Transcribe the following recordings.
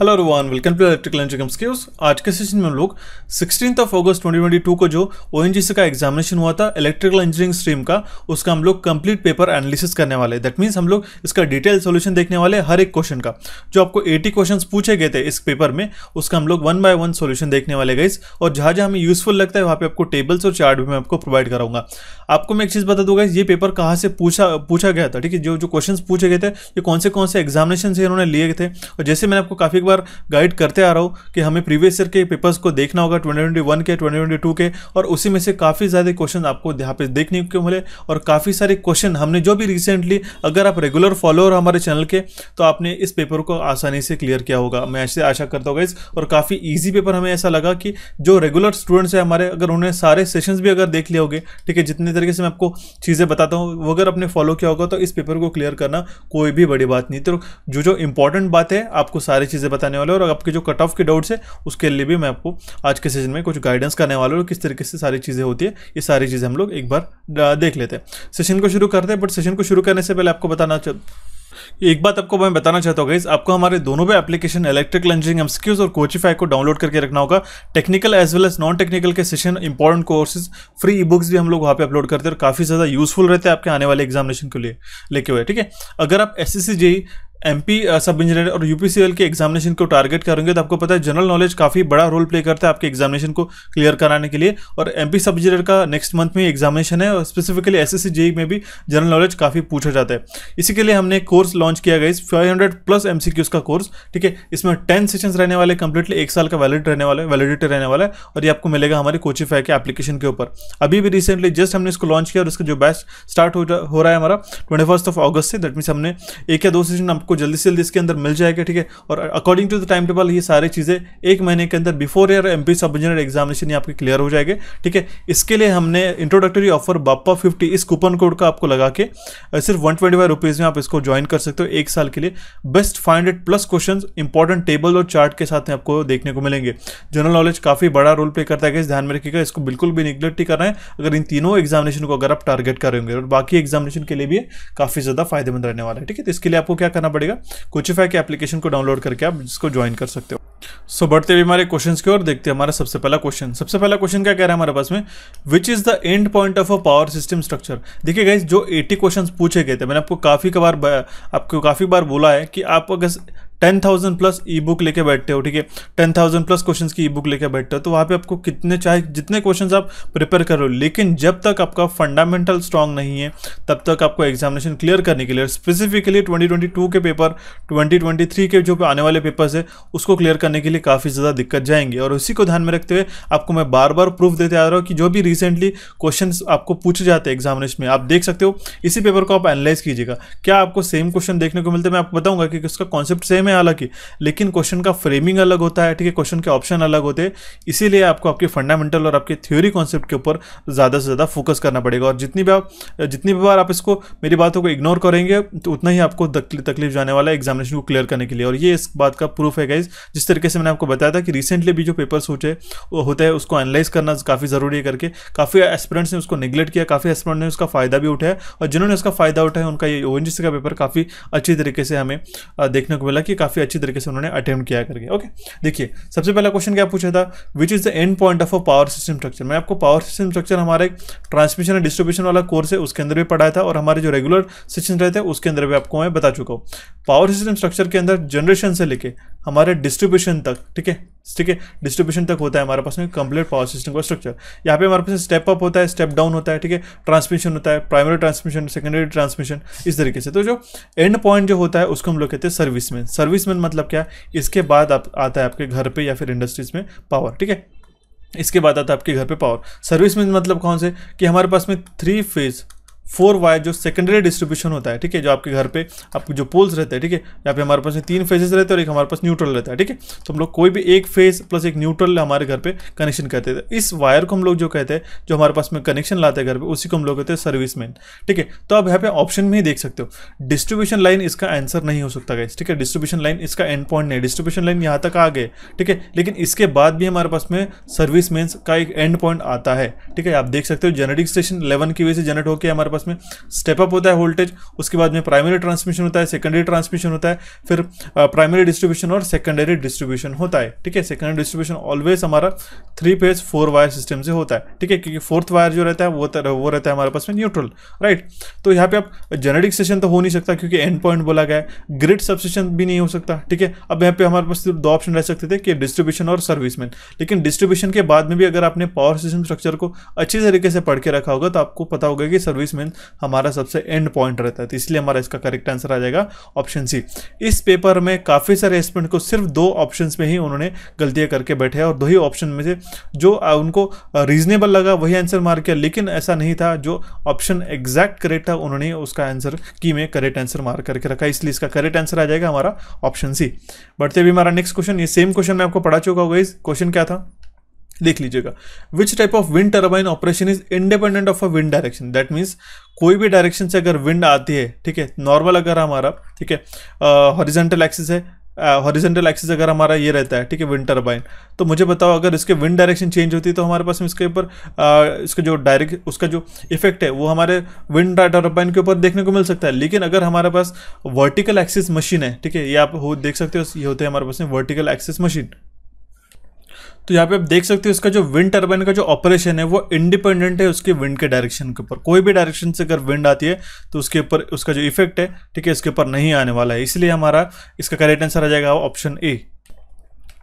Hello रुवान welcome to electrical engineering skills आज के सेशन में हम लोग सिक्सटीन ऑफ अगस्त 2022 को जो ओ का एग्जामिनेशन हुआ था इलेक्ट्रिकल इंजीनियरिंग स्ट्रीम का उसका हम लोग कंप्लीट पेपर एनालिसिस करने वाले दैट मीन्स हम लोग इसका डिटेल सोल्यूशन देखने वाले हर एक क्वेश्चन का जो आपको एटी क्वेश्चन पूछे गए थे इस पेपर में उसका हम लोग वन बाय वन सोल्यूशन देखने वाले गए और जहाँ जहाँ हमें यूजफुल लगता है वहाँ पे आपको टेबल्स और चार्ट भी मैं आपको प्रोवाइड कराऊंगा आपको मैं एक चीज़ बता दूंगा ये पेपर कहाँ से पूछा पूछा गया था ठीक है जो जो क्वेश्चन पूछे गए थे ये कौन से कौन से एग्जामिनेशन से इन्होंने लिए थे और जैसे मैंने आपको काफ़ी बार गाइड करते आ रहा हूँ कि हमें प्रीवियस ईयर के पेपर्स को देखना होगा 2021 के 2022 के और उसी में से काफ़ी ज़्यादा क्वेश्चन आपको यहाँ पे देखने को मिले और काफ़ी सारे क्वेश्चन हमने जो भी रिसेंटली अगर आप रेगुलर फॉलोअर हमारे चैनल के तो आपने इस पेपर को आसानी से क्लियर किया होगा मैं ऐसे आशा करता हूँ इस और काफ़ी ईजी पेपर हमें ऐसा लगा कि जो रेगुलर स्टूडेंट्स हैं हमारे अगर उन्होंने सारे सेशन भी अगर देख लिया होगे ठीक है जितने तरीके से मैं आपको चीज़ें बताता हूँ वो अगर आपने फॉलो किया होगा तो इस पेपर को क्लियर करना कोई भी बड़ी बात नहीं तो जो जो इंपॉर्टेंट बात है आपको सारी चीज़ें बताने वाले और आपके जो कट ऑफ के डाउट्स है उसके लिए भी मैं आपको आज के सेशन में कुछ गाइडेंस करने वाला हूँ किस तरीके से सारी चीज़ें होती है ये सारी चीज़ें हम लोग एक बार देख लेते हैं सेशन को शुरू करते हैं बट सेशन को शुरू करने से पहले आपको बताना एक बात आपको मैं बताना चाहता हूँ गाइज आपको हमारे दोनों पे एप्लीकेशन इलेक्ट्रिक लंजिंग एमसीक्यूज और कोचिफाई को डाउनलोड करके रखना होगा technical as well as non technical के session important courses free e books भी हम लोग वहाँ पे अपलोड करते हैं और काफ़ी ज़्यादा यूजफुल रहते हैं आपके आने वाले एग्जामिनेशन के लिए लेके हुए ठीक है अगर आप S S MP sub engineer और यूपीसीएल के एग्जामिनेशन को टारगेट करेंगे तो आपको पता है जनरल नॉलेज काफ़ी बड़ा रोल प्ले करता है आपके एग्जामिनेशन को क्लियर कराने के लिए और एमपी सब इंजीनियर का नेक्स्ट मंथ में एग्जामिनेशन है और स्पेसिफिकली एस जेई में भी जनरल नॉलेज काफ़ी पूछा जाता है इसी के लिए हमने कोर्स लॉन्च किया गया फाइव हंड्रेड प्लस एम का कोर्स ठीक है इसमें टेन सेशन रहने वाले कंप्लीटली एक साल का वैलिड रहने वाला है वैलिडिटी रहने वाला है और ये आपको मिलेगा हमारे कोचिफाई के एप्लीकेशन के ऊपर अभी भी रिसेंटली जस्ट हमने इसको लॉन्च किया और इसका जो बैच स्टार्ट हो रहा है हमारा twenty of August say that means हमने एक या दो सेशन आपको जल्दी से जल्दी इसके अंदर मिल जाएगा ठीक है और according to the time table ये सारी चीज़ें एक महीने के अंदर before year M P sub engineer examination आपके क्लियर हो जाएंगे ठीक है इसके लिए हमने इंट्रोडक्टरी ऑफर बापा फिफ्टी इस कूपन कोड का आपको लगा के सिर्फ वन ट्वेंटी फाइव रुपीज़ में आप इसको ज्वाइन कर सकते हो एक साल के लिए best five hundred plus question important table और चार्ट के साथ में आपको देखने को मिलेंगे जनरल नॉलेज काफ़ी बड़ा रोल प्ले करता है ध्यान में रखिएगा इसको बिल्कुल भी निग्लेक्ट ही रहे हैं अगर इन तीनों एग्जामिनेशन को अगर आप टारगेट करेंगे और बाकी एग्जामिनेशन के लिए भी काफ़ी ज़्यादा फायदेमंद रहने वाला है ठीक है तो इसके लिए आपको क्या करना पड़ेगा पड़ेगा कोचिफाई के एप्लीकेशन को डाउनलोड करके आप इसको ज्वाइन कर सकते हो सो so, बढ़ते हुए हमारे क्वेश्चन की ओर देखते हैं हमारा सबसे पहला क्वेश्चन सबसे पहला क्वेश्चन क्या कह रहा है हमारे पास में which is the end point of a power system structure देखिए गाइज जो 80 क्वेश्चन पूछे गए थे मैंने आपको काफ़ी कबार आपको काफ़ी बार बोला है कि आप अगर ten thousand plus e book लेके बैठते हो ठीक है टेन थाउजेंड प्लस क्वेश्चन की ई बुक लेके बैठते हो तो वहाँ पे आपको कितने चाहे जितने क्वेश्चन आप प्रिपेयर करो लेकिन जब तक आपका फंडामेंटल स्ट्रांग नहीं है तब तक आपको एग्जामिनेशन क्लियर करने के लिए स्पेसिफिकली ट्वेंटी ट्वेंटी टू के पेपर ट्वेंटी ट्वेंटी थ्री के जो आने वाले पेपर्स है उसको क्लियर करने के लिए काफ़ी ज़्यादा दिक्कत जाएंगे और उसी को ध्यान में रखते हुए आपको मैं बार बार प्रूफ देते आ रहा हूँ कि जो भी रिसेंटली क्वेश्चन आपको पूछे जाते हैं एग्जामिनेशन में आप देख सकते हो इसी पेपर को आप एनालाइज कीजिएगा क्या आपको सेम क्वेश्चन देखने को मिलते हैं मैं आपको बताऊंगा कि उसका कॉन्सेप्ट सेम है में हालांकि लेकिन क्वेश्चन का फ्रेमिंग अलग होता है ठीक है क्वेश्चन के ऑप्शन अलग होते हैं इसीलिए आपको आपके फंडामेंटल और आपके थ्योरी कॉन्सेप्ट के ऊपर ज़्यादा से ज़्यादा फोकस करना पड़ेगा और जितनी भी आप जितनी भी बार आप इसको मेरी बातों को इग्नोर करेंगे तो उतना ही आपको तकलीफ जाने वाला है एग्जामिनेशन को क्लियर करने के लिए और ये इस बात का प्रूफ है गाइज जिस तरीके से मैंने आपको बताया था कि रिसेंटली भी जो पेपर्स होते होते हैं उसको एनालाइज करना काफ़ी ज़रूरी है करके काफ़ी एस्परेंट्स ने उसको निगलेक्ट किया काफ़ी एस्परेंट ने उसका फ़ायदा भी उठाया और जिन्होंने उसका फ़ायदा उठाया उनका ये ओ का पेपर काफ़ी अच्छी तरीके से हमें देखने को मिला कि काफ़ी अच्छी तरीके से उन्होंने अटेम्प्ट किया करके ओके देखिए सबसे पहला क्वेश्चन क्या पूछा था which is the end point of a power system structure मैं आपको पावर सिस्टम स्ट्रक्चर हमारे ट्रांसमिशन एंड डिस्ट्रीब्यूशन वाला कोर्स है उसके अंदर भी पढ़ाया था और हमारे जो रेगुलर सिस्टम रहते हैं उसके अंदर भी आपको मैं बता चुका हूँ पावर सिस्टम स्ट्रक्चर के अंदर जनरेशन से लेके हमारे डिस्ट्रीब्यूशन तक ठीक है ठीक है डिस्ट्रीब्यूशन तक होता है हमारे पास में कंप्लीट पावर सिस्टम का स्ट्रक्चर यहाँ पे हमारे पास स्टेप अप होता है स्टेप डाउन होता है ठीक है ट्रांसमिशन होता है प्राइमरी ट्रांसमिशन सेकेंडरी ट्रांसमिशन इस तरीके से तो जो एंड पॉइंट जो होता है उसको हम लोग कहते हैं सर्विसमैन सर्विसमैन मतलब क्या इसके बाद आप आता है आपके घर पर या फिर इंडस्ट्रीज में पावर ठीक है इसके बाद आता है आपके घर पे पावर सर्विस में मतलब कौन से कि हमारे पास में थ्री फेज फोर वायर जो सेकेंडरी डिस्ट्रीब्यूशन होता है ठीक है जो आपके घर पे आपके जो पोल्स रहते हैं ठीक है यहाँ पे हमारे पास तीन फेजेस रहते हैं और एक हमारे पास न्यूट्रल रहता है ठीक है तो हम लोग कोई भी एक फेज प्लस एक न्यूट्रल हमारे घर पे कनेक्शन कहते थे इस वायर को हम लोग जो कहते हैं जो हमारे पास में कनेक्शन लाते हैं घर पर उसी को हम लोग कहते हैं सर्विस ठीक है तो आप यहाँ पे ऑप्शन में ही देख सकते हो डिस्ट्रीब्यूशन लाइन इसका आंसर नहीं हो सकता गाइस ठीक है डिस्ट्रीब्यूशन लाइन इसका एंड पॉइंट नहीं डिस्ट्रीब्यूशन लाइन यहाँ तक आ गए ठीक है लेकिन इसके बाद भी हमारे पास में सर्विस का एक एंड पॉइंट आता है ठीक है आप देख सकते हो जेनेटिक स्टेशन इलेवन की वजह से जनरेट होकर हमारे पास आपस में स्टेप अप होता है वोल्टेज उसके बाद में प्राइमरी ट्रांसमिशन होता है सेकेंडरी ट्रांसमिशन होता है फिर प्राइमरी डिस्ट्रीब्यूशन और सेकेंडरी डिस्ट्रीब्यूशन होता है ठीक है सेकेंडरी डिस्ट्रीब्यूशन ऑलवेज हमारा three phase four wire system से होता है ठीक है क्योंकि फोर्थ वायर जो रहता है वो वो रहता है हमारे पास में न्यूट्रल राइट तो यहाँ पे आप जेनेटिक सेशन तो हो नहीं सकता क्योंकि एंड पॉइंट बोला गया है ग्रिड सबस्टेशन भी नहीं हो सकता ठीक है अब यहाँ पे हमारे पास सिर्फ तो दो ऑप्शन रह सकते थे कि डिस्ट्रीब्यूशन और सर्विसमैन लेकिन डिस्ट्रीब्यूशन के बाद में भी अगर आपने पावर सिस्टम स्ट्रक्चर को अच्छे तरीके से पढ़ के रखा होगा तो आपको पता होगा कि सर्विसमैन क्वेश्चन हमारा सबसे एंड पॉइंट रहता है तो इसलिए हमारा इसका करेक्ट आंसर आ जाएगा ऑप्शन सी इस पेपर में काफ़ी सारे स्टूडेंट को सिर्फ दो ऑप्शन में ही उन्होंने गलतियाँ करके बैठे और दो ही ऑप्शन में से जो उनको रीजनेबल लगा वही आंसर मार किया लेकिन ऐसा नहीं था जो ऑप्शन एग्जैक्ट करेक्ट था उन्होंने उसका आंसर की में करेक्ट आंसर मार करके रखा इसलिए इसका करेक्ट आंसर आ जाएगा हमारा ऑप्शन सी बढ़ते भी हमारा नेक्स्ट क्वेश्चन ये सेम क्वेश्चन मैं आपको पढ़ा चुका हूँ इस क्वेश्चन क्या था देख लीजिएगा which type of wind turbine operation is independent of a wind direction that means कोई भी डायरेक्शन से अगर विंड आती है ठीक है नॉर्मल अगर हमारा ठीक है हॉरिजेंटल एक्सिस है हॉरिजेंटल एक्सिस अगर हमारा ये रहता है ठीक है विंड टर्बाइन तो मुझे बताओ अगर इसके विंड डायरेक्शन चेंज होती है तो हमारे पास में इसके ऊपर इसका जो डायरेक्ट उसका जो इफेक्ट है वो हमारे विंड टर्बाइन के ऊपर देखने को मिल सकता है लेकिन अगर हमारे पास वर्टिकल एक्सिस मशीन है ठीक है ये आप हो देख सकते हो ये होते हैं हमारे पास में वर्टिकल एक्सिस मशीन तो यहाँ पे आप देख सकते हो इसका जो विंड टर्बाइन का जो ऑपरेशन है वो इंडिपेंडेंट है उसके विंड के डायरेक्शन के ऊपर कोई भी डायरेक्शन से अगर विंड आती है तो उसके ऊपर उसका जो इफेक्ट है ठीक है इसके ऊपर नहीं आने वाला है इसलिए हमारा इसका करेक्ट आंसर आ जाएगा ऑप्शन ए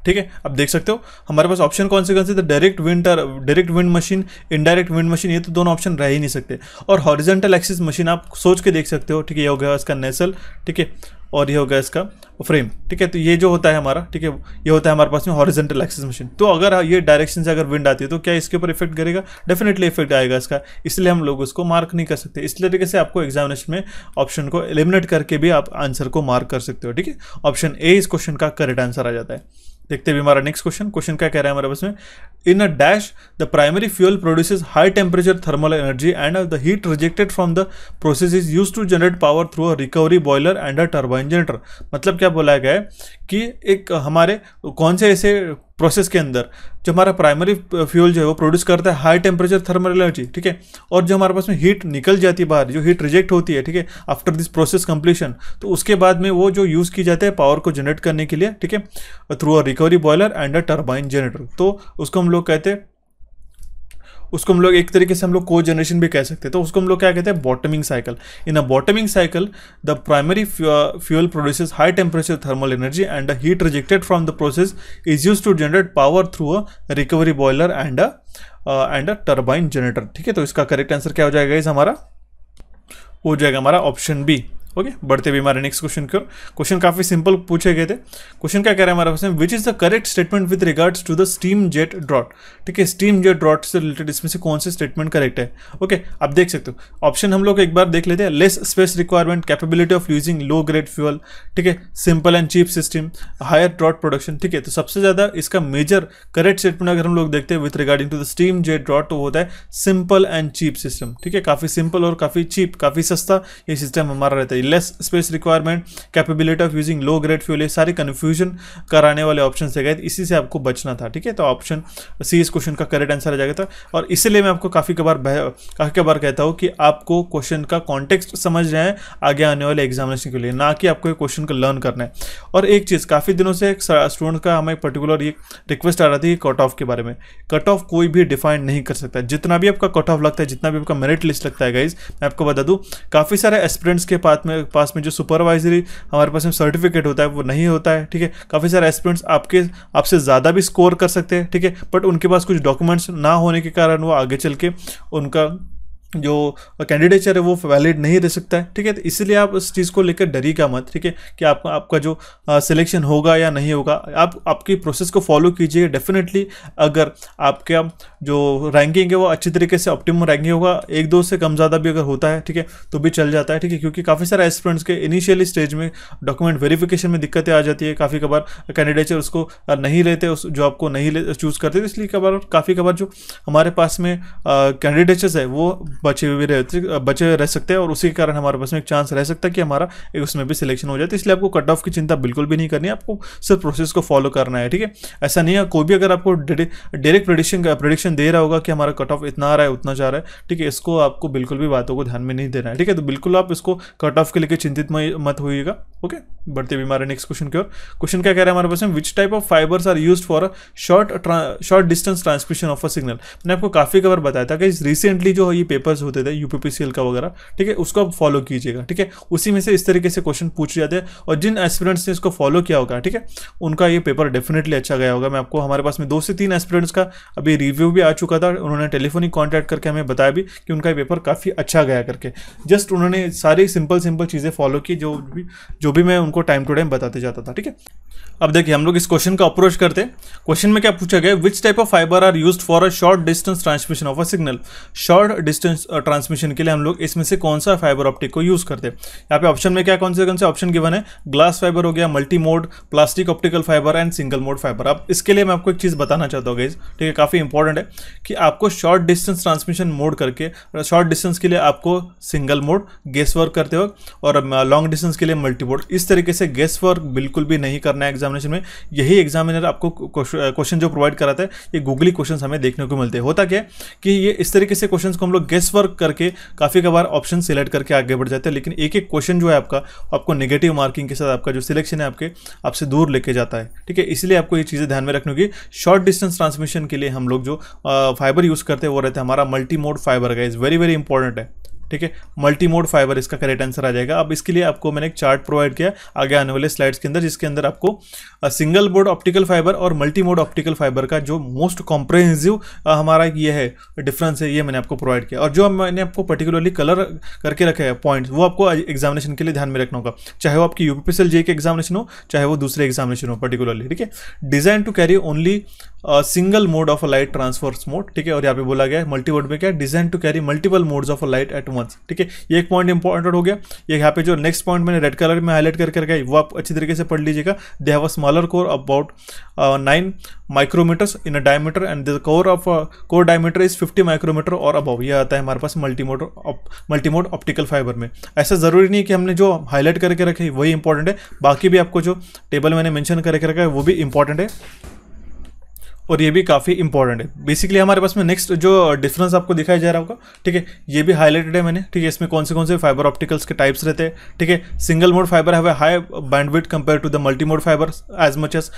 ठीक है आप देख सकते हो हमारे पास ऑप्शन कौन से कौन से थे direct wind direct wind machine indirect wind machine ये तो दोनों ऑप्शन रह ही नहीं सकते और हॉरिजेंटल एक्सिस मशीन आप सोच के देख सकते हो ठीक है ये हो गया इसका नेसल ठीक है और ये हो गया इसका फ्रेम ठीक है तो ये जो होता है हमारा ठीक है ये होता है हमारे पास में हॉरिजेंटल एक्सिस मशीन तो अगर हाँ, ये डायरेक्शन से अगर विंड आती है तो क्या इसके ऊपर इफेक्ट करेगा डेफिनेटली इफेक्ट आएगा इसका इसलिए हम लोग उसको मार्क नहीं कर सकते इस तरीके से आपको एग्जामिनेशन में ऑप्शन को एलिमिनेट करके भी आप आंसर को मार्क कर सकते हो ठीक है ऑप्शन ए इस क्वेश्चन का करेक्ट आंसर आ जाता है देखते भी हमारा नेक्स्ट क्वेश्चन क्वेश्चन क्या कह रहा है हमारे पास में in a dash the primary fuel produces high temperature thermal energy and the heat rejected from the process is use to generate power through a recovery boiler and a turbine generator मतलब क्या बोला गया है कि एक हमारे कौन से ऐसे प्रोसेस के अंदर जो हमारा प्राइमरी फ्यूल जो है वो प्रोड्यूस करता है हाई टेम्परेचर थर्मल एनर्जी ठीक है और जो हमारे पास में हीट निकल जाती है बाहर जो हीट रिजेक्ट होती है ठीक है आफ्टर दिस प्रोसेस कंप्लीशन तो उसके बाद में वो जो यूज़ की जाता है पावर को जनरेट करने के लिए ठीक है through a recovery boiler and a turbine generator तो उसको हम लोग कहते हैं उसको हम लोग एक तरीके से हम लोग को जनरेशन भी कह सकते हैं तो उसको हम लोग क्या कहते हैं bottoming cycle in a bottoming cycle the primary fuel produces high temperature thermal energy and a heat rejected from the process is use to generate power through a recovery boiler and a and a turbine generator ठीक है तो इसका correct answer क्या हो जाएगा इस हमारा हो जाएगा हमारा ऑप्शन बी ओके बढ़ते भी हमारे नेक्स्ट क्वेश्चन की ओर क्वेश्चन काफी सिंपल पूछे गए थे क्वेश्चन क्या कह रहा है हमारा question which is the correct statement with regards to the steam jet draught ठीक है स्टीम जेट ड्रॉट से रिलेटेड इसमें से कौन से स्टेटमेंट करेक्ट है ओके okay, आप देख सकते हो ऑप्शन हम लोग एक बार देख लेते हैं less space requirement capability of using low grade fuel ठीक है simple and cheap system higher draught production ठीक है तो सबसे ज्यादा इसका मेजर करेक्ट स्टेटमेंट अगर हम लोग देखते हैं with regarding to the steam jet draught तो होता है सिंपल एंड चीप सिस्टम ठीक है काफी सिंपल और काफी चीप काफी सस्ता ये सिस्टम हमारा रहता है less space requirement capability of using low grade fuel ये सारे कन्फ्यूजन कराने वाले ऑप्शन दे गए इसी से आपको बचना था ठीक है तो ऑप्शन सी इस क्वेश्चन का करेक्ट आंसर आ जाएगा था तो, और इसलिए मैं आपको काफ़ी कबार काफ़ी कबार कहता हूँ कि आपको क्वेश्चन का कॉन्टेक्स्ट समझ जाए आगे आने वाले एग्जामिनेशन के लिए ना कि आपको क्वेश्चन को लर्न करना है और एक चीज़ काफ़ी दिनों से स्टूडेंट का हमें पर्टिकुलर ये रिक्वेस्ट आ रहा कि कट ऑफ के बारे में कट ऑफ कोई भी डिफाइन नहीं कर सकता जितना भी आपका कट ऑफ लगता है जितना भी आपका मेरिट लिस्ट लगता है गाइज मैं आपको बता दूँ काफ़ी सारे एस्पिरेंट्स के पास में पास में जो सुपरवाइजरी हमारे पास में सर्टिफिकेट होता है वो नहीं होता है ठीक है काफ़ी सारे एस्पिरेंट्स आपके आपसे ज़्यादा भी स्कोर कर सकते हैं ठीक है बट उनके पास कुछ डॉक्यूमेंट्स ना होने के कारण वो आगे चल के उनका जो कैंडिडेचर है वो वैलिड नहीं रह सकता है ठीक है तो इसलिए आप इस चीज़ को लेकर डरी का मत ठीक है कि आपका आपका जो सिलेक्शन होगा या नहीं होगा आप आपकी प्रोसेस को फॉलो कीजिए डेफिनेटली अगर आपके आप जो रैंकिंग है वो अच्छी तरीके से ऑप्टिमम रैंकिंग होगा एक दो से कम ज़्यादा भी अगर होता है ठीक है तो भी चल जाता है ठीक है क्योंकि काफ़ी सारे एस्पिरेंट्स के इनिशियली स्टेज में डॉक्यूमेंट वेरीफिकेशन में दिक्कतें आ जाती है काफ़ी कबार कैंडिडेचर उसको नहीं लेते उस जो आपको नहीं ले चूज़ करते तो इसलिए कबार काफ़ी कबार जो हमारे पास में कैंडिडेचर्स है वो बचे हुए रहते बचे रह सकते हैं और उसी के कारण हमारे पास में एक चांस रह सकता है कि हमारा एक उसमें भी सिलेक्शन हो जाए तो इसलिए आपको कट ऑफ की चिंता बिल्कुल भी नहीं करनी है आपको सिर्फ प्रोसेस को फॉलो करना है ठीक है ऐसा नहीं है कोई भी अगर आपको डायरेक्ट प्रडिक्शन प्रडिक्शन दे रहा होगा कि हमारा कट ऑफ इतना आ रहा है उतना जा रहा है ठीक है इसको आपको बिल्कुल भी बातों को ध्यान में नहीं देना है ठीक है तो बिल्कुल आप इसको कट ऑफ के लेकर चिंतित मत होइएगा ओके बढ़ते भी हमारे नेक्स्ट क्वेश्चन की ओर क्वेश्चन क्या कह रहा है हमारे पास में which type of fibres are use for short short distance transmission of a signal मैंने आपको काफी कवर बताया था कि रिसेंटली जो ये पेपर पेपर्स होते थे यू का वगैरह ठीक है उसको आप फॉलो कीजिएगा ठीक है उसी में से इस तरीके से क्वेश्चन पूछ जाते हैं और जिन एस्पिरेंट्स ने इसको फॉलो किया होगा ठीक है उनका ये पेपर डेफिनेटली अच्छा गया होगा मैं आपको हमारे पास में दो से तीन एस्पिरेंट्स का अभी रिव्यू भी आ चुका था उन्होंने टेलीफोनिक कॉन्टैक्ट करके हमें बताया भी कि उनका पेपर काफ़ी अच्छा गया करके जस्ट उन्होंने सारी सिंपल सिंपल चीज़ें फॉलो की जो भी जो भी मैं उनको टाइम टू टाइम बताते जाता था ठीक है अब देखिए हम लोग इस क्वेश्चन का अप्रोच करते हैं क्वेश्चन में क्या पूछा गया which type of fibre are use for a short distance transmission of a signal short distance transmission uh, के लिए हम लोग इसमें से कौन सा फाइबर ऑप्टिक को यूज़ करते हैं यहाँ पे ऑप्शन में क्या कौन से कौन से ऑप्शन गिवन है ग्लास फाइबर हो गया multi mode plastic optical fibre and single mode fibre अब इसके लिए मैं आपको एक चीज़ बताना चाहता हूँ गाइज ठीक है काफ़ी इंपॉर्टेंट है कि आपको शॉर्ट डिस्टेंस ट्रांसमिशन मोड करके शॉर्ट डिस्टेंस के लिए आपको सिंगल मोड गेस वर्क करते वक्त और लॉन्ग डिस्टेंस के लिए मल्टी मोड इस तरीके से गेस वर्क बिल्कुल भी नहीं करना है एग्जामिनेशन में यही एग्जामिनर आपको क्वेश्चन जो प्रोवाइड कराता है ये गूगली क्वेश्चन हमें देखने को मिलते हैं होता क्या कि ये इस तरीके से क्वेश्चन को हम लोग गेस मिस वर्क करके काफ़ी कबार ऑप्शन सिलेक्ट करके आगे बढ़ जाते हैं लेकिन एक एक क्वेश्चन जो है आपका आपको नेगेटिव मार्किंग के साथ आपका जो सिलेक्शन है आपके आपसे दूर लेके जाता है ठीक है इसलिए आपको ये चीज़ें ध्यान में रखनी होगी शॉर्ट डिस्टेंस ट्रांसमिशन के लिए हम लोग जो फाइबर यूज़ करते हैं वो रहते हैं हमारा मल्टी मोड फाइबर का इज़ वेरी वेरी इंपॉर्टेंट है ठीक है मल्टी मोड फाइबर इसका करेक्ट आंसर आ जाएगा अब इसके लिए आपको मैंने एक चार्ट प्रोवाइड किया आगे आने वाले स्लाइड्स के अंदर जिसके अंदर आपको सिंगल बोर्ड ऑप्टिकल फाइबर और मल्टी मोड ऑप्टिकल फाइबर का जो मोस्ट कॉम्प्रेहेंसिव हमारा ये है डिफरेंस है ये मैंने आपको प्रोवाइड किया और जो मैंने आपको पर्टिकुलरली कलर करके रखे हैं पॉइंट वो आपको एग्जामिनेशन के लिए ध्यान में रखना होगा चाहे वो आपकी यूपीपीएसएल जे के एग्जामिनेशन हो चाहे वो दूसरे एग्जामिनेशन हो पर्टिकुलरली ठीक है design to carry only single mode of a light transverse mode ठीक है और यहाँ पे बोला गया मल्टी मोड में क्या design to carry multiple modes of a light at once ठीक है ये एक पॉइंट इंपॉर्टेंट हो गया ये यहाँ पे जो नेक्स्ट पॉइंट मैंने रेड कलर में हाईलाइट करके रखा वो आप अच्छी तरीके से पढ़ लीजिएगा they have a smaller core about nine micrometers in a diameter and the core of core diameter is fifty micrometer और अबव ये आता है हमारे पास मल्टीमोड मल्टीमोड ऑप्टिकल फाइबर में ऐसा ज़रूरी नहीं कि हमने जो हाईलाइट करके रखे वही इंपॉर्टेंट है बाकी भी आपको जो टेबल मैंने मैंशन करके रखा है वो भी इंपॉर्टेंट है और ये भी काफ़ी इंपॉर्टेंट है बेसिकली हमारे पास में नेक्स्ट जो डिफरेंस आपको दिखाया जा रहा होगा ठीक है ये भी हाईलाइटेड है मैंने ठीक है इसमें कौन से कौन से फाइबर ऑप्टिकल्स के टाइप्स रहते हैं ठीक है single mode fibre have a high bandwidth compare to the multi mode fibre as much as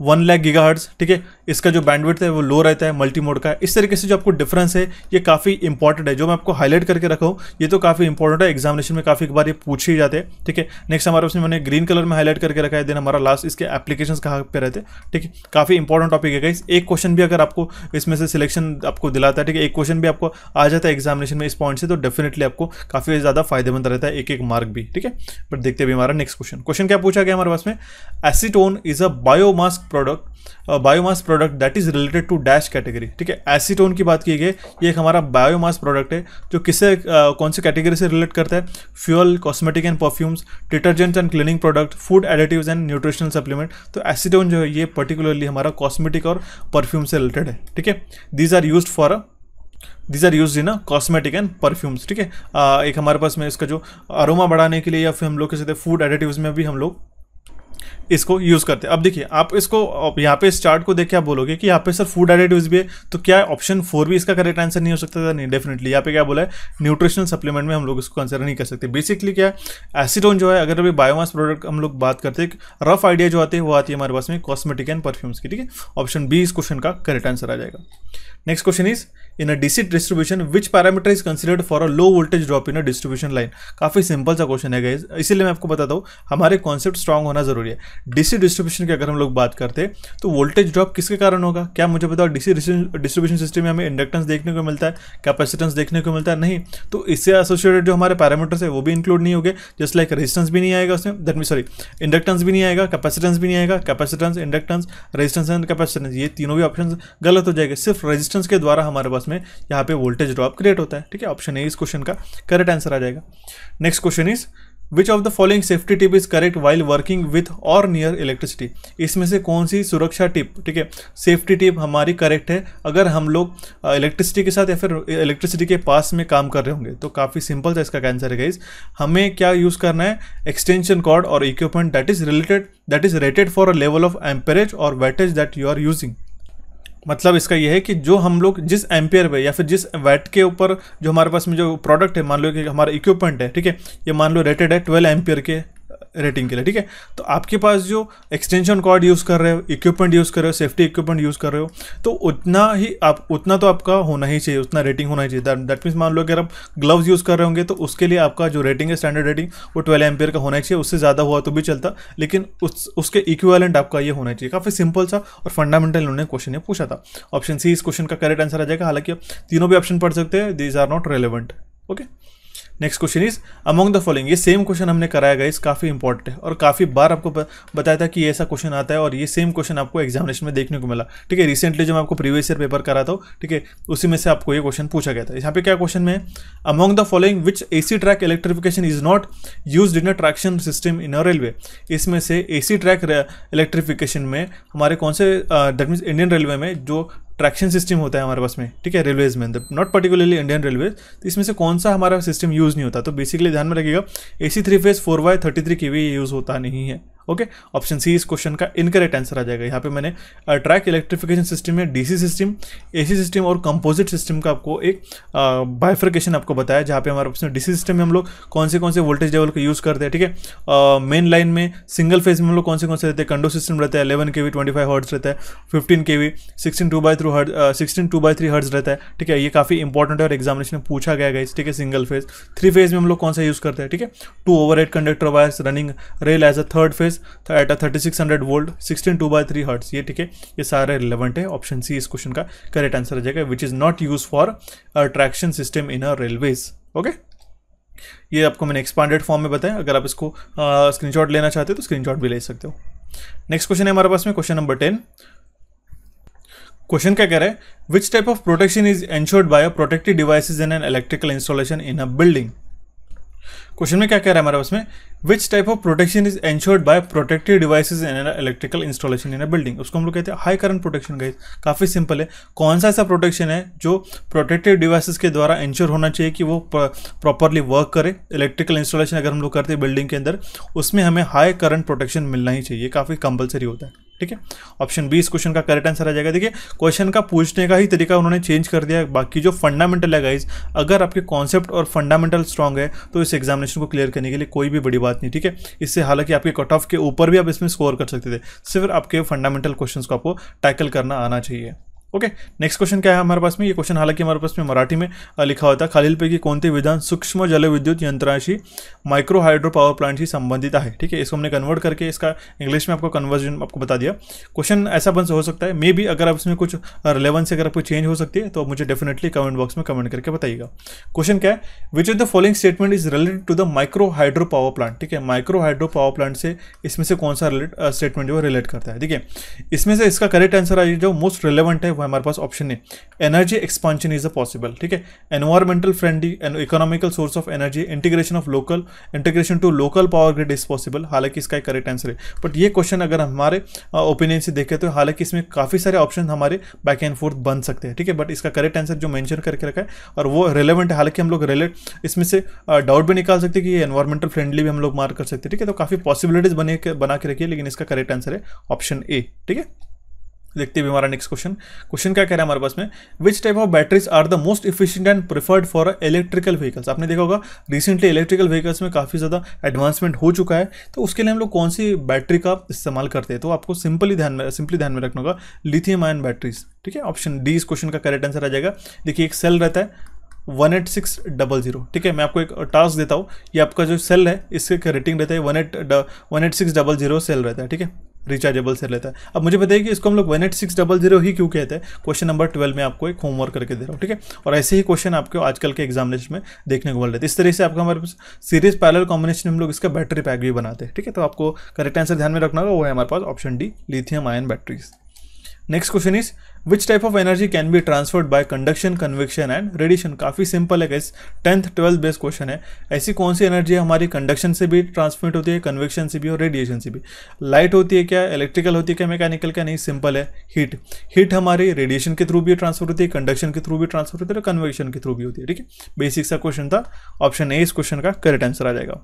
one lakh giga hertz ठीक है इसका जो बैंडविड्थ है वो लो रहता है मल्टी मोड का इस तरीके से जो आपको डिफरेंस है ये काफ़ी इंपॉर्टेंट है जो मैं आपको हाईलाइट करके रखा हूँ ये तो काफ़ी इंपॉर्टेंट है एग्जामिनेशन में काफ़ी एक बार ये पूछे ही जाते हैं ठीक है नेक्स्ट हमारे उसमें मैंने ग्रीन कलर में हाईलाइट करके रखा है देन हमारा लास्ट इसके एप्लीकेशन कहाँ पर रहते हैं ठीक है काफ़ी इंपॉर्टेंट टॉपिक है इस एक क्वेश्चन भी अगर आपको इसमें से सिलेक्शन आपको दिलाता है ठीक है एक क्वेश्चन भी आपको आ जाता है एग्जामिनेशन में इस पॉइंट से तो डेफिनेटली आपको काफ़ी ज़्यादा फायदेमंद रहता है एक एक मार्क भी ठीक है बट देखते भी हमारा नेक्स्ट क्वेश्चन क्वेश्चन क्या पूछा गया हमारे पास में acetone is a biomass product biomass product that is related to dash category ठीक है एसीटोन की बात की गई ये एक हमारा बायोमास प्रोडक्ट है जो uh, कौन से कैटेगरी से रिलेट करता है fuel cosmetic and perfumes detergents and cleaning product food additives and nutritional supplement तो एसीटोन जो है ये पर्टिकुलरली हमारा कॉस्मेटिक और परफ्यूम से रिलेटेड है ठीक है these are use for these are use in cosmetic and perfumes ठीक है uh, एक हमारे पास में इसका जो अरोमा बढ़ाने के लिए या फिर हम लोग कह सकते फूड एडिटिव में भी हम लोग इसको यूज़ करते हैं अब देखिए आप इसको यहाँ पे इस चार्ट को देख के आप बोलोगे कि यहाँ पे सर फूड एडिटिव्स भी है तो क्या ऑप्शन फोर भी इसका करेक्ट आंसर नहीं हो सकता था नहीं डेफिनेटली यहाँ पे क्या बोला है न्यूट्रिशनल सप्लीमेंट में हम लोग इसको कंसिडर नहीं कर सकते बेसिकली क्या है एसिडोन जो है अगर अभी बायोमास प्रोडक्ट हम लोग बात करते हैं रफ आइडिया जो आते हैं वो आती है हमारे पास में कॉस्मेटिक एंड परफ्यूम्स की ठीक है ऑप्शन बी इस क्वेश्चन का करेक्ट आंसर आ जाएगा next question is in a डिसिट distribution which parameter is considered for a low voltage drop in a distribution line काफ़ी सिंपल सा क्वेश्चन है गाइज इसीलिए मैं आपको बताता हूँ हमारे कॉन्सेप्ट स्ट्रॉन्ग होना जरूरी है डीसी डिस्ट्रीब्यूशन की अगर हम लोग बात करते तो वोल्टेज ड्रॉप किसके कारण होगा क्या मुझे बताओ डीसी डिस्ट्रीब्यूशन सिस्टम में हमें इंडक्टेंस देखने को मिलता है कैपेसिटेंस देखने को मिलता है नहीं तो इससे एसोसिएटेड जो हमारे पैरामीटर्स है वो भी इंक्लूड नहीं होंगे जस्ट लाइक रेजिस्टेंस भी नहीं आएगा उसमें दैट मीन सॉरी इंडक्टेंस भी नहीं आएगा कैपेसिटेंस भी नहीं आएगा capacitance inductance resistance and capacitance ये तीनों भी ऑप्शन गलत हो जाएगा सिर्फ रेजिस्टेंस रेजिस्टेंस के द्वारा हमारे पास में यहाँ पे वोल्टेज ड्रॉप क्रिएट होता है ठीक है ऑप्शन ए इस क्वेश्चन का करेक्ट आंसर आ जाएगा next question is which of the following safety tip is correct while working with or near electricity इसमें से कौन सी सुरक्षा टिप ठीक है सेफ्टी टिप हमारी करेक्ट है अगर हम लोग इलेक्ट्रिसिटी के साथ या फिर इलेक्ट्रिसिटी के पास में काम कर रहे होंगे तो काफ़ी सिंपल था इसका आंसर है गाइज हमें क्या यूज़ करना है एक्सटेंशन कॉर्ड और equipment that is related that is rated for a level of amperage or wattage that you are using मतलब इसका यह है कि जो हम लोग जिस एम्पेयर पे या फिर जिस वैट के ऊपर जो हमारे पास में जो प्रोडक्ट है मान लो कि हमारा इक्विपमेंट है ठीक है ये मान लो रेटेड है ट्वेल्व एम्पेयर के रेटिंग के लिए ठीक है तो आपके पास जो एक्सटेंशन कॉर्ड यूज़ कर रहे हो इक्विपमेंट यूज़ कर रहे हो सेफ्टी इक्विपमेंट यूज़ कर रहे हो तो उतना ही आप उतना तो आपका होना ही चाहिए उतना रेटिंग होना ही चाहिए दैट मीन्स मान लो अगर आप ग्लव्स यूज़ कर रहे होंगे तो उसके लिए आपका जो रेटिंग है स्टैंडर्ड रेटिंग वो ट्वेल्व एम्पेयर का होना चाहिए उससे ज़्यादा हुआ तो भी चलता लेकिन उस उसके इक्वलेंट आपका ये होना चाहिए काफ़ी सिंपल सा और फंडामेंटल उन्होंने क्वेश्चन ये पूछा था ऑप्शन सी इस क्वेश्चन का करेक्ट आंसर आ जाएगा हालांकि तीनों भी ऑप्शन पढ़ सकते हैं these are not relevant okay next question is among the following ये सेम क्वेश्चन हमने कराया गया इस काफ़ी इंपॉर्टेंट है और काफ़ी बार आपको बताया था कि ऐसा क्वेश्चन आता है और ये सेम क्वेश्चन आपको एग्जामिनेशन में देखने को मिला ठीक है रिसेंटली जो मैं आपको प्रीवियस ईयर पेपर करा था ठीक है उसी में से आपको ये क्वेश्चन पूछा गया था यहाँ पे क्या क्वेश्चन में among the following which A C track electrification is not use in a traction system in a railway इसमें से ए सी ट्रैक इलेक्ट्रिफिकेशन में हमारे कौन say that means Indian railway में जो ट्रैक्शन सिस्टम होता है हमारे पास में ठीक है रेलवेज में नॉट पर्टिकुलरली इंडियन रेलवे तो इसमें से कौन सा हमारा सिस्टम यूज़ नहीं होता तो बेसिकली ध्यान में रखिएगा A C three phase four wire thirty three K V use होता नहीं है ओके ऑप्शन सी इस क्वेश्चन का इनकरेक्ट आंसर आ जाएगा यहाँ पे मैंने ट्रैक इलेक्ट्रिफिकेशन सिस्टम में डीसी सिस्टम एसी सिस्टम और कंपोजिट सिस्टम का आपको एक बाइफ्रिकेशन uh, आपको बताया जहाँ पे हमारे ऑप्शन डीसी सिस्टम में हम लोग कौन से कौन से वोल्टेज लेवल को यूज़ करते हैं ठीक है मेन uh, लाइन में सिंगल फेज में हम लोग कौन से कौन से रहते हैं कंडो सिस्टम रहता है एलेवन के वी ट्वेंटी फाइव हर्ट्स रहता है fifteen K V sixteen two by three hertz sixteen two by three hertz रहता है ठीक है ये काफ़ी इंपॉर्टेंट है और एग्जामिनेशन में पूछा गया इस ठीक है सिंगल फेज थ्री फेज में हम लोग कौन सा यूज़ करते हैं ठीक है two overhead conductor wires running rail as a third phase voltage था at a thirty six hundred volt sixteen two by three hertz ये ठीक है ये सारे रिलेवेंट है ऑप्शन सी इस क्वेश्चन का करेक्ट आंसर आ जाएगा which is not use for a traction system in a railways okay ये आपको मैंने एक्सपांडेड फॉर्म में बताया अगर आप इसको स्क्रीन स्क्रीनशॉट लेना चाहते हो तो स्क्रीनशॉट भी ले सकते हो नेक्स्ट क्वेश्चन है हमारे पास में क्वेश्चन नंबर टेन क्वेश्चन क्या कह रहा है which type of protection is ensured by a protective devices in an electrical installation in a building question में क्या कह रहा है हमारे पास में which type of protection is ensured by protective devices in electrical installation in a building उसको हम लोग कहते हैं हाई करंट प्रोटेक्शन गाइज काफ़ी सिंपल है कौन सा ऐसा प्रोटेक्शन है जो प्रोटेक्टिव डिवाइसेज के द्वारा इंश्योर होना चाहिए कि वो प्रॉपरली वर्क करे इलेक्ट्रिकल इंस्टॉलेशन अगर हम लोग करते हैं बिल्डिंग के अंदर उसमें हमें हाई करंट प्रोटेक्शन मिलना ही चाहिए काफ़ी कंपलसरी होता है ठीक है ऑप्शन बी इस क्वेश्चन का करेक्ट आंसर आ जाएगा देखिए क्वेश्चन का पूछने का ही तरीका उन्होंने चेंज कर दिया बाकी जो फंडामेंटल है गाइज अगर आपके कॉन्सेप्ट और फंडामेंटल स्ट्रॉन्ग है तो इस एग्जामिनेशन को क्लियर करने के लिए कोई भी बड़ी बात नहीं ठीक है इससे हालांकि आपके कट ऑफ के ऊपर भी आप इसमें स्कोर कर सकते थे सिर्फ आपके फंडामेंटल क्वेश्चन को आपको टैकल करना आना चाहिए ओके नेक्स्ट क्वेश्चन क्या है हमारे पास में ये क्वेश्चन हालांकि हमारे पास में मराठी में लिखा होता है खालीलपैकी कोणते विधान सूक्ष्म जलविद्युत यंत्राशी माइक्रो हाइड्रो पावर से संबंधित है ठीक है इसको हमने कन्वर्ट करके इसका इंग्लिश में आपको कन्वर्जन आपको बता दिया क्वेश्चन ऐसा बन हो सकता है मे भी अगर आप इसमें कुछ रिलेवेंस अगर आपको चेंज हो सकती है तो मुझे डेफिनेटली कमेंट बॉक्स में कमेंट करके बताइएगा क्वेश्चन क्या है which of the following statement is related to the micro hydro power plant ठीक है माइक्रो हाइड्रो पावर प्लांट से इसमें से कौन सा स्टेटमेंट जो रिलेट करता है ठीक है इसमें से इसका करेक्ट आंसर जो मोस्ट रिलेवेंट है में हमारे पास ऑप्शन है energy expansion is a possible ठीक है environmental friendly and economical source of energy integration of local integration to local power grid is possible हालांकि इसका करेक्ट आंसर है बट ये क्वेश्चन अगर हमारे ओपिनियन से देखें तो हालांकि इसमें काफ़ी सारे ऑप्शन हमारे बैक एंड फोर्थ बन सकते हैं ठीक है बट इसका करेक्ट आंसर जो मैंशन करके रखा है और वो रिलेवेंट है हालांकि हम लोग रिलेट इसमें से डाउट भी निकाल सकते हैं कि ये एनवायरमेंटल फ्रेंडली भी हम लोग मार्क कर सकते हैं ठीक है तो काफ़ी पॉसिबिलिटीज बने बना के रखिए लेकिन इसका करेक्ट आंसर है ऑप्शन ए ठीक है देखते हैं हमारा नेक्स्ट क्वेश्चन क्वेश्चन क्या कह रहा है हमारे पास में which type of batteries are the most efficient and preferred for electrical vehicles आपने देखा होगा रिसेंटली इलेक्ट्रिकल व्हीकल्स में काफ़ी ज़्यादा एडवांसमेंट हो चुका है तो उसके लिए हम लोग कौन सी बैटरी का इस्तेमाल करते हैं तो आपको सिंपली ध्यान में सिंपली ध्यान में रखना होगा लिथियम आयन बैटरीज ठीक है ऑप्शन डी इस क्वेश्चन का करेक्ट आंसर आ जाएगा देखिए एक सेल रहता है one eight six double zero ठीक है मैं आपको एक टास्क देता हूँ ये आपका जो सेल है इसके रेटिंग रहता है one eight one eight six double zero cell रहता है ठीक है रिचार्जेबल से लेता है अब मुझे बताइए कि इसको हम लोग one eight six double zero ही क्यों कहते हैं क्वेश्चन नंबर ट्वेल्व में आपको एक होमवर्क करके दे रहा हूँ ठीक है और ऐसे ही क्वेश्चन आपको आजकल के एग्जामिनेशन में देखने को मिल रहे थे इस तरह से आपका हमारे पास सीरीज पैरल कॉम्बिनेशन हम लोग इसका बैटरी पैक भी बनाते हैं ठीक है तो आपको करेक्ट आंसर ध्यान में रखना होगा वो है हमारे पास option D lithium ion batteries next question is which type of energy can be transferred by conduction convection and radiation काफ़ी सिंपल है गैस टेंथ ट्वेल्थ बेस्ट क्वेश्चन है ऐसी कौन सी एनर्जी हमारी कंडक्शन से भी ट्रांसमिट होती है कन्वेक्शन से भी और रेडिएशन से भी लाइट होती है क्या इलेक्ट्रिकल होती है क्या मैकेनिकल क्या नहीं सिंपल है हीट हीट हमारी रेडिएशन के थ्रू भी ट्रांसफर होती है कंडक्शन के थ्रू भी ट्रांसफर होती है और कन्वेक्शन के थ्रू भी होती है ठीक है बेसिक सा क्वेश्चन था ऑप्शन ए इस क्वेश्चन का करेक्ट आंसर आ जाएगा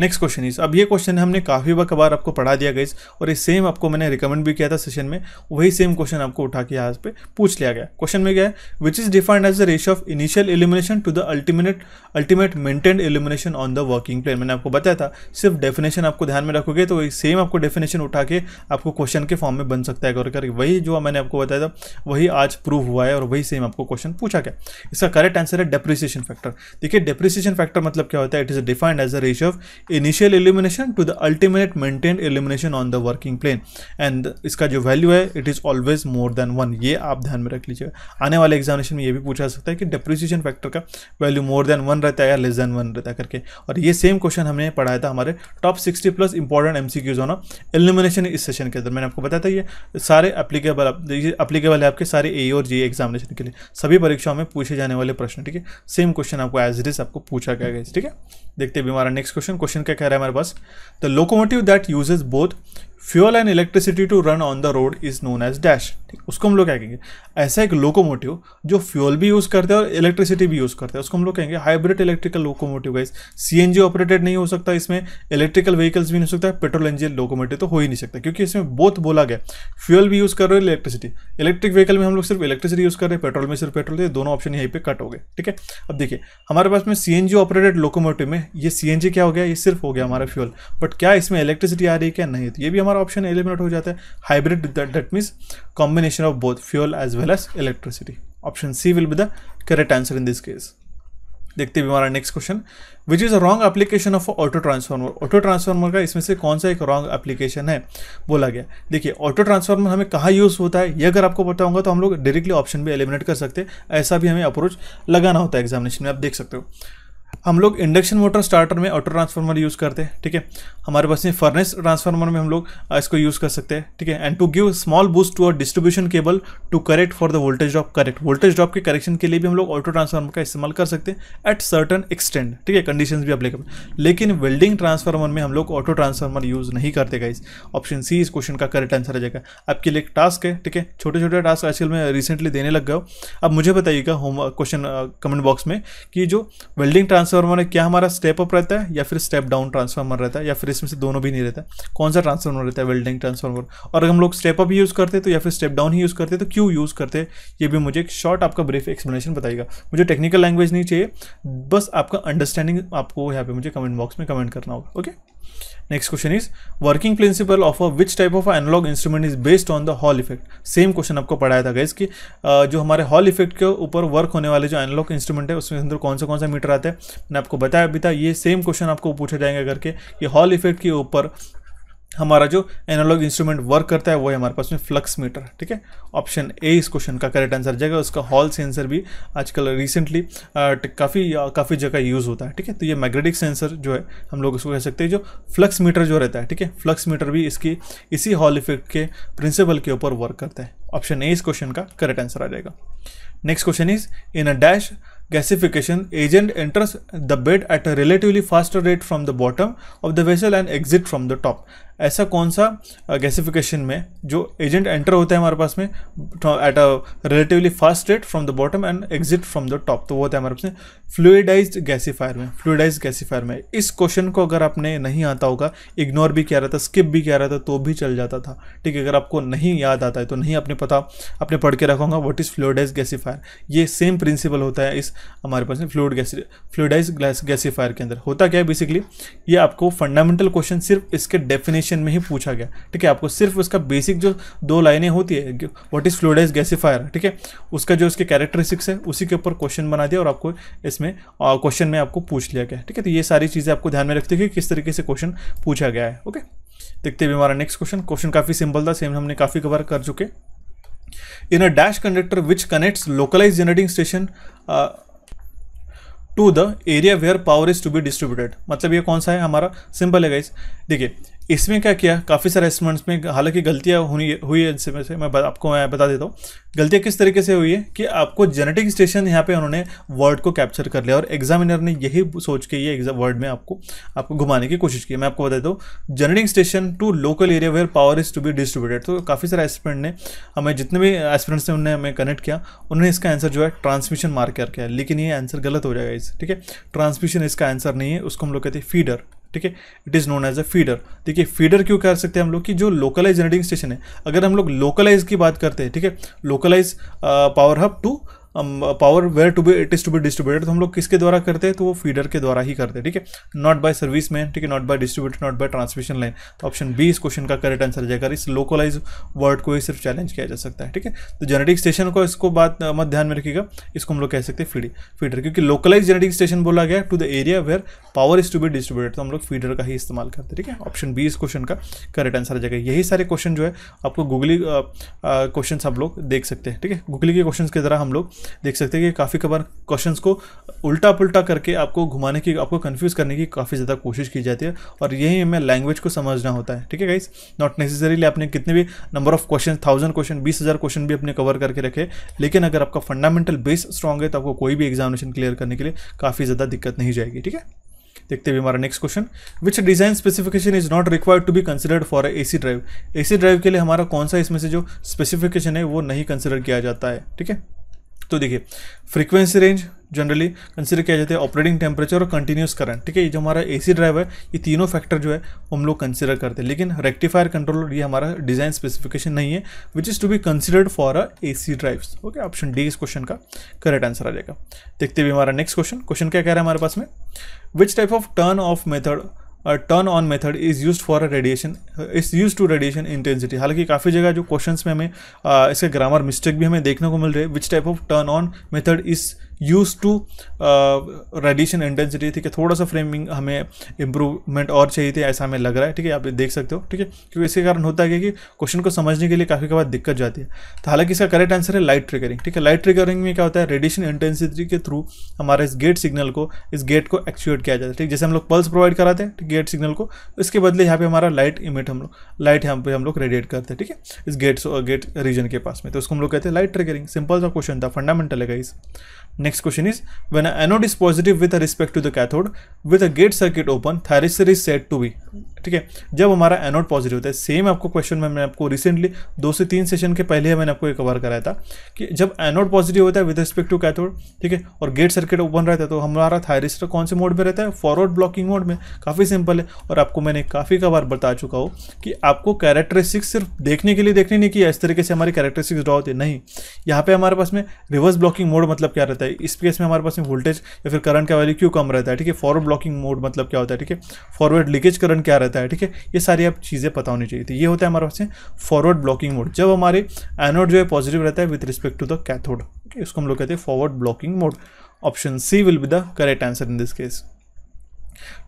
नेक्स्ट क्वेश्चन इज अब ये क्वेश्चन हमने काफ़ी बार आपको पढ़ा दिया गई और ये सेम आपको मैंने रिकमेंड भी किया था सेशन में वही सेम क्वेश्चन आपको उठा के आज पे पूछ लिया गया क्वेश्चन में क्या है which is defined as the ratio of initial illumination to the ultimate ultimate maintained illumination on the working plane मैंने आपको बताया था सिर्फ डेफिनेशन आपको ध्यान में रखोगे तो वही सेम आपको डेफिनेशन उठा के आपको क्वेश्चन के फॉर्म में बन सकता है करके वही जो मैंने आपको बताया था वही आज प्रूव हुआ है और वही सेम आपको क्वेश्चन पूछा गया इसका करेक्ट आंसर है डेप्रिसिएशन फैक्टर देखिए डेप्रिसिएशन फैक्टर मतलब क्या होता है it is defined as the ratio of initial illumination to the ultimate maintained illumination on the working plane and इसका जो वैल्यू है it is always more than one ये आप ध्यान में रख लीजिए आने वाले एग्जामिनेशन में ये भी पूछा सकता है कि डिप्रिसिएशन फैक्टर का वैल्यू मोर देन वन रहता है या लेस देन वन रहता है करके और ये सेम क्वेश्चन हमने पढ़ाया था हमारे top sixty plus important M C Qs on illumination इस सेशन के अंदर मैंने आपको बताया था ये सारे अप्लीकेबल अप्लीकेबल है आपके सारे ए और जी एग्जामिनेशन के लिए सभी परीक्षाओं में पूछे जाने वाले प्रश्न ठीक है सेम क्वेश्चन आपको एज इट इज आपको पूछा गया ठीक है देखते हैं हमारा नेक्स्ट क्वेश्चन क्वेश्चन क्या कह रहा है हमारे पास the locomotive that uses both fuel and electricity to run on the road is known as dash उसको हम लोग क्या कहेंगे ऐसा एक लोकोमोटिव जो फ्यूल भी यूज़ करते हैं और इलेक्ट्रिसिटी भी यूज़ करते हैं उसको हम लोग कहेंगे hybrid electrical locomotive guys C operated नहीं हो सकता इसमें इलेक्ट्रिकल व्हीकल्स भी नहीं हो सकता पेट्रोल इंजन लोकोमोटिव तो हो ही नहीं सकता क्योंकि इसमें बोथ बोला गया फ्यूल भी यूज़ कर रहे हो इलेक्ट्रिसिटी इलेक्ट्रिक व्हीकल में हम लोग सिर्फ इलेक्ट्रिसिटी यूज़ कर रहे हैं पेट्रोल में सिर्फ पेट्रोल तो दोनों ऑप्शन यहीं पर कट हो गए ठीक है अब देखिए हमारे पास में सी ऑपरेटेड लोकोमोटिव में ये सी क्या हो गया ये सिर्फ हो गया हमारा फ्यूल बट क्या इसमें इलेक्ट्रिसिटी आ रही है क्या नहीं तो ये भी हमारा ऑप्शन एलिमिनेट हो जाता है hybrid that means combination of both fuel as well as electricity option C will be the correct answer in this case देखते हैं हमारा next question which is a wrong application of auto transformer auto transformer का इसमें से कौन सा एक wrong application है बोला गया देखिए ऑटो ट्रांसफार्मर हमें कहाँ यूज़ होता है ये अगर आपको बताऊंगा तो हम लोग डायरेक्टली ऑप्शन भी एलिमिनेट कर सकते हैं ऐसा भी हमें अप्रोच लगाना होता है एग्जामिनेशन में आप देख सकते हो हम लोग इंडक्शन मोटर स्टार्टर में ऑटो ट्रांसफार्मर यूज़ करते हैं ठीक है हमारे पास में फर्नेस ट्रांसफार्मर में हम लोग इसको यूज़ कर सकते हैं ठीक है and to give small boost to a distribution cable to correct for the voltage drop correct voltage drop के करेक्शन के लिए भी हम लोग ऑटो ट्रांसफार्मर का इस्तेमाल कर सकते हैं एट सर्टन एक्सटेंड ठीक है कंडीशन भी अपने लेकिन वेल्डिंग ट्रांसफार्मर में हम लोग ऑटो ट्रांसफार्मर यूज़ नहीं करते गाइज ऑप्शन सी इस क्वेश्चन का करेक्ट आंसर आ जाएगा आपके लिए एक टास्क है ठीक है छोटे छोटे टास्क आजकल मैं रिसेंटली देने लग गया अब मुझे बताइएगा होम क्वेश्चन कमेंट बॉक्स में कि जो वेल्डिंग ट्रांसफार्मर ट्रांसफार्मर में क्या हमारा स्टेप अप रहता है या फिर स्टेप डाउन ट्रांसफार्मर रहता है या फिर इसमें से दोनों भी नहीं रहता कौन सा ट्रांसफार्मर रहता है वेल्डिंग ट्रांसफार्मर और अगर हम लोग स्टेप अप यूज़ करते तो या फिर स्टेप डाउन ही यूज़ करते तो क्यों यूज़ करते ये भी मुझे एक शॉर्ट आपका ब्रीफ एक्सप्लेनेशन बताएगा मुझे टेक्निकल लैंग्वेज नहीं चाहिए बस आपका अंडरस्टैंडिंग आपको यहाँ पे मुझे कमेंट बॉक्स में कमेंट करना होगा okay Next question is working principle of a which type of analog instrument is based on the hall effect. Same question आपको पढ़ाया था गैस कि जो हमारे हॉल इफेक्ट के ऊपर वर्क होने वाले जो एनालॉग इंस्ट्रूमेंट है उसके अंदर कौन सा कौन सा मीटर आता है मैंने आपको बताया अभी था ये सेम क्वेश्चन आपको पूछे जाएंगे करके कि हॉल इफेक्ट के ऊपर हमारा जो एनालॉग इंस्ट्रूमेंट वर्क करता है वो है हमारे पास में फ्लक्स मीटर ठीक है ऑप्शन ए इस क्वेश्चन का करेक्ट आंसर जाएगा उसका हॉल सेंसर भी आजकल रिसेंटली काफ़ी काफ़ी जगह यूज़ होता है ठीक है तो ये मैग्नेटिक सेंसर जो है हम लोग इसको कह सकते हैं जो फ्लक्स मीटर जो रहता है ठीक है फ्लक्स मीटर भी इसकी इसी हॉल इफेक्ट के प्रिंसिपल के ऊपर वर्क करता है ऑप्शन ए इस क्वेश्चन का करेक्ट आंसर आ जाएगा next question is in a dash gasification agent enters the bed at a relatively faster rate from the bottom of the vessel and exit from the top ऐसा कौन सा gasification में जो agent enter होता है हमारे पास में at a relatively fast rate from the bottom and exit from the top तो वो होता है हमारे पास में फ्लूडाइज गैसीफायर में फ्लूडाइज गैसीफायर में इस क्वेश्चन को अगर आपने नहीं आता होगा इग्नोर भी किया रहा था स्किप भी किया रहा था तो भी चल जाता था ठीक है अगर आपको नहीं याद आता है तो नहीं आपने पता आपने पढ़ के रखा होगा वट इज़ फ्लूडाइज गैसीफायर ये सेम प्रिंसिपल होता है इस हमारे पास में फ्लूड गैस फ्लूडाइज गैसीफायर के अंदर होता क्या है बेसिकली ये आपको फंडामेंटल क्वेश्चन सिर्फ इसके डेफिनेशन डेफिनेशन में ही पूछा गया ठीक है आपको सिर्फ उसका बेसिक जो दो लाइनें होती है व्हाट इज फ्लोडाइज गैसीफायर ठीक है उसका जो उसके कैरेक्टरिस्टिक्स है उसी के ऊपर क्वेश्चन बना दिया और आपको इसमें क्वेश्चन में आपको पूछ लिया गया ठीक है तो ये सारी चीज़ें आपको ध्यान में रखते हुए कि किस तरीके से क्वेश्चन पूछा गया है ओके देखते हैं हमारा नेक्स्ट क्वेश्चन क्वेश्चन काफ़ी सिंपल था सेम हमने काफ़ी कवर कर चुके in a dash conductor which connects localise generating station to the area where power is to be distributed मतलब ये कौन सा है हमारा सिंपल है गाइस देखिए इसमें क्या किया काफ़ी सारे स्टूडेंट्स में हालांकि गलतियां हुई हुई है इनसे से मैं आपको मैं बता देता हूँ गलतियां किस तरीके से हुई है कि आपको जेनेटिक स्टेशन यहाँ पे उन्होंने वर्ड को कैप्चर कर लिया और एग्जामिनर ने यही सोच के ये वर्ड में आपको आपको घुमाने की कोशिश की मैं आपको बता देता हूँ genetic station to local area where power is to be distributed तो काफ़ी सारे एस्पिरेंट ने हमें जितने भी एस्पिरेंट्स ने उन्हें हमें कनेक्ट किया उन्होंने इसका आंसर जो है ट्रांसमिशन मार्क किया लेकिन ये आंसर गलत हो जाएगा इस ठीक है ट्रांसमिशन इसका आंसर नहीं है उसको हम लोग कहते हैं फीडर ठीक है it is known as a feeder देखिए फीडर क्यों कह सकते हैं हम लोग कि जो लोकलाइज जनरेटिंग स्टेशन है अगर हम लोग लोकलाइज की बात करते हैं ठीक है localise power hub to power where to be it is to be distributed तो हम लोग किसके द्वारा करते हैं तो वो फीडर के द्वारा ही करते हैं ठीक है नॉट बाय सर्विस मैन ठीक है not by distributor not by transmission line तो ऑप्शन बी इस क्वेश्चन का करेक्ट आंसर जाएगा इस लोकलाइज वर्ड को ही सिर्फ चैलेंज किया जा सकता है ठीक है तो जेनेटिक स्टेशन को इसको बात uh, मत ध्यान में रखिएगा इसको हम लोग कह सकते हैं फीडर क्योंकि लोकलाइज जेनेटिक स्टेशन बोला गया to the area where power is to be distributed तो हम लोग फीडर का ही इस्तेमाल करते हैं ठीक है ऑप्शन बी इस क्वेश्चन का करेक्ट आंसर आ जाएगा यही सारे क्वेश्चन जो है आपको गूगली क्वेश्चन uh, uh, आप लोग देख सकते हैं ठीक है गूगली के क्वेश्चन के द्वारा हम लोग देख सकते हैं कि काफ़ी कबार क्वेश्चंस को उल्टा पुल्टा करके आपको घुमाने की आपको कंफ्यूज करने की काफ़ी ज़्यादा कोशिश की जाती है और यही हमें लैंग्वेज को समझना होता है ठीक है गाइस नॉट नेसेसरीली आपने कितने भी number of question thousand question बीस हज़ार क्वेश्चन भी अपने कवर करके रखे लेकिन अगर आपका फंडामेंटल बेस स्ट्रॉग है तो आपको कोई भी एग्जामिनेशन क्लियर करने के लिए काफ़ी ज़्यादा दिक्कत नहीं जाएगी ठीक है देखते हुए हमारा next question which design specification is not required to be considered for A C drive A C drive के लिए हमारा कौन सा इसमें से जो स्पेसिफिकेशन है वो नहीं कंसिडर किया जाता है ठीक है तो देखिए फ्रीक्वेंसी रेंज जनरली कंसिडर किया जाता है ऑपरेटिंग टेम्परेचर और कंटिन्यूस करंट ठीक है ये जो हमारा एसी ड्राइव है ये तीनों फैक्टर जो है हम लोग कंसिडर करते हैं लेकिन रेक्टिफायर कंट्रोलर ये हमारा डिजाइन स्पेसिफिकेशन नहीं है which is to be considered for a A C drives okay option D इस क्वेश्चन का करेक्ट आंसर आ जाएगा देखते हुए हमारा नेक्स्ट क्वेश्चन क्वेश्चन क्या कह रहा है हमारे पास में which type of turn off method a turn on method is use for a radiation is use to radiation intensity हालांकि काफ़ी जगह जो क्वेश्चन में हमें इसके ग्रामर मिस्टेक भी हमें देखने को मिल रहे हैं which type of turn on method is use to radiation intensity ठीक है थोड़ा सा फ्रेमिंग हमें इम्प्रूवमेंट और चाहिए थी ऐसा हमें लग रहा है ठीक है आप देख सकते हो ठीक है क्योंकि इसके कारण होता है कि क्वेश्चन को समझने के लिए काफ़ी कबार दिक्कत जाती है तो हालांकि इसका करेक्ट आंसर है लाइट ट्रिगरिंग ठीक है लाइट ट्रिगरिंग में क्या होता है रेडिएशन इंटेंसिटी के थ्रू हमारे इस गेट सिग्नल को इस गेट को एक्चुएट किया जाता है ठीक जैसे हम लोग पल्स प्रोवाइड कराते हैं गेट सिग्नल को इसके बदले यहाँ पर हमारा लाइट इमिट हम लोग लाइट यहाँ पर हम लोग रेडिएट करते हैं ठीक है इस गेट गेट रीजन के पास में तो उसको हम लोग कहते हैं लाइट ट्रिगरिंग सिंपल सा क्वेश्चन था फंडामेंटल है इस next question is when anode is positive with respect to the cathode cathode, a gate circuit open open, is set to be ठीक है जब हमारा एनोड पॉजिटिव होता है सेम आपको क्वेश्चन में मैंने आपको रिसेंटली दो से तीन सेशन के पहले मैंने आपको एक कवर कराया था कि जब एनोड पॉजिटिव होता है विद रिस्पेक्ट टू कैथोड ठीक है और गेट सर्किट ओपन रहता है तो हमारा थायरिस्टर कौन से मोड में रहता है फॉरवर्ड ब्लॉकिंग मोड में काफ़ी सिंपल है और आपको मैंने काफ़ी कबार बता चुका हो कि आपको कैरेक्टरिस्टिक्स सिर्फ देखने के लिए देखने नहीं कि इस तरीके से हमारी कैरेक्टरिस्टिक्स ड्रॉ होती है नहीं यहाँ पर हमारे पास में रिवर्स ब्लॉकिंग मोड मतलब क्या रहता है रहता है इस केस में हमारे पास में वोल्टेज या फिर करंट का वैल्यू क्यों कम रहता है ठीक है फॉरवर्ड ब्लॉकिंग मोड मतलब क्या होता है ठीक है फॉरवर्ड लीकेज करंट क्या रहता है ठीक है ये सारी आप चीज़ें पता होनी चाहिए तो ये होता है हमारे पास में फॉरवर्ड ब्लॉकिंग मोड जब हमारे एनोड जो है पॉजिटिव रहता है with respect to the cathode इसको हम लोग कहते हैं forward blocking mode option C will be the correct answer in this case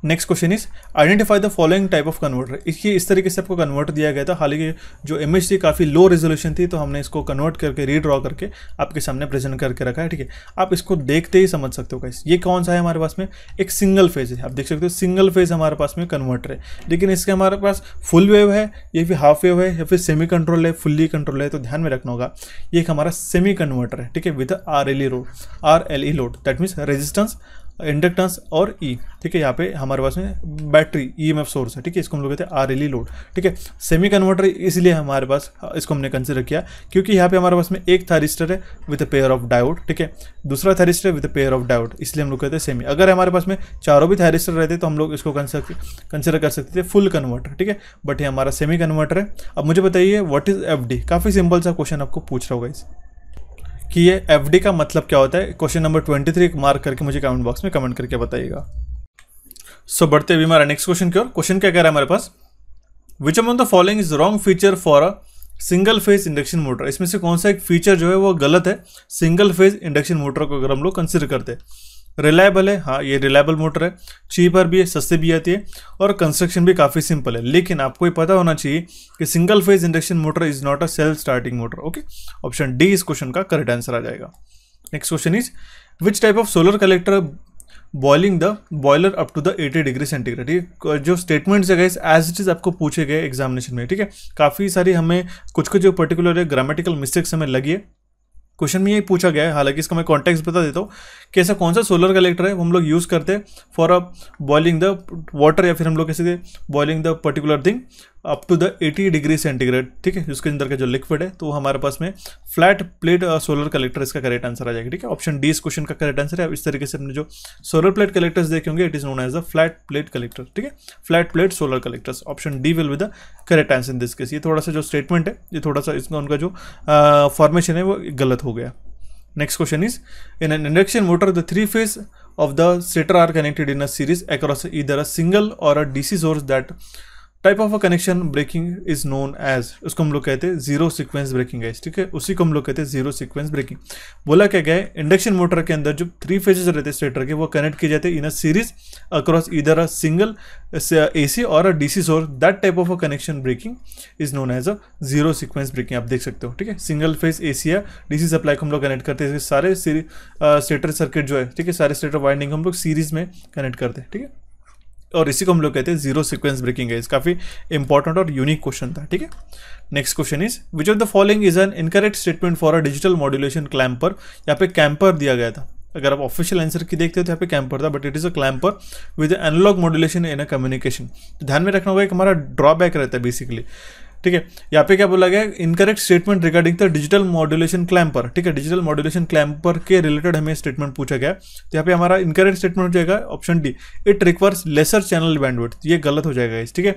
next question is identify the following type of converter इसके इस तरीके से आपको कन्वर्ट दिया गया था हालांकि जो इमेज थी काफ़ी लो रेजोल्यूशन थी तो हमने इसको कन्वर्ट करके रीड्रॉ करके आपके सामने प्रेजेंट करके रखा है ठीक है आप इसको देखते ही समझ सकते हो कैसे ये कौन सा है हमारे पास में एक सिंगल फेज है आप देख सकते हो सिंगल फेज हमारे पास में कन्वर्टर है लेकिन इसके हमारे पास फुल वेव है या फिर हाफ वेव है या फिर सेमी कंट्रोल है फुल्ली कंट्रोल है तो ध्यान में रखना होगा ये एक हमारा सेमी कन्वर्टर है ठीक है with R L E load R L E load that means resistance inductance और ई e, ठीक है यहाँ पे हमारे पास में battery E M F source है ठीक है इसको हम लोग कहते हैं आर एल ई लोड ठीक है सेमी कन्वर्टर इसलिए हमारे पास इसको हमने कंसिडर किया क्योंकि यहाँ पे हमारे पास में एक थारिस्टर है with a pair of diode ठीक है दूसरा thyristor with a pair of diode इसलिए हम लोग कहते हैं सेमी अगर हमारे पास में चारों भी थारिस्टर रहते तो हम लोग इसको कंसिडर कर सकते थे फुल कन्वर्टर ठीक है बट ये हमारा सेमी कन्वर्टर है अब मुझे बताइए वट इज एफ काफ़ी सिंपल सा क्वेश्चन आपको पूछ रहा होगा इस कि ये एफ का मतलब क्या होता है question number twenty three mark करके मुझे कमेंट बॉक्स में कमेंट करके बताइएगा सो so, बढ़ते अभी हमारा नेक्स्ट क्वेश्चन की ओर क्वेश्चन क्या कह रहा है हमारे पास which among the following is wrong feature for a single phase induction motor इसमें से कौन सा एक फीचर जो है वो गलत है सिंगल फेज इंडक्शन मोटर को अगर हम लोग कंसिडर करते हैं रिलायबल है हाँ ये रिलायबल मोटर है चीपर भी है सस्ते भी आती है और कंस्ट्रक्शन भी काफ़ी सिंपल है लेकिन आपको ये पता होना चाहिए कि single phase induction motor is not a self starting motor okay option D इस क्वेश्चन का करेक्ट आंसर आ जाएगा next question is which type of solar collector boiling the boiler up to the 80 degree centigrade ये जो statements है guys as it is आपको पूछे गए एग्जामिनेशन में ठीक है काफ़ी सारी हमें कुछ कुछ जो पर्टिकुलर ग्रामेटिकल मिस्टेक्स हमें लगी है क्वेश्चन में ये पूछा गया है हालांकि इसका मैं कॉन्टेक्स्ट बता देता हूँ कैसा कौन सा सोलर कलेक्टर है हम लोग यूज़ करते हैं for a boiling the water या फिर हम लोग कैसे boiling the particular thing up to the 80 degree centigrade ठीक है उसके अंदर का जो लिक्विड है तो हमारे पास में फ्लैट प्लेट सोलर कलेक्टर इसका करेक्ट आंसर आ जाएगा ठीक है ऑप्शन डी इस क्वेश्चन का करेक्ट आंसर है इस तरीके से हमने जो सोलर प्लेट कलेक्टर्स देखे होंगे it is known as the flat plate collector ठीक है flat plate solar collectors option D will with the correct answer in this case ये थोड़ा सा जो स्टेटमेंट है ये थोड़ा सा इसका उनका जो फॉर्मेशन uh, है वो गलत हो गया Next question is, in an induction motor, the three phase of the stator are connected in a series across either a single or a DC source that type of a connection breaking is known as उसको हम लोग कहते हैं zero sequence breaking है ठीक है उसी को हम लोग कहते हैं जीरो सिक्वेंस ब्रेकिंग बोला क्या गया है इंडक्शन मोटर के अंदर जो थ्री फेजेस रहते हैं स्टेटर के वो कनेक्ट किए जाते हैं इन अ सीरीज अक्रॉस इधर अ सिंगल ए सी और a D C source that type of a connection breaking is known as a zero sequence breaking आप देख सकते हो ठीक है सिंगल फेज ए सी या डी सी सप्लाई को हम लोग कनेक्ट करते हैं सारे स्टेटर सर्किट uh, जो है ठीक है सारे स्टेटर वाइंडिंग हम लोग सीरीज में कनेक्ट करते हैं ठीक है और इसी को हम लोग कहते हैं जीरो सीक्वेंस ब्रेकिंग है काफ़ी इंपॉर्टेंट और यूनिक क्वेश्चन था ठीक है next question is which of the following is an incorrect statement for a digital modulation clamper यहाँ पे कैंपर दिया गया था अगर आप ऑफिशियल आंसर की देखते हो तो यहाँ पे कैंपर था but it is a clamper with analog modulation in a communication तो ध्यान में रखना होगा एक हमारा ड्रॉबैक रहता है बेसिकली ठीक है यहाँ पे क्या बोला गया incorrect statement regarding the digital modulation clamper ठीक है डिजिटल मॉड्यूलेशन क्लैम्पर के रिलेटेड हमें स्टेटमेंट पूछा गया तो यहाँ पे हमारा इनकरेक्ट स्टेटमेंट हो जाएगा option D it requires lesser channel bandwidth ये गलत हो जाएगा इस ठीक है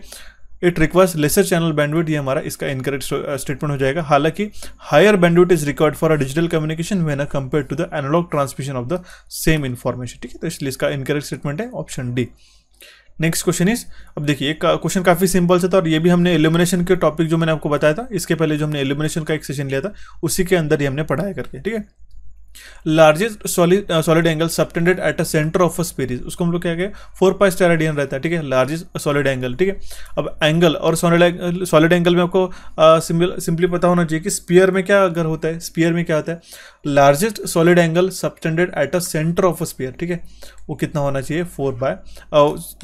it requires lesser channel bandwidth ये हमारा इसका इनकरेक्ट स्टेटमेंट हो जाएगा हालांकि higher bandwidth is required for a digital communication when a compare to the analog transmission of the same information ठीक है तो इसलिए इसका इनकरेक्ट स्टेटमेंट है option D next question is अब देखिए क्वेश्चन काफी सिंपल से था और ये भी हमने एलिमिनेशन के टॉपिक जो मैंने आपको बताया था इसके पहले जो हमने एलिमिनेशन का एक सेशन लिया था उसी के अंदर ही हमने पढ़ाया करके ठीक है largest solid solid angle subtended at a centre of a sphere उसको हम लोग क्या कहें फोर पाई स्टेराडियन रहता है ठीक है लार्जेस्ट सॉलिड एंगल ठीक है अब एंगल और सॉलिड सॉलिड एंगल में आपको सिंपली पता होना चाहिए कि स्पीयर में क्या अगर होता है स्पीयर में क्या होता है largest solid angle subtended at a centre of a sphere ठीक है वो कितना होना चाहिए four by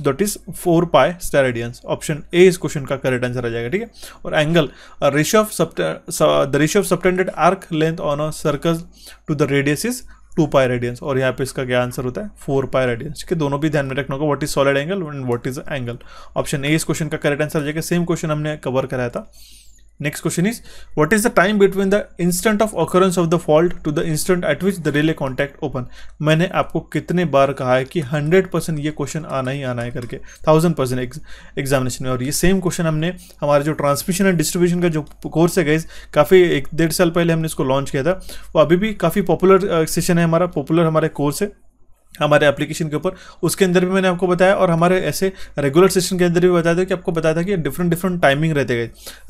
that is four pi steradians option A इस क्वेश्चन का करेक्ट आंसर आ जाएगा ठीक है और angle ratio of the ratio of subtended arc length on a circle to the radius is two pi radians और यहाँ पे इसका क्या आंसर होता है फोर पाई रेडियंस ठीक है दोनों भी ध्यान में रखना होगा what is solid angle and what is angle option A इस क्वेश्चन का करेक्ट आंसर आ जाएगा सेम क्वेश्चन हमने कवर कराया था next question is what is the time between the instant of occurrence of the fault to the instant at which the relay contact open मैंने आपको कितने बार कहा है कि हंड्रेड परसेंट ये क्वेश्चन आना ही आना है करके थाउजेंड परसेंट एग्जामिनेशन में और ये सेम क्वेश्चन हमने हमारे जो ट्रांसमिशन एंड डिस्ट्रीब्यूशन का जो कोर्स है गाइज काफ़ी एक डेढ़ साल पहले हमने इसको लॉन्च किया था वो अभी भी काफ़ी पॉपुलर सेशन है हमारा पॉपुलर हमारे कोर्स है हमारे एप्लीकेशन के ऊपर उसके अंदर भी मैंने आपको बताया और हमारे ऐसे रेगुलर सिस्टम के अंदर भी बताया था कि आपको बताया था कि डिफरेंट डिफरेंट टाइमिंग रहते गए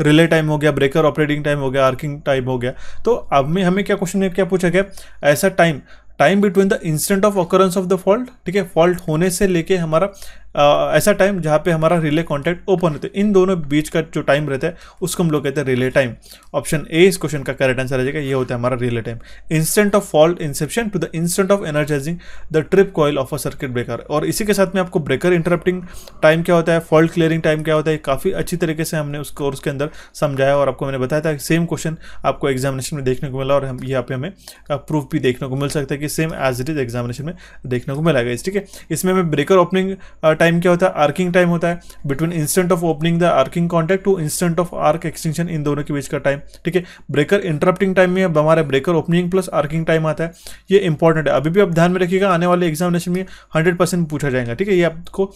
रिले टाइम हो गया ब्रेकर ऑपरेटिंग टाइम हो गया आर्किंग टाइम हो गया तो अब में हमें क्या क्वेश्चन क्या पूछा गया ऐसा time time between the instant of occurrence of the fault ठीक है फॉल्ट होने से लेके हमारा ऐसा टाइम जहाँ पे हमारा रिले कॉन्टैक्ट ओपन होते है इन दोनों बीच का जो टाइम रहता है उसको हम लोग कहते हैं रिले टाइम ऑप्शन ए इस क्वेश्चन का करेक्ट आंसर आ जाएगा ये होता है हमारा relay time instant of fault inception to the instant of energising the trip coil of a circuit breaker और इसी के साथ में आपको ब्रेकर इंटरप्टिंग टाइम क्या होता है फॉल्ट क्लियरिंग टाइम क्या होता है काफ़ी अच्छी तरीके से हमने उस कोर्स के अंदर समझाया और आपको मैंने बताया था सेम क्वेश्चन आपको एग्जामिनेशन में देखने को मिला और हम यहाँ पे हमें प्रूफ भी देखने को मिल सकता है कि same as it is examination में देखने को मिला गया ठीक है इसमें हमें ब्रेकर ओपनिंग टाइम क्या होता है आर्किंग टाइम होता है between instant of opening the arcing contact to instant of arc extension इन दोनों के बीच का टाइम ठीक है ब्रेकर इंटरप्टिंग टाइम में हमारे breaker opening plus arcing time आता है ये इंपॉर्टेंट है अभी भी आप ध्यान में रखिएगा आने वाले एग्जामिनेशन में हंड्रेड परसेंट पूछा जाएगा ठीक है ये आपको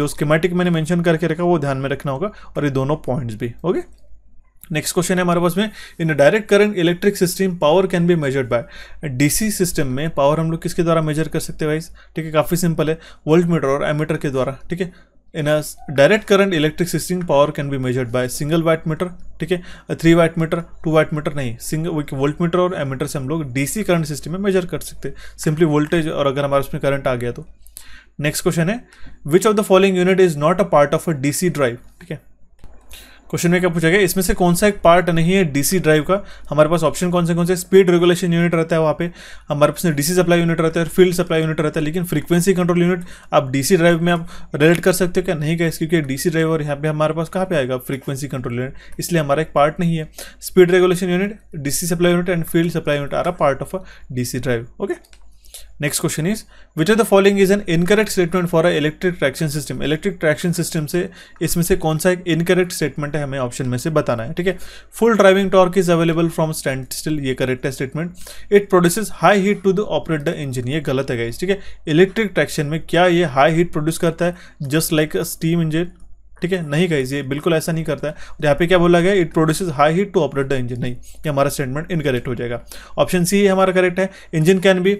जो स्कीमेटिक मैंने मैंशन करके रखा वो ध्यान में रखना होगा और ये दोनों पॉइंट्स भी ओके नेक्स्ट क्वेश्चन है हमारे पास में in direct current electric system power can be measured by DC system में पावर हम लोग किसके द्वारा मेजर कर सकते हैं वाइज ठीक है काफ़ी सिंपल है वोल्ट मीटर और एमीटर के द्वारा ठीक है in direct current electric system power can be measured by single watt meter ठीक है three watt meter two watt meter नहीं सिंगल वोल्ट मीटर और एमीटर से हम लोग डीसी करंट सिस्टम में मेजर कर सकते हैं सिंपली वोल्टेज और अगर हमारे उसमें करंट आ गया तो नेक्स्ट क्वेश्चन है which of the following unit is not a part of a DC drive ठीक है क्वेश्चन में क्या पूछा गया इसमें से कौन सा एक पार्ट नहीं है डीसी ड्राइव का हमारे पास ऑप्शन कौन से कौन से स्पीड रेगुलेशन यूनिट रहता है वहाँ पे हमारे पास डीसी सप्लाई यूनिट रहता है फील्ड सप्लाई यूनिट रहता है लेकिन फ्रीक्वेंसी कंट्रोल यूनिट आप डीसी ड्राइव में आप रिलेट कर सकते हो क्या नहीं गए क्योंकि डीसी ड्राइव और यहाँ पे हमारे पास कहाँ पे आएगा फ्रीक्वेंसी कंट्रोल यूनिट इसलिए हमारा एक पार्ट नहीं है speed regulation unit DC supply unit and field supply unit are part of a DC drive okay next question is which are the following is an incorrect statement for a electric traction system electric traction system से इसमें से कौन सा एक incorrect statement है हमें option में से बताना है ठीक है full driving torque is available from standstill ये करेक्ट है statement it produce high heat to the operate the engine ये गलत है गाइज ठीक है इलेक्ट्रिक ट्रैक्शन में क्या ये हाई हीट प्रोड्यूस करता है just like a steam engine ठीक है नहीं गाइज ये बिल्कुल ऐसा नहीं करता है और यहाँ पे क्या बोला गया it produces high heat to operate the engine नहीं ये हमारा स्टेटमेंट इनकरेक्ट हो जाएगा ऑप्शन सी हमारा करेक्ट है engine can be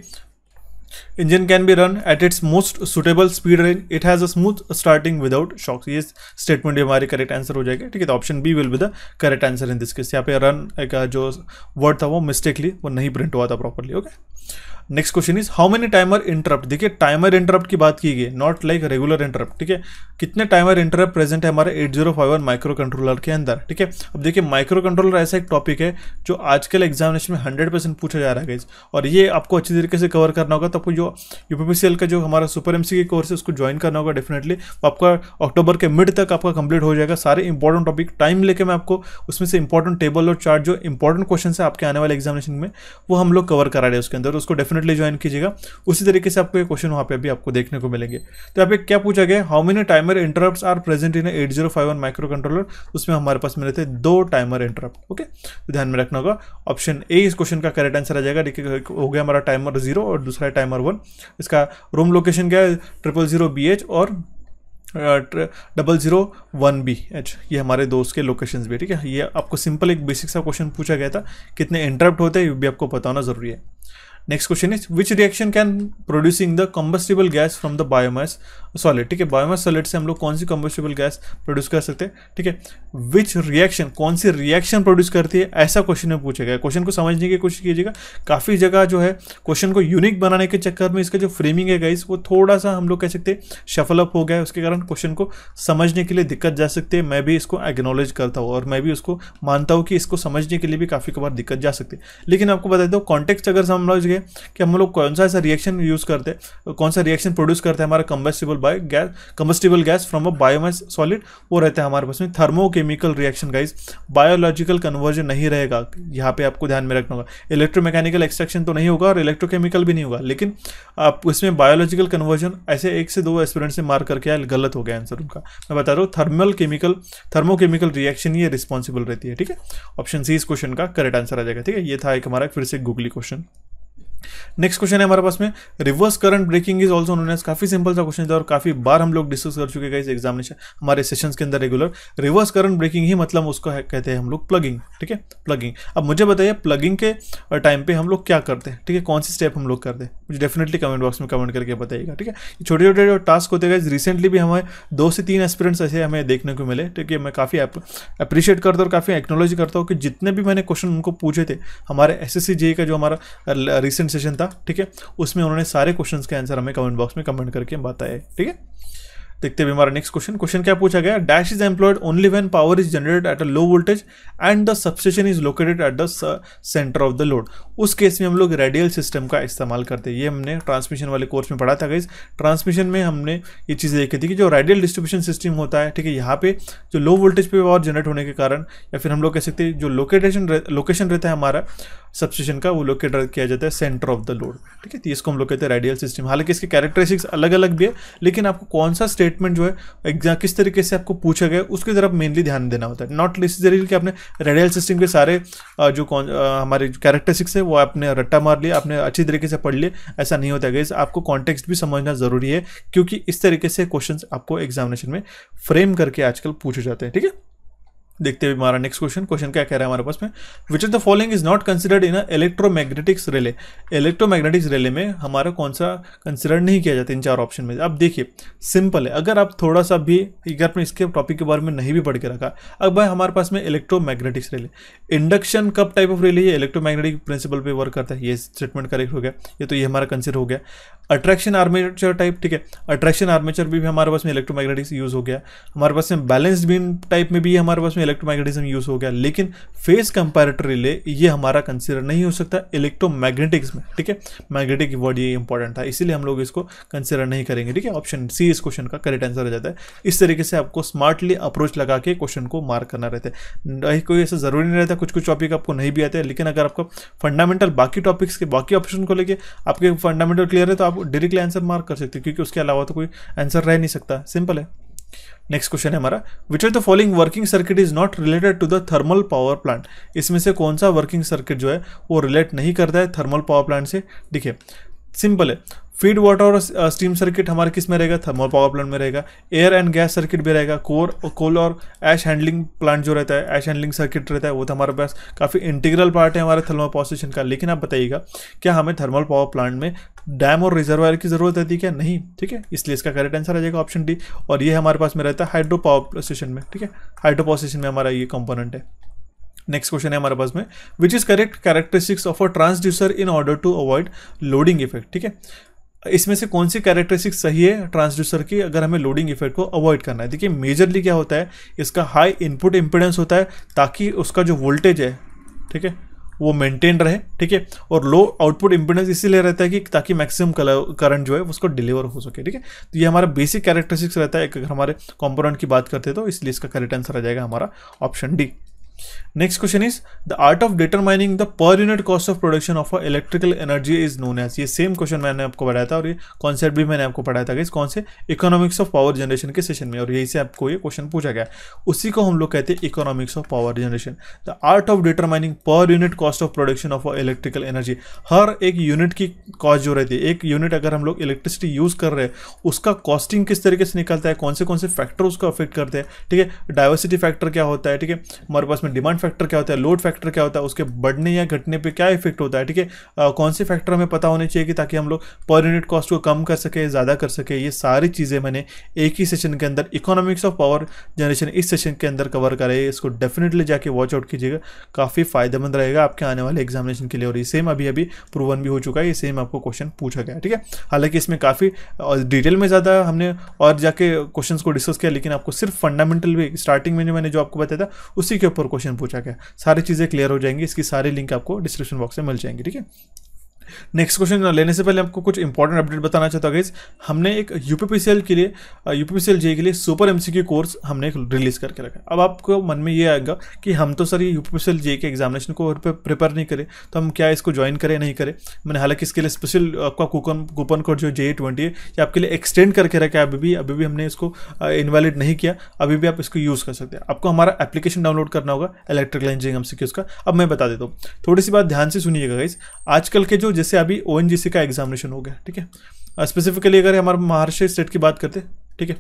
engine can be run at its most suitable speed range. It has a smooth starting without shocks. ये statement भी हमारे करेक्ट आंसर हो जाएगा ठीक है तो option B will be the correct answer in this case यहाँ पे रन का जो वर्ड था वो मिस्टेकली वो नहीं प्रिंट हुआ था properly okay okay? Next question is how many timer interrupt देखिए टाइमर इंटरप्ट की बात की गई नॉट लाइक रेगुलर इंटरप्ट ठीक है कितने टाइमर इंटरप्ट प्रेजेंट है हमारे eight zero five microcontroller के अंदर ठीक है अब देखिए माइक्रो कंट्रोलर ऐसा एक टॉपिक है जो आजकल एग्जामिनेशन में हंड्रेड परसेंट पूछा जा रहा है गाइज और ये आपको अच्छी तरीके से कवर करना होगा तो आपको जो यूपीपीसीएल का जो हमारा सुपर एमसी के कोर्स है उसको ज्वाइन करना होगा डेफिनेटली तो आपका अक्टूबर के मिड तक आपका कंप्लीट हो जाएगा सारे इंपॉर्टेंट टॉपिक टाइम लेके मैं आपको उसमें से इंपॉर्टेंट टेबल और चार्ट जो इंपॉर्टेंट क्वेश्चन है आपके आने वाले एग्जामिनेशन में वो हम लोग कवर करा रहे हैं उसके अंदर उसको डेफिनेट डेफिनेटली ज्वाइन कीजिएगा उसी तरीके से आपको ये क्वेश्चन वहाँ पे भी आपको देखने को मिलेंगे तो यहाँ पे क्या पूछा गया how many timer interrupt are present in eight zero five one microcontroller उसमें हमारे पास मिले थे दो टाइमर इंटरप्ट ओके तो ध्यान में रखना होगा ऑप्शन ए इस क्वेश्चन का करेक्ट आंसर आ जाएगा देखिए हो गया हमारा टाइमर जीरो और दूसरा टाइमर वन इसका रूम लोकेशन क्या है ट्रिपल जीरो बी एच और double zero one B H ये हमारे दोस्त के लोकेशन भी ठीक है ये आपको सिंपल एक बेसिक सा क्वेश्चन पूछा गया था कितने इंटरप्ट होते हैं ये भी आपको पता होना ज़रूरी है next question is which reaction can producing the combustible gas from the biomass solid ठीक है बायोमास सॉलिड से हम लोग कौन सी कम्बस्टिबल गैस प्रोड्यूस कर सकते हैं ठीक है विच रिएक्शन कौन सी रिएक्शन प्रोड्यूस करती है ऐसा क्वेश्चन में पूछा गया क्वेश्चन को समझने की कोशिश कीजिएगा काफ़ी जगह जो है क्वेश्चन को यूनिक बनाने के चक्कर में इसका जो फ्रेमिंग है गाइस वो थोड़ा सा हम लोग कह सकते हैं शफल अप हो गया है उसके कारण क्वेश्चन को समझने के लिए दिक्कत जा सकती है मैं भी इसको एग्नोलेज करता हूँ और मैं भी उसको मानता हूँ कि इसको समझने के लिए भी काफ़ी कबार दिक्कत जा सकती है लेकिन आपको बता दो कॉन्टेक्ट अगर समझ लिए कि हम लोग कौन सा ऐसा रिएक्शन यूज़ करते हैं कौन सा रिएक्शन प्रोड्यूस करते हैं हमारा combustible by gas combustible gas from a biomass solid वो रहता है हमारे पास में thermochemical reaction guys biological conversion नहीं रहेगा यहाँ पे आपको ध्यान में रखना होगा इलेक्ट्रोमैकेनिकल एक्सट्रैक्शन तो नहीं होगा और इलेक्ट्रोकेमिकल भी नहीं होगा लेकिन आप इसमें बायोलॉजिकल कन्वर्जन ऐसे एक से दो एक्सपेरिमेंट से मार करके आया गलत हो गया आंसर उनका मैं बता रहा हूँ थर्मल केमिकल थर्मोकेमिकल रिएक्शन ये रिस्पॉन्सिबल रहती है ठीक है ऑप्शन सी इस क्वेश्चन का करेक्ट आंसर आ जाएगा ठीक है ये था एक हमारा फिर से गूगली क्वेश्चन नेक्स्ट क्वेश्चन है हमारे पास में reverse current breaking is also known as काफी सिंपल सा क्वेश्चन था और काफी बार हम लोग डिस्कस कर चुके हैं एग्जामिनेशन हमारे सेशन के अंदर रेगुलर रिवर्स करंट ब्रेकिंग ही मतलब उसको है, कहते हैं हम लोग प्लगिंग ठीक है प्लगिंग अब मुझे बताइए प्लगिंग के टाइम पे हम लोग क्या करते हैं ठीक है कौन सी स्टेप हम लोग करते हैं मुझे डेफिनेटली कमेंट बॉक्स में कमेंट करके बताइएगा ठीक है छोटे छोटे जो टास्क होते गए रिसेंटली भी हमें दो से तीन एक्सपीरियंस ऐसे हमें देखने को मिले ठीक है मैं काफी अप्रिशिएट करता हूँ काफी एक्नोलॉजी करता हूँ कि जितने भी मैंने क्वेश्चन उनको पूछे थे हमारे एस एस का जो हमारा रिसेंट सेशन था ठीक है उसमें उन्होंने सारे क्वेश्चन के आंसर हमें कमेंट बॉक्स में कमेंट करके बताए ठीक है देखते हैं हमारा नेक्स्ट क्वेश्चन क्वेश्चन क्या पूछा गया dash is employed only when power is generated at a low voltage and the substation is located at the centre of the load उस केस में हम लोग रेडियल सिस्टम का इस्तेमाल करते हैं ये हमने ट्रांसमिशन वाले कोर्स में पढ़ा था गई ट्रांसमिशन में हमने ये चीज़ें देखी थी कि जो रेडियल डिस्ट्रीब्यूशन सिस्टम होता है ठीक है यहाँ पे जो लो वोल्टेज पे पावर जनरेट होने के कारण या फिर हम लोग कह सकते हैं जो लोकेटेशन लोकेशन रहता है हमारा सबस्टेशन का वो लोकेट किया जाता है सेंटर ऑफ द लोड ठीक है तो इसको हम लोग कहते हैं रेडियल सिस्टम हालांकि इसके कैरेक्टरिस्टिक्स अलग अलग भी है लेकिन आपको कौन सा स्टेट स्टेटमेंट जो है एग्जाम किस तरीके से आपको पूछा गया उसकी तरफ मेनली ध्यान देना होता है नॉट नेसेसरी कि आपने रेडियल सिस्टम के सारे जो कौन हमारे कैरेक्टरिस्टिक्स है वो आपने रट्टा मार लिया आपने अच्छी तरीके से पढ़ लिए ऐसा नहीं होता गई आपको कॉन्टेक्स्ट भी समझना ज़रूरी है क्योंकि इस तरीके से क्वेश्चन आपको एग्जामिनेशन में फ्रेम करके आजकल पूछे जाते हैं ठीक है देखते हुए हमारा नेक्स्ट क्वेश्चन क्वेश्चन क्या कह रहा है हमारे पास में which is the following is not considered in electromagnetics relay electromagnetics relay में हमारा कौन सा कंसिडर नहीं किया जाता इन चार ऑप्शन में अब देखिए सिंपल है अगर आप थोड़ा सा भी अगर आपने इसके टॉपिक के बारे में नहीं भी पढ़ के रखा अब भाई हमारे पास में electromagnetics relay induction cup type of relay है इलेक्ट्रोमैग्नेटिक प्रिंसिपल पर वर्क करता है ये स्टेटमेंट करेक्ट हो गया ये तो ये हमारा कंसिडर हो गया अट्रैक्शन आर्मेचर टाइप ठीक है अट्रैक्शन आर्मेचर भी, भी हमारे पास में इलेक्ट्रोमैग्नेटिक्स यूज़ हो गया हमारे पास में बैलेंस बीम टाइप में भी हमारे पास में इलेक्ट्रोमैग्नेटिज्म यूज़ हो गया लेकिन फेस कंपेरेटर रिले ये हमारा कंसिडर नहीं हो सकता इलेक्ट्रोमैग्नेटिक्स में ठीक है मैग्नेटिक वर्ड ये इंपॉर्टेंट था इसीलिए हम लोग इसको कंसिडर नहीं करेंगे ठीक है ऑप्शन सी इस क्वेश्चन का करेक्ट आंसर हो जाता है इस तरीके से आपको स्मार्टली अप्रोच लगा के क्वेश्चन को मार्क करना रहता है कोई ऐसा ज़रूरी नहीं रहता कुछ कुछ टॉपिक आपको नहीं भी आते लेकिन अगर आपको फंडामेंटल बाकी टॉपिक्स के बाकी ऑप्शन को लेकर आपके फंडामेंटल क्लियर है तो आप आप डायरेक्टली आंसर मार्क कर सकते हो क्योंकि उसके अलावा तो कोई आंसर रह नहीं सकता सिंपल है नेक्स्ट क्वेश्चन है हमारा which of the following working circuit is not related to the thermal power plant इसमें से कौन सा वर्किंग सर्किट जो है वो रिलेट नहीं करता है थर्मल पावर प्लांट से देखिए सिंपल है फीड वाटर और स्टीम सर्किट हमारे किस में रहेगा थर्मल पावर प्लांट में रहेगा एयर एंड गैस सर्किट भी रहेगा कोर कोल और एश हैंडलिंग प्लांट जो रहता है एश हैंडलिंग सर्किट रहता है वो तो हमारे पास काफ़ी इंटीग्रल पार्ट है हमारे थर्मल पावर स्टेशन का लेकिन आप बताइएगा क्या हमें थर्मल पावर प्लांट में डैम और रिजर्वायर की ज़रूरत रहती है क्या नहीं ठीक है इसलिए इसका करेक्ट आंसर आ जाएगा ऑप्शन डी और ये हमारे पास में रहता है हाइड्रो पावर स्टेशन में ठीक है हाइड्रो पावर स्टेशन में हमारा ये कंपोनेंट है नेक्स्ट क्वेश्चन है हमारे पास में which is correct characteristics of a transducer in order to avoid loading effect ठीक है इसमें से कौन सी कैरेक्टरिस्टिक सही है ट्रांसड्यूसर की अगर हमें लोडिंग इफेक्ट को अवॉइड करना है देखिए मेजरली क्या होता है इसका हाई इनपुट इम्पिडेंस होता है ताकि उसका जो वोल्टेज है ठीक है वो मेंटेन रहे ठीक है और लो आउटपुट इम्पिडेंस इसीलिए रहता है कि ताकि मैक्सिमम करंट जो है उसको डिलीवर हो सके ठीक है तो ये हमारा बेसिक कैरेक्टरिस्टिक्स रहता है अगर हमारे कॉम्पोनेंट की बात करते हैं तो इसलिए इसका करेक्ट आंसर आ जाएगा हमारा option D Next question is the art of determining the per unit cost of production of electrical energy is known as ये सेम क्वेश्चन मैंने आपको बताया था और ये कॉन्सेप्ट भी मैंने आपको पढ़ाया था इस कौन से इकोनॉमिक्स ऑफ पावर जनरेशन के सेशन में और यही से आपको ये क्वेश्चन पूछा गया उसी को हम लोग कहते हैं economics of power generation the art of determining per unit cost of production of electrical energy हर एक यूनिट की कॉस्ट जो रहती है एक यूनिट अगर हम लोग इलेक्ट्रिसिटी यूज़ कर रहे हैं उसका कॉस्टिंग किस तरीके से निकलता है कौन से कौन से फैक्टर उसको अफेक्ट करते हैं ठीक है डायवर्सिटी फैक्टर क्या होता है ठीक है हमारे पास उसमें डिमांड फैक्टर क्या होता है लोड फैक्टर क्या होता है उसके बढ़ने या घटने पे क्या इफेक्ट होता है ठीक है कौन से फैक्टर हमें पता होने चाहिए कि ताकि हम लोग पर यूनिट कॉस्ट को कम कर सके ज़्यादा कर सके ये सारी चीज़ें मैंने एक ही सेशन के अंदर इकोनॉमिक्स ऑफ पावर जनरेशन इस सेशन के अंदर कवर कराई इसको डेफिनेटली जाके वॉच आउट कीजिएगा काफ़ी फायदेमंद रहेगा आपके आने वाले एग्जामिनेशन के लिए और ये सेम अभी अभी प्रूवन भी हो चुका है ये सेम आपको क्वेश्चन पूछा गया ठीक है हालांकि इसमें काफ़ी डिटेल में ज़्यादा हमने और जाके क्वेश्चन को डिस्कस किया लेकिन आपको सिर्फ फंडामेंटल भी स्टार्टिंग में मैंने जो आपको बताया था उसी के ऊपर क्वेश्चन पूछा गया सारी चीज़ें क्लियर हो जाएंगी इसकी सारी लिंक आपको डिस्क्रिप्शन बॉक्स में मिल जाएंगी ठीक है नेक्स्ट क्वेश्चन लेने से पहले आपको कुछ इंपॉर्टेंट अपडेट बताना चाहता हूँ हमने एक यूपीपीसीएल के लिए यूपीपीसीएल जे के लिए सुपर एमसीक्यू कोर्स हमने एक रिलीज करके रखा है अब आपको मन में ये आएगा कि हम तो सर ये यूपीपीसीएल जे के एग्जामिनेशन को प्रिपेयर नहीं करें तो हम क्या इसको ज्वाइन करें नहीं करें मैंने हालांकि इसके लिए स्पेशल आपका कूपन कूपन कोड जो जे ट्वेंटी है ये आपके लिए एक्सटेंड करके रखा है अभी भी अभी भी हमने इसको इन्वेलिड नहीं किया अभी भी आप इसको यूज़ कर सकते हैं आपको हमारा एप्लीकेशन डाउनलोड करना होगा इलेक्ट्रिकल इंजीनियरिंग एम का अब मैं बता देता हूँ थोड़ी सी बात ध्यान से सुनिएगा गाइज आजकल के जो जैसे अभी ओ का एग्जामिनेशन हो गया ठीक है स्पेसिफिकली uh, अगर हमारे महाराष्ट्र स्टेट की बात करते ठीक है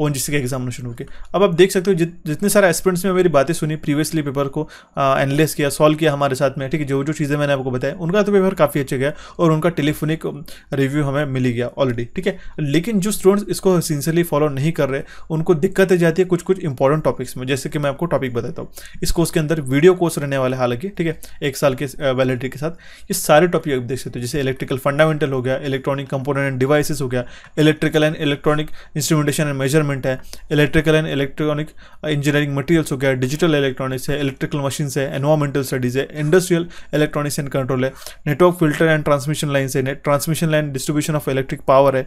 ओ एन का एग्जामिनेशन होकर अब आप देख सकते हो जित जितने सारे एस्पिरेंट्स में मेरी बातें सुनी प्रीवियसली पेपर को एनालिस किया सॉल्व किया हमारे साथ में ठीक है जो जो चीज़ें मैंने आपको बताया उनका तो पेपर काफ़ी अच्छा गया और उनका टेलीफोनिक रिव्यू um, हमें मिली गया ऑलरेडी ठीक है लेकिन जो स्टूडेंट्स इसको सिंसियरली फॉलो नहीं कर रहे उनको दिक्कतें जाती है कुछ कुछ इंपॉर्टेंट टॉपिक्स में जैसे कि मैं आपको टॉपिक बताता हूँ इस कोर्स के अंदर वीडियो कोर्स रहने वाले हालांकि ठीक है एक साल के वैलिडिटी के साथ ये सारे टॉपिक आप देख सकते हो जैसे इलेक्ट्रिकल फंडामेंटल हो गया इलेक्ट्रॉनिक कंपोनेंट एंड डिवाइसेस हो गया electrical and electronic instrumentation and measurement requirement है electrical and electronic engineering materials हो गया डिजिटल इलेक्ट्रॉनिक्स है इलेक्ट्रिकल मशीन्स है एनवायरमेंटल स्टडीज़ है इंडस्ट्रियल इलेक्ट्रॉनिक्स एंड कंट्रोल है network filter and transmission line है transmission line distribution of electric power है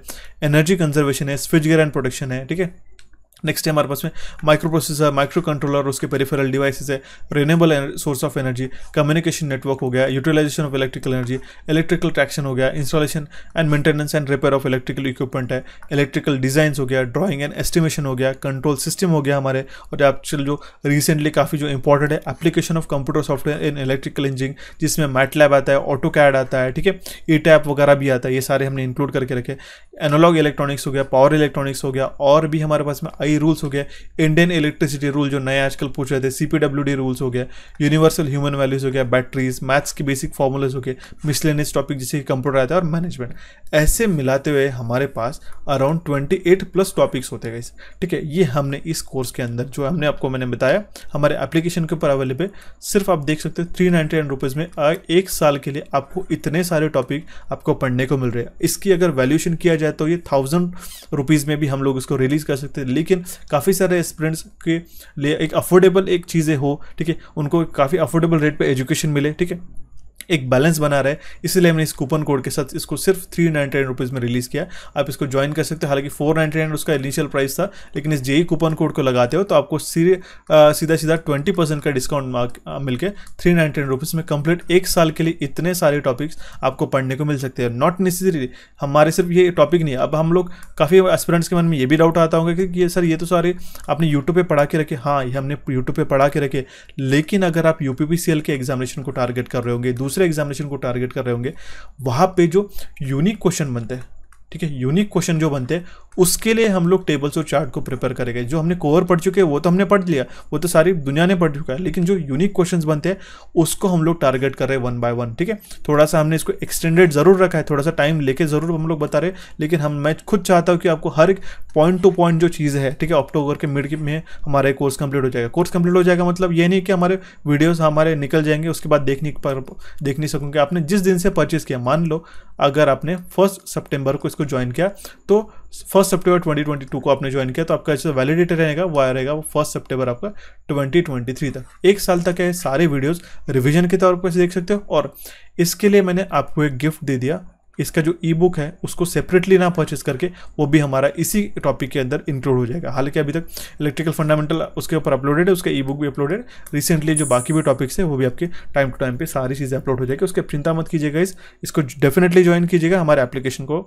energy conservation है स्विच गेयर एंड प्रोटेक्शन है ठीक है नेक्स्ट है हमारे पास में माइक्रो प्रोसेसर माइक्रो कंट्रोलर उसके पेरिफेरल डिवाइसेस है renewable source of energy communication network हो गया utilization of electrical energy electrical traction हो गया installation and maintenance and repair of electrical equipment है इलेक्ट्रिकल डिजाइन हो गया ड्राइंग एंड एस्टिमेशन हो गया कंट्रोल सिस्टम हो गया हमारे और एक्चुअल जो रिसेंटली काफ़ी जो इंपॉर्टेंट है application of computer software in electrical engineering जिसमें मैटलैब आता है ऑटो कैड आता है ठीक है ई टैप वगैरह भी आता है ये सारे हमने इंक्लूड करके रखे एनालॉग इलेक्ट्रॉनिक्स हो गया पावर इलेक्ट्रॉनिक्स हो गया और भी हमारे पास में आई रूल्स हो गया इंडियन इलेक्ट्रिसिटी रूल जो नए आजकल पूछ रहे थे सी रूल्स हो गया यूनिवर्सल ह्यूमन वैल्यूज़ हो गया बैटरीज मैथ्स के बेसिक फॉर्मूलेज हो गए मिसलेनियस टॉपिक जैसे कि कंप्यूटर आता है और मैनेजमेंट ऐसे मिलाते हुए हमारे पास around twenty eight plus topics होते गए ठीक है ये हमने इस कोर्स के अंदर जो हमने आपको मैंने बताया हमारे एप्लीकेशन के ऊपर अवेलेबल सिर्फ आप देख सकते हो थ्री नाइन्टी नाइन रुपीज़ में एक साल के लिए आपको इतने सारे टॉपिक आपको पढ़ने को मिल रहे हैं इसकी अगर वैल्यूशन किया जाए तो ये थाउजेंड रुपीज़ में भी हम लोग इसको रिलीज़ कर सकते हैं लेकिन काफ़ी सारे स्टूडेंट्स के लिए एक अफोर्डेबल एक चीज़ें हो ठीक है उनको काफ़ी अफोर्डेबल रेट पर एजुकेशन मिले ठीक है एक बैलेंस बना रहे इसलिए हमने इस कूपन कोड के साथ इसको सिर्फ थ्री नाइन्टी नाइन रुपीज़ में रिलीज़ किया आप इसको ज्वाइन कर सकते हो हालांकि फोर नाइन्टी नाइन उसका इनिशियल प्राइस था लेकिन इस जेई कूपन कोड को लगाते हो तो आपको सीधा सीधा ट्वेंटी परसेंट का डिस्काउंट मिलकर थ्री नाइन्टी नाइन रुपीज़ में कंप्लीट एक साल के लिए इतने सारे टॉपिक्स आपको पढ़ने को मिल सकते हैं नॉट नेसेसरी हमारे सिर्फ ये टॉपिक नहीं है अब हम लोग काफ़ी एस्पिरेंट्स के मन में ये भी डाउट आता होगा कि ये सर ये तो सारे आपने यूट्यूब पर पढ़ा के रखे हाँ ये हमने यूट्यूब पर पढ़ा के रखे लेकिन अगर आप यूपीपीसीएल के एग्जामिनेशन को टारगेट कर रहे होंगे दूसरे दूसरे एग्जामिनेशन को टारगेट कर रहे होंगे वहाँ पे जो यूनिक क्वेश्चन बनते हैं ठीक है यूनिक क्वेश्चन जो बनते हैं उसके लिए हम लोग टेबल्स और चार्ट को प्रिपेयर करेंगे जो हमने कोवर पढ़ चुके हैं वो तो हमने पढ़ लिया वो तो सारी दुनिया ने पढ़ चुका है लेकिन जो यूनिक क्वेश्चंस बनते हैं उसको हम लोग टारगेट कर रहे हैं वन बाय वन ठीक है थोड़ा सा हमने इसको एक्सटेंडेड जरूर रखा है थोड़ा सा टाइम लेके जरूर हम लोग बता रहे लेकिन हम मैं खुद चाहता हूँ कि आपको हर एक पॉइंट टू पॉइंट जो चीज़ है ठीक है अक्टूबर के मिड में हमारा कोर्स कंप्लीट हो जाएगा कोर्स कंप्लीट हो जाएगा मतलब ये नहीं कि हमारे वीडियोज़ हमारे निकल जाएंगे उसके बाद देख नहीं पर देख नहीं सकूँगे आपने जिस दिन से परचेज़ किया मान लो अगर आपने फर्स्ट सितंबर को इसको ज्वाइन किया तो फर्स्ट सितंबर 2022 को आपने ज्वाइन किया तो आपका जो वैलिडेटर रहेगा वो आ रहेगा वो फर्स्ट सितंबर आपका 2023 तक एक साल तक है सारे वीडियोस रिवीजन के तौर पर देख सकते हो और इसके लिए मैंने आपको एक गिफ्ट दे दिया इसका जो ई बुक है उसको सेपरेटली ना परचेज करके वो भी हमारा इसी टॉपिक के अंदर इंक्लूड हो जाएगा हालांकि अभी तक इलेक्ट्रिकल फंडामेंटल उसके ऊपर अपलोडेड है उसका ई बुक भी अपलोडेड रिसेंटली जो बाकी भी टॉपिक्स है वो भी आपके टाइम टू टाइम पर सारी चीज़ें अपलोड हो जाएगी उसके चिंता मत कीजिएगा इस इसको डेफिनेटली ज्वाइन कीजिएगा हमारे एप्लीकेशन को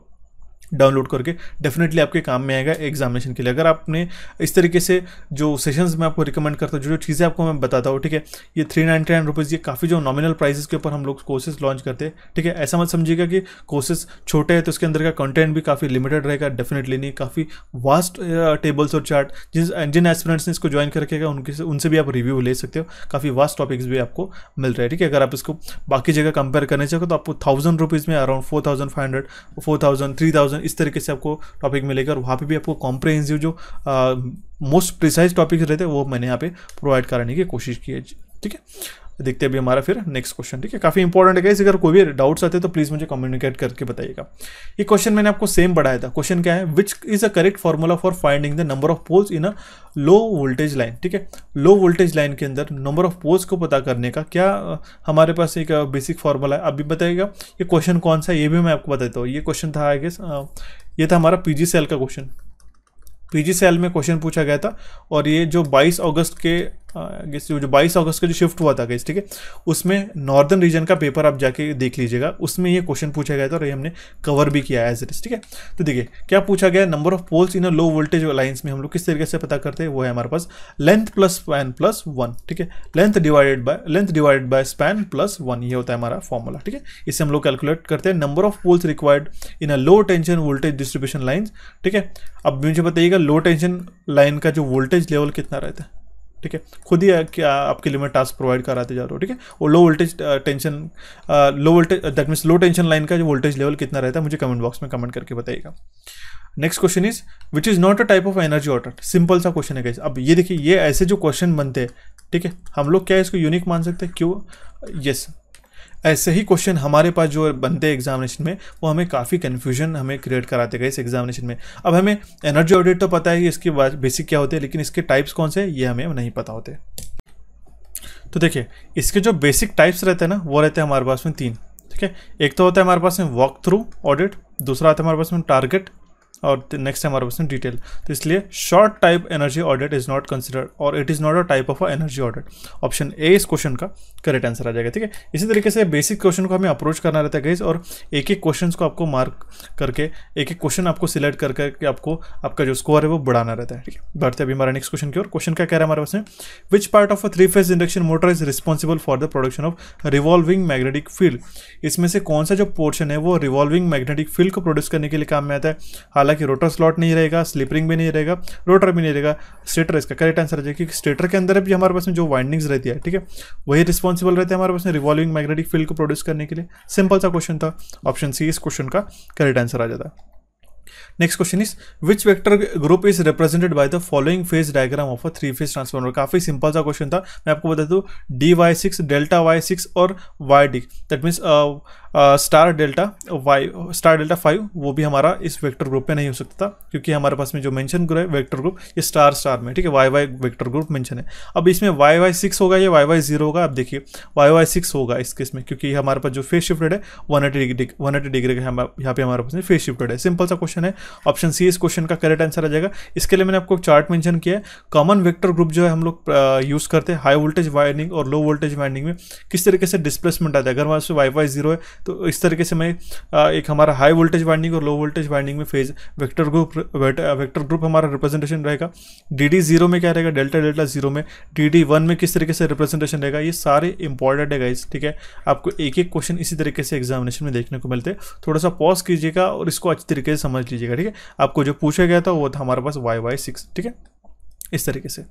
डाउनलोड करके डेफिनेटली आपके काम में आएगा एग्जामिनेशन के लिए अगर आपने इस तरीके से जो सेशंस मैं आपको रिकमेंड करता हूँ जो जो चीज़ें आपको मैं बताता हूँ ठीक है ये थ्री नाइन्टी नाइन रुपीज़ ये काफ़ी जो नॉमिनल प्राइसेस के ऊपर हम लोग कोर्सेज लॉन्च करते हैं ठीक है ऐसा मत समझिएगा कि कोर्सेज छोटे हैं तो उसके अंदर का कंटेंट भी काफ़ी लिमिटेड रहेगा डेफिनेटली नहीं काफ़ी वास्ट टेबल्स और चार्ट जिन जिन एस्पिरेंट्स ने इसको ज्वाइन करके उनके उनसे भी आप रिव्यू ले सकते हो काफ़ी वास्ट टॉपिक्स भी आपको मिल रहे हैं ठीक है अगर आप इसको बाकी जगह कंपेयर करने चाहो तो आपको थाउजेंड रुपीज़ में around four thousand five hundred four thousand three thousand thousand इस तरीके से आपको टॉपिक मिलेगा और वहाँ पे भी आपको कॉम्प्रेहेंसिव जो मोस्ट प्रिसाइज टॉपिक्स रहते हैं वो मैंने यहाँ पे प्रोवाइड कराने की कोशिश की है ठीक है देखते अभी हमारा फिर नेक्स्ट क्वेश्चन ठीक है काफ़ी इंपॉर्टेंट है अगर कोई भी डाउट्स आते हैं तो प्लीज़ मुझे कम्युनिकेट करके बताइएगा ये क्वेश्चन मैंने आपको सेम पढ़ाया था क्वेश्चन क्या है which is a correct formula for finding the number of poles in a low voltage line ठीक है लो वोल्टेज लाइन के अंदर नंबर ऑफ पोल्स को पता करने का क्या हमारे पास एक बेसिक फॉर्मूला है अभी बताइएगा ये क्वेश्चन कौन सा है ये भी मैं आपको बता देता हूँ ये क्वेश्चन था आई गेस ये था हमारा पीजी सेल का क्वेश्चन पीजी सेल में क्वेश्चन पूछा गया था और ये जो 22 अगस्त के गेस जो बाईस अगस्त का जो शिफ्ट हुआ था गेस ठीक है उसमें नॉर्दर्न रीजन का पेपर आप जाके देख लीजिएगा उसमें ये क्वेश्चन पूछा गया था और ये हमने कवर भी किया एज इट इज ठीक है तो देखिए क्या पूछा गया number of poles in a low voltage lines में हम लोग किस तरीके से पता करते हैं वो है हमारे पास length plus span plus one ठीक है length divided by length divided by span plus one ये होता है हमारा फॉर्मूला ठीक है इससे हम लोग कैलकुलेट करते हैं number of poles required in a low tension voltage distribution lines ठीक है अब मुझे बताइएगा लो टेंशन लाइन का जो वोल्टेज लेवल कितना रहता है ठीक है खुद ही आपके लिए मैं टास्क प्रोवाइड कराते जा रहा हूँ ठीक है और low voltage tension low voltage that means low tension line का जो वोल्टेज लेवल कितना रहता है मुझे कमेंट बॉक्स में कमेंट करके बताइएगा next question is which is not a type of energy ऑर्डर सिंपल सा क्वेश्चन है कैसे अब ये देखिए ये ऐसे जो क्वेश्चन बनते हैं ठीक है हम लोग क्या इसको यूनिक मान सकते हैं क्यों यस yes. ऐसे ही क्वेश्चन हमारे पास जो बनते हैं एग्जामिनेशन में वो हमें काफ़ी कन्फ्यूजन हमें क्रिएट कराते गए इस एग्जामिनेशन में अब हमें एनर्जी ऑडिट तो पता है कि इसके बेसिक क्या होते हैं लेकिन इसके टाइप्स कौन से ये हमें नहीं पता होते तो देखिए इसके जो बेसिक टाइप्स रहते हैं ना वो रहते हैं हमारे पास में तीन ठीक है एक तो होता है हमारे पास में वॉक थ्रू ऑडिट दूसरा आता है हमारे पास में टारगेट और नेक्स्ट टाइम हमारे पास डिटेल तो इसलिए short type energy audit is not considered और it is not a type of energy audit option A इस क्वेश्चन का करेक्ट आंसर आ जाएगा ठीक है इसी तरीके से बेसिक क्वेश्चन को हमें अप्रोच करना रहता है गईज और एक एक क्वेश्चन को आपको मार्क करके एक एक क्वेश्चन आपको सिलेक्ट कर करके आपको आपका जो स्कोर है वो बढ़ाना रहता है ठीक है बढ़ते अभी हमारा नेक्स्ट क्वेश्चन की और क्वेश्चन क्या कह रहा है हमारे पास में which part of a three phase induction motor is responsible for the production of revolving magnetic field इसमें से कौन सा जो पोर्शन है वो रिवॉल्विंग मैग्नेटिक फील्ड को प्रोड्यूस करने के लिए काम में आता है हालांकि रोटर स्लॉट नहीं रहेगा स्लिपरिंग भी नहीं रहेगा रोटर भी नहीं रहेगा स्टेटर इसका करेक्ट आंसर रहेगा क्योंकि स्टेटर के अंदर भी हमारे पास में जो वाइंडिंग्स रहती है ठीक है वही रिस्पॉन्सिबल रहते हैं हमारे पास में रिवॉल्विंग मैग्नेटिक फील्ड को प्रोड्यूस करने के लिए सिंपल सा क्वेश्चन था ऑप्शन सी इस क्वेश्चन का करेक्ट आंसर आ जाता है next question is which vector group is represented by the following phase diagram of a three phase transformer काफी सिंपल सा क्वेश्चन था मैं आपको बता दूं D Y six delta Y six और Y D that means star delta Y star delta five वो भी हमारा इस वेक्टर ग्रुप में नहीं हो सकता था क्योंकि हमारे पास में जो मेंशन है वेक्टर ग्रुप ये स्टार स्टार में ठीक है Y Y vector group mention है अब इसमें वाई वाई सिक्स होगा या वाई वाई जीरो होगा आप देखिए वाई वाई सिक्स होगा इस केस में क्योंकि हमारे पास जो फेस शिफ्टेड है one eighty degree one eighty degree का यहाँ पे हमारे पास में फेस शिफ्टेड है सिंपल सा क्वेश्चन है ऑप्शन सी इस क्वेश्चन का करेक्ट आंसर आ जाएगा इसके लिए मैंने आपको चार्ट मैंशन किया है कॉमन वेक्टर ग्रुप जो है हम लोग यूज़ करते हैं हाई वोल्टेज वाइंडिंग और लो वोल्टेज वाइंडिंग में किस तरीके से डिस्प्लेसमेंट आता है अगर वहाँ से वाई वाई जीरो है तो इस तरीके से मैं एक हमारा हाई वोल्टेज वाइंडिंग और लो वोल्टेज वाइंडिंग में phase vector group vector group हमारा रिप्रेजेंटेशन रहेगा डी डी जीरो में क्या रहेगा डेल्टा डेल्टा जीरो में डी डी वन में किस तरीके से रिप्रेजेंटेशन रहेगा ये सारे इंपॉर्टेंट है गाइज ठीक है आपको एक एक क्वेश्चन इसी तरीके से एग्जामिनेशन में देखने को मिलते हैं थोड़ा सा पॉज कीजिएगा और इसको अच्छी तरीके से समझ लीजिएगा ठीक है आपको जो पूछा गया था वो था हमारे पास वाई वाई सिक्स ठीक है इस तरीके से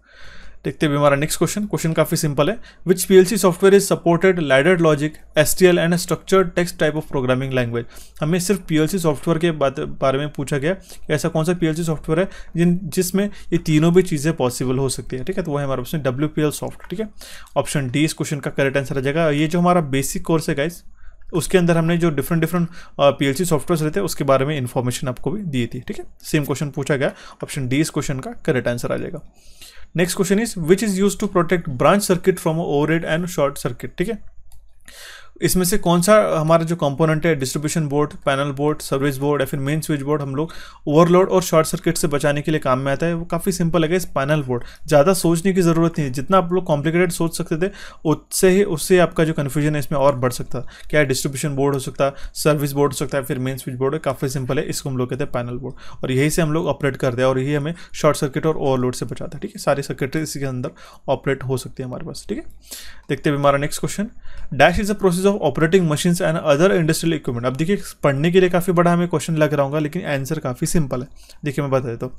देखते हैं हमारा नेक्स्ट क्वेश्चन क्वेश्चन काफी सिंपल है which PLC software is supported ladder logic S and structured text type of programming language हमें सिर्फ पीएलसी सॉफ्टवेयर के बारे में पूछा गया कि ऐसा कौन सा पीएलसी सॉफ्टवेयर है जिन जिसमें ये तीनों भी चीज़ें पॉसिबल हो सकती है ठीक है तो वो है हमारे option W P L soft ठीक है ऑप्शन डी इस क्वेश्चन का करेक्ट आंसर आ जाएगा ये जो हमारा बेसिक कोर्स है गाइस उसके अंदर हमने जो डिफरेंट डिफरेंट पीएलसी सॉफ्टवेयर रहते हैं उसके बारे में इन्फॉर्मेशन आपको भी दी थी ठीक है सेम क्वेश्चन पूछा गया ऑप्शन डी इस क्वेश्चन का करेक्ट आंसर आ जाएगा next question is which is use to protect branch circuit from overhead and short circuit ठीक है इसमें से कौन सा हमारा जो कंपोनेंट है distribution board panel board service board या फिर मेन स्विच बोर्ड हम लोग ओवरलोड और शॉर्ट सर्किट से बचाने के लिए काम में आता है वो काफ़ी सिंपल है इस पैनल बोर्ड ज़्यादा सोचने की ज़रूरत नहीं है जितना आप लोग कॉम्प्लिकेटेड सोच सकते थे उससे ही उससे आपका जो कन्फ्यूजन है इसमें और बढ़ सकता क्या डिस्ट्रीब्यूशन बोर्ड हो सकता है सर्विस बोर्ड हो सकता है फिर मेन स्विच बोर्ड है काफ़ी सिंपल है इसको हम लोग कहते हैं पैनल बोर्ड और यही से हम लोग ऑपरेट करते हैं और यही हमें शॉर्ट सर्किट और ओवरलोड से बचाता है ठीक है सारे सर्किट इसके अंदर ऑपरेट हो सकती है हमारे पास ठीक है देखते हैं हमारा next question dash is a process uses of operating machine and other industrial equipment अब देखिए पढ़ने के लिए काफ़ी बड़ा हमें क्वेश्चन लग रहा होगा लेकिन आंसर काफ़ी सिंपल है देखिए मैं बता देता हूँ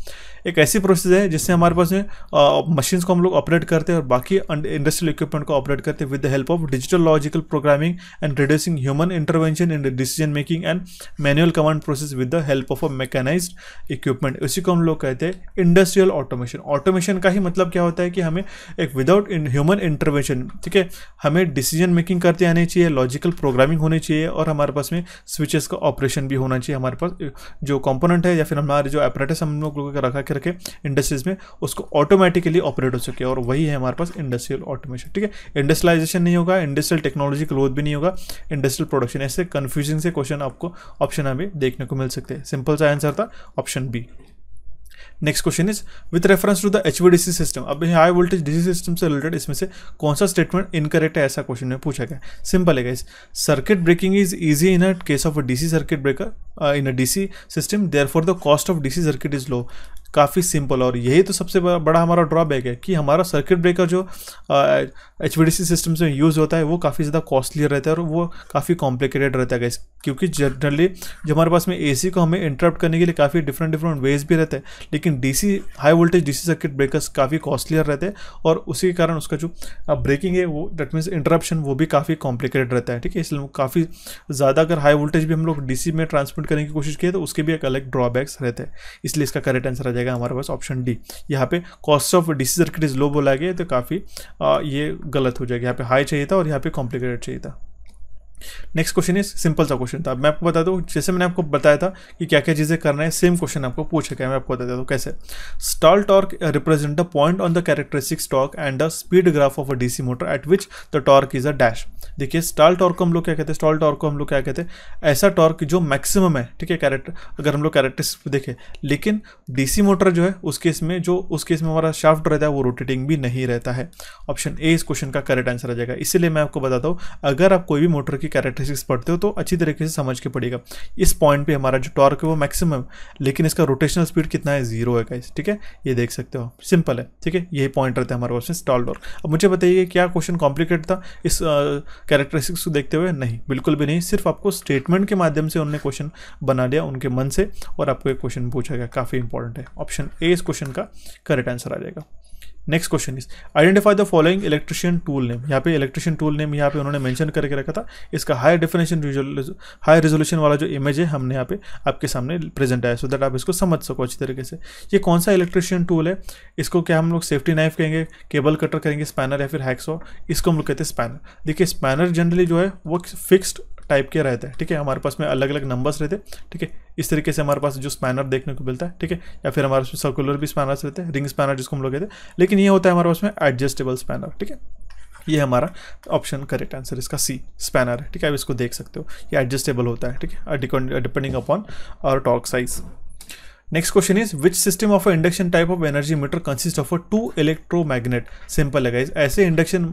एक ऐसी प्रोसेस है जिससे हमारे पास में मशीन को हम लोग ऑपरेट करते हैं और बाकी इंडस्ट्रियल इक्विपमेंट को ऑपरेट करते हैं with the help of digital logical programming and reducing human intervention in decision making and manual command process with the help of a mechanize equipment उसी को हम लोग कहते हैं इंडस्ट्रियल ऑटोमेशन ऑटोमेशन का ही मतलब क्या होता है कि हमें एक विदाउट ह्यूमन इंटरवेंशन ठीक है हमें डिसीजन मेकिंग करते आने चाहिए लॉजिकल प्रोग्रामिंग होनी चाहिए और हमारे पास में स्विचेस का ऑपरेशन भी होना चाहिए हमारे पास जो कंपोनेंट है या फिर हमारे जो ऑपरेटर्स हम लोग रखा के रखे इंडस्ट्रीज में उसको ऑटोमेटिकली ऑपरेट हो सके और वही है हमारे पास इंडस्ट्रियल ऑटोमेशन ठीक है इंडस्ट्रियलाइजेशन नहीं होगा इंडस्ट्रियल टेक्नोलॉजी ग्रोथ भी नहीं होगा इंडस्ट्रियल प्रोडक्शन ऐसे कन्फ्यूजिंग से क्वेश्चन आपको ऑप्शन अभी देखने को मिल सकते हैं सिंपल सा आंसर था option B next question is with reference to the H system अब हाई वोल्टेज डीसी सिस्टम से रिलेटेड इसमें से कौन सा स्टेटमेंट इनकरेक्ट है ऐसा क्वेश्चन में पूछा गया सिंपल है इस circuit breaking is easy in a case of a DC circuit breaker in a DC system there for the cost of DC circuit is low काफ़ी सिंपल और यही तो सबसे बड़ा हमारा ड्रॉबैक है कि हमारा सर्किट ब्रेकर जो एच वी सी सिस्टम में यूज़ होता है वो काफ़ी ज़्यादा कॉस्टली रहता है और वो काफ़ी कॉम्प्लिकेटेड रहता है गैस क्योंकि जनरली जो हमारे पास में ए को हमें इंटरप्ट करने के लिए काफ़ी डिफरेंट डिफरेंट वेज भी रहते हैं लेकिन D high voltage D circuit breakers काफ़ी कॉस्टलियर रहते हैं और उसी के कारण उसका जो ब्रेकिंग है वो डेट मीन्स इंटरप्शन वो भी काफ़ी कॉम्प्लिकेटेड रहता है ठीक है इसलिए काफ़ी ज़्यादा अगर हाई वोल्टेज भी हम लोग डी में ट्रांसमिट करने की कोशिश की तो उसके भी एक अलग ड्रॉबैक्स रहते हैं इसलिए इसका करेक्ट आंसर आ जाएगा रहेगा हमारे पास ऑप्शन डी यहाँ पे कॉस्ट ऑफ डिसीजर इज लो बोला गया तो काफ़ी ये गलत हो जाएगा यहाँ पे हाई चाहिए था और यहाँ पे कॉम्प्लिकेटेड चाहिए था नेक्स्ट क्वेश्चन इज सिंपल सा क्वेश्चन था मैं आपको बता दूँ जैसे मैंने आपको बताया था कि क्या क्या चीज़ें करना है सेम क्वेश्चन आपको पूछा गया मैं आपको बता देता हूँ कैसे stall torque represent the point on the characteristic stock and the speed graph of a DC motor at which the torque is a dash देखिए स्टॉल टॉर्क को हम लोग क्या कहते हैं स्टॉल टॉर्क को हम लोग क्या कहते हैं ऐसा टॉर्क जो मैक्सिमम है ठीक है कैरेक्टर अगर हम लोग कैरेक्टरिस्टिक्स देखें लेकिन डीसी मोटर जो है उस केस में जो उस केस में हमारा शाफ्ट रहता है वो रोटेटिंग भी नहीं रहता है ऑप्शन ए इस क्वेश्चन का करेक्ट आंसर आ जाएगा इसीलिए मैं आपको बताता हूँ अगर आप कोई भी मोटर की कैरेक्टरिस्टिक्स पढ़ते हो तो अच्छी तरीके से समझ के पड़ेगा इस पॉइंट पे हमारा जो टॉर्क है वो मैक्सिमम लेकिन इसका रोटेशनल स्पीड कितना है जीरो है गाइस ठीक है ये देख सकते हो सिंपल है ठीक है यही पॉइंट रहता है हमारे क्वेश्चन स्टॉल टॉर्क अब मुझे बताइए क्या क्वेश्चन कॉम्प्लिकेट था इस कैरेक्टरिस्टिक्स uh, को देखते हुए नहीं बिल्कुल भी नहीं सिर्फ आपको स्टेटमेंट के माध्यम से उन्होंने क्वेश्चन बना लिया उनके मन से और आपको एक क्वेश्चन पूछा गया काफ़ी इंपॉर्टेंट है ऑप्शन ए इस क्वेश्चन का करेक्ट आंसर आ जाएगा next question is identify the following electrician tool name यहाँ पे इलेक्ट्रिशियन टूल नेम यहाँ पे उन्होंने मेंशन करके रखा था इसका हाई डेफिनेशन हाई रेजोल्यूशन वाला जो इमेज है हमने यहाँ पे आपके सामने प्रेजेंट आया सो दैट आप इसको समझ सको अच्छी तरीके से ये कौन सा इलेक्ट्रिशियन टूल है इसको क्या हम लोग सेफ्टी नाइफ कहेंगे केबल कटर करेंगे स्पैनर या फिर हैक्सो इसको हम लोग कहते हैं स्पैनर देखिए स्पैनर जनरली जो है वो फिक्स्ड टाइप के रहते हैं ठीक है हमारे पास में अलग अलग नंबर्स रहते हैं ठीक है इस तरीके से हमारे पास जो स्पैनर देखने को मिलता है ठीक है या फिर हमारे पास सर्कुलर भी स्पैनर्स रहते हैं रिंग स्पैनर जिसको हम लोग कहते हैं लेकिन लेकिन ये होता है हमारे पास में एडजस्टेबल स्पैनर ठीक है ये हमारा ऑप्शन करेक्ट आंसर इसका सी स्पैनर है ठीक है आप इसको देख सकते हो ये एडजस्टेबल होता है ठीक है डिपेंडिंग अपॉन और torque size next question is which system of induction type of energy meter meter of a two electro electromagnet simple है गाइज ऐसे induction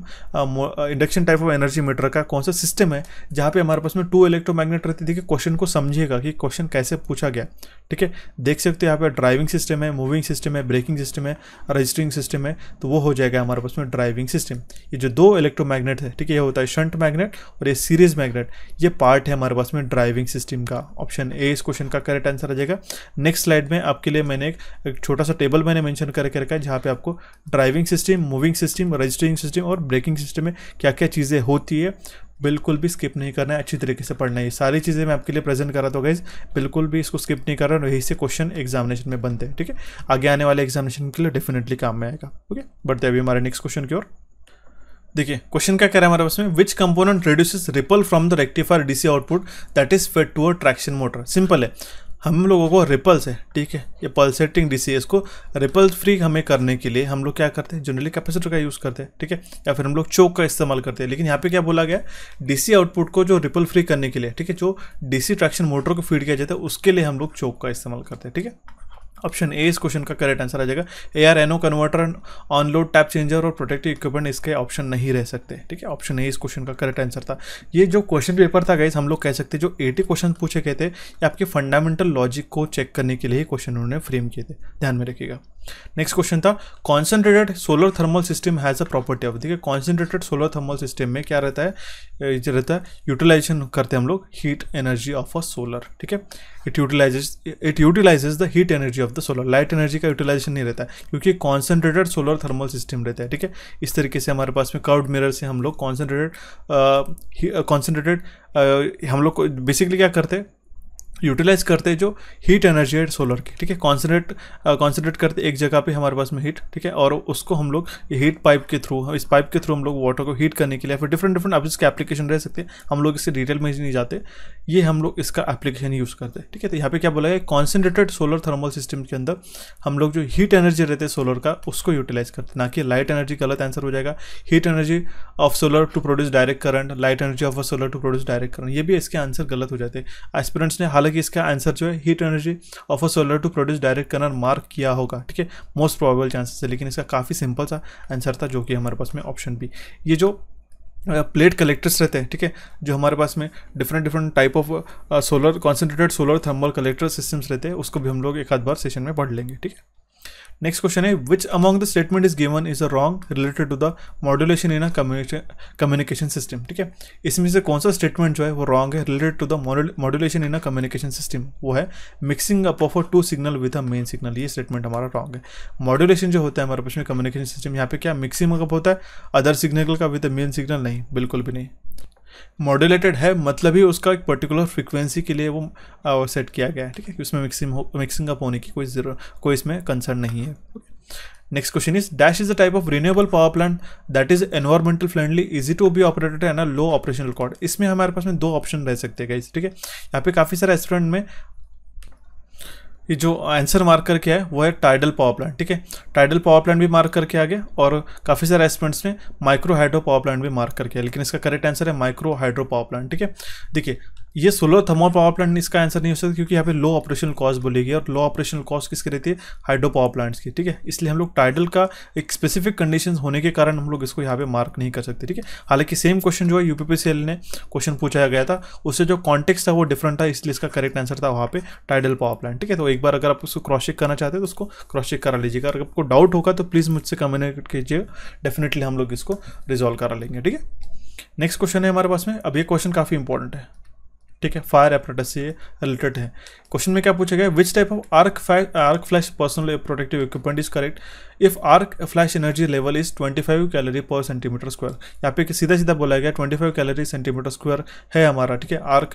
induction type of energy meter का कौन सा सिस्टम है जहाँ पे हमारे पास में टू इलेक्ट्रोमैग्नेट रहती देखिए क्वेश्चन को समझिएगा कि क्वेश्चन कैसे पूछा गया ठीक है देख सकते हैं यहाँ पे ड्राइविंग सिस्टम है मूविंग सिस्टम है ब्रेकिंग सिस्टम है रजिस्टरिंग सिस्टम है तो वो हो जाएगा हमारे पास में ड्राइविंग सिस्टम ये जो दो इलेक्ट्रोमैग्नेट है ठीक है ये होता है शंट मैग्नेट और ये सीरीज मैग्नेट ये पार्ट है हमारे पास में ड्राइविंग सिस्टम का ऑप्शन ए इस क्वेश्चन का करेक्ट आंसर आ जाएगा नेक्स्ट स्लाइड में आपके लिए मैंने एक, एक छोटा सा टेबल मैंने मेंशन करके रखा है जहाँ पे आपको driving system moving system registering system और ब्रेकिंग सिस्टम में क्या क्या चीज़ें होती है बिल्कुल भी स्किप नहीं करना है अच्छी तरीके से पढ़ना है सारी चीज़ें मैं आपके लिए प्रेजेंट कर रहा था गाइज बिल्कुल भी इसको स्किप नहीं कर रहा वहीं से क्वेश्चन एग्जामिनेशन में बनते हैं ठीक है आगे आने वाले एग्जामिनेशन के लिए डेफिनेटली काम में आएगा ओके बढ़ते अभी हमारे नेक्स्ट क्वेश्चन की ओर देखिए क्वेश्चन क्या कह रहा है हमारे पास में which component reduces ripple from the rectifier DC output that is fed to a traction motor simple है हम लोगों को रिपल्स है ठीक है ये पल्सेटिंग डिसीज को रिपल्स फ्री हमें करने के लिए हम लोग क्या करते हैं जनरली कैपेसिटर का यूज़ करते हैं ठीक है या फिर हम लोग चोक का इस्तेमाल करते हैं लेकिन यहाँ पे क्या बोला गया डीसी आउटपुट को जो रिपल फ्री करने के लिए ठीक है जो डीसी ट्रैक्शन मोटर को फीड किया जाता है उसके लिए हम लोग चोक का इस्तेमाल करते हैं ठीक है ऑप्शन ए इस क्वेश्चन का करेक्ट आंसर आ जाएगा A R NO converter on load tap changer और प्रोटेक्टिव इक्विपमेंट इसके ऑप्शन नहीं रह सकते ठीक है ऑप्शन ए इस क्वेश्चन का करेक्ट आंसर था ये जो क्वेश्चन पेपर था गाइस हम लोग कह सकते जो एटी क्वेश्चन पूछे गए थे ये आपके फंडामेंटल लॉजिक को चेक करने के लिए क्वेश्चन उन्होंने फ्रेम किए थे ध्यान में रखिएगा नेक्स्ट क्वेश्चन था concentrated solar thermal system has a property of देखिए कॉन्सेंट्रेटेड सोलर थर्मल सिस्टम में क्या रहता है जो रहता है यूटिलाइजेशन करते हैं हम लोग heat energy of a solar ठीक है it utilises it utilises the heat energy of the solar light energy का यूटिलाइजेशन नहीं रहता है क्योंकि कॉन्सेंट्रेटेड सोलर थर्मल सिस्टम रहता है ठीक है इस तरीके से हमारे पास में कर्ड मिरर से हम लोग कॉन्सेंट्रेटेड कॉन्सेंट्रेटेड हम लोग बेसिकली क्या करते हैं यूटिलाइज करते जो हीट एनर्जी है सोलर की ठीक है कॉन्सेंट्रेट कॉन्सनट्रेट uh, करते एक जगह पे हमारे पास में हीट ठीक है और उसको हम लोग हीट पाइप के थ्रू इस पाइप के थ्रू हम लोग वाटर को हीट करने के लिए फिर डिफरेंट डिफरेंट आप इसके एप्लीकेशन रह सकते हैं हम लोग इससे डिटेल में नहीं जाते ये हम लोग इसका एप्लीकेशन यूज़ करते हैं ठीक है तो यहाँ पर क्या बोला है कॉन्सेंट्रेटेड सोलर थर्मल सिस्टम के अंदर हम लोग जो हीट एनर्जी रहते हैं सोलर का उसको यूटिलाइज करते ना कि लाइट एनर्जी गलत आंसर हो जाएगा heat energy of solar to produce direct current light energy of a solar to produce direct current ये भी इसके आंसर गलत हो जाते हैं एस्पिरेंट्स ने हालांकि कि इसका आंसर जो है heat energy of a solar to produce direct कनर मार्क किया होगा ठीक है मोस्ट प्रोबेबल चांसेस है लेकिन इसका काफ़ी सिंपल सा आंसर था जो कि हमारे पास में ऑप्शन बी ये जो प्लेट कलेक्टर्स रहते हैं ठीक है जो हमारे पास में different different type of solar concentrated solar thermal collector systems रहते हैं उसको भी हम लोग एक आध बार सेशन में पढ़ लेंगे ठीक है नेक्स्ट क्वेश्चन है which among the statement is given is a wrong related to the modulation in a communication system ठीक है इसमें से कौन सा स्टेटमेंट जो है वो रॉन्ग है related to the modulation in a communication system वो है mixing up of two signal with a main signal ये स्टेटमेंट हमारा रॉन्ग है मॉड्यूलेशन जो होता है हमारे पास में कम्युनिकेशन सिस्टम यहाँ पे क्या मिक्सिंग अप होता है अदर सिग्नल का विद मेन सिग्नल नहीं बिल्कुल भी नहीं मॉड्यूलेटेड है मतलब ही उसका एक पर्टिकुलर फ्रिक्वेंसी के लिए वो सेट किया गया है ठीक है कि उसमें मिक्सिंग हो मिक्सिंग अप होने की कोई जरूरत कोई इसमें कंसर्न नहीं है next question is dash is a type of renewable power plant that is environmental friendly easy to be operated and a low operational cost इसमें हमारे पास में दो ऑप्शन रह सकते हैं ठीक है यहाँ पे काफ़ी सारे रेस्टोरेंट में ये जो आंसर मार्क करके आए वो है टाइडल पावर प्लांट ठीक है टाइडल पावर प्लांट भी मार्क करके आ गया और काफ़ी सारे एस्पेंट्स में माइक्रो हाइड्रो पावर प्लांट भी मार्क करके आया लेकिन इसका करेक्ट आंसर है माइक्रो हाइड्रो पावर प्लांट ठीक है देखिए ये सोलर थर्मल पावर प्लांट इसका आंसर नहीं हो सकता क्योंकि यहाँ पे लो ऑपरेशनल कॉस्ट बोलेगी और लो ऑपरेशनल कॉस्ट किसकी रहती है हाइड्रो पावर प्लांट्स की ठीक है इसलिए हम लोग टाइडल का एक स्पेसिफिक कंडीशन होने के कारण हम लोग इसको यहाँ पे मार्क नहीं कर सकते ठीक है हालांकि सेम क्वेश्चन जो है यूपीपीसीएल ने क्वेश्चन पूछा गया था उससे जो कॉन्टेक्ट था वो डिफरेंट था इसलिए इसका करेक्ट आंसर था वहाँ पे टाइडल पावर प्लांट ठीक है तो एक बार अगर आप उसको क्रॉस चेक करना चाहते हैं तो उसको क्रॉस चेक करा लीजिएगा अगर आपको डाउट होगा तो प्लीज़ मुझसे कम्युनिकेट कीजिए डेफिनेटली हम लोग इसको रिजॉल्व करा लेंगे ठीक है नेक्स्ट क्वेश्चन है हमारे पास में अब ये क्वेश्चन काफ़ी इंपॉर्टेंट है ठीक है फायर एपरेटस से रिलेटेड है क्वेश्चन में क्या पूछा गया which type of arc arc flash personal protective equipment is correct if arc flash energy level is 25 calorie per centimetre square यहाँ पे सीधा सीधा बोला गया 25 कैलोरी सेंटीमीटर स्क्वायर है हमारा ठीक है आर्क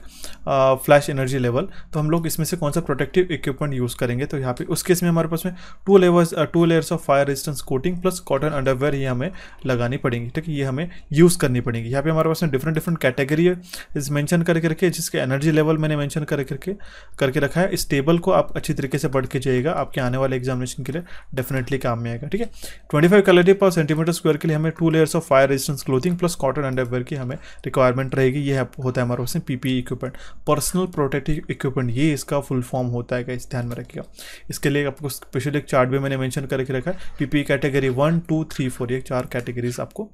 फ्लैश एनर्जी लेवल तो हम लोग इसमें से कौन सा प्रोटेक्टिव इक्विपमेंट यूज़ करेंगे तो यहाँ पे उस केस में हमारे पास में two levers two layers of fire resistance coating plus cotton underwear ये हमें लगानी पड़ेंगी ठीक है ये हमें यूज़ करनी पड़ेगी यहाँ पे हमारे पास में डिफरेंट डिफरेंट कैटेगरी इस मैंशन करके रखिए जिसके इसके एनर्जी लेवल मैंने मेंशन कर करके करके रखा है इस टेबल को आप अच्छी तरीके से पढ़ के जाइएगा आपके आने वाले एग्जामिनेशन के लिए डेफिनेटली काम में आएगा ठीक है twenty five calorie per centimetre square के लिए हमें two layers of fire resistance clothing plus cotton underwear की हमें रिक्वायरमेंट रहेगी ये होता है हमारे पास PP equipment personal protective equipment ये इसका फुल फॉर्म होता है इस ध्यान में रखिएगा इसके लिए आपको स्पेशल एक चार्ट भी मैंने मैंशन करके रखा है PP category one two three four ये चार कैटेगरीज आपको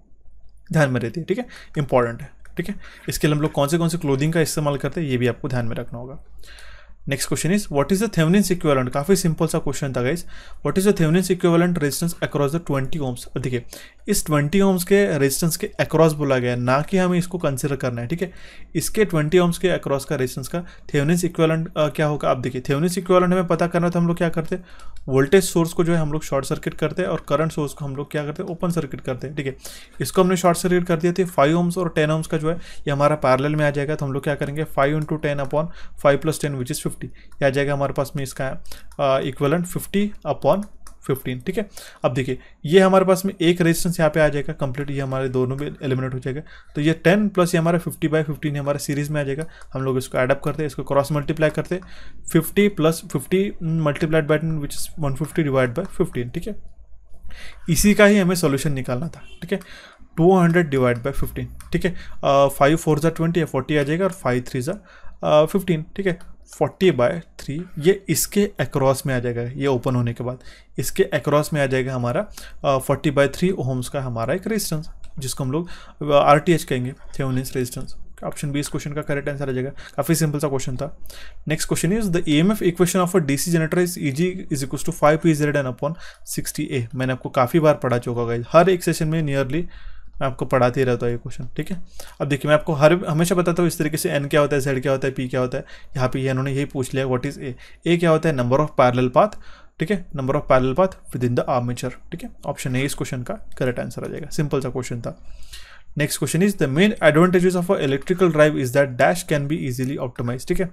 ध्यान में रहती है ठीक है इंपॉर्टेंट है ठीक है इसके लिए हम लोग कौन से कौन से क्लोदिंग का इस्तेमाल करते हैं ये भी आपको ध्यान में रखना होगा next question is what is the Thevenin equivalent काफी सिंपल सा क्वेश्चन था guys what is the Thevenin equivalent resistance across the 20 ohms देखिए इस 20 ओम्स के रेजिस्टेंस के अक्रॉस बोला गया ना कि हमें इसको कंसिडर करना है ठीक है इसके 20 ओम्स के अक्रॉस का रेजिस्टेंस का थेवनिन इक्विवेलेंट क्या होगा आप देखिए थेवनिन इक्विवेलेंट हमें पता करना तो हम लोग क्या करते हैं वोल्टेज सोर्स को जो है हम लोग शॉर्ट सर्किट करते हैं और करंट सोर्स को हम लोग क्या करते हैं ओपन सर्किट करते हैं ठीक है इसको हमने शॉर्ट सर्किट कर दिया थे फाइव ओम्स और टेन ओम्स का जो है ये हमारा पैरल में आ जाएगा तो हम लोग क्या करेंगे five into ten upon five plus ten which is fifty आ जाएगा हमारे पास में इसका इक्वलेंट फिफ्टी अपॉन फिफ्टीन ठीक है अब देखिए ये हमारे पास में एक रेजिस्टेंस यहाँ पे आ जाएगा कंप्लीट ये हमारे दोनों में एलिमिनेट हो जाएगा तो ये टेन प्लस ये हमारा फिफ्टी बाई फिफ्टीन हमारे सीरीज में आ जाएगा हम लोग इसको एडअप करते हैं इसको क्रॉस मल्टीप्लाई करते हैं fifty plus fifty multiplied by ten which is one fifty divide by fifteen ठीक है इसी का ही हमें सोल्यूशन निकालना था ठीक है two hundred divide by fifteen ठीक है फाइव फोर ज़ा ट्वेंटी या फोर्टी आ जाएगा और फाइव थ्री ज़ा फिफ्टीन ठीक है फोर्टी बाय थ्री ये इसके एक्रॉस में आ जाएगा ये ओपन होने के बाद इसके एक्रॉस में आ जाएगा हमारा फोर्टी बाय थ्री ओम्स का हमारा एक रेजिस्टेंस जिसको हम लोग आर टी एच कहेंगे थेवनिस रेजिस्टेंस ऑप्शन बी इस क्वेश्चन का करेक्ट आंसर आ जाएगा काफी सिंपल सा क्वेश्चन था next question is the M F equation of a DC generator is E is equal to five P Z N upon sixty A मैंने आपको काफी बार पढ़ा चुका हर एक सेशन में नियरली मैं आपको पढ़ाते ही रहता हूँ ये क्वेश्चन ठीक है अब देखिए मैं आपको हर हमेशा बताता हूँ इस तरीके से एन क्या होता है जेड क्या होता है पी क्या होता है यहाँ पे ये इन्होंने यही पूछ लिया व्हाट इज़ ए ए क्या होता है नंबर ऑफ पैरल पाथ ठीक है number of parallel path within the armature ठीक है ऑप्शन ए इस क्वेश्चन का करेक्ट आंसर आ जाएगा सिंपल सा क्वेश्चन था next question is the main advantages of a electrical drive is that dash can be easily optimise ठीक है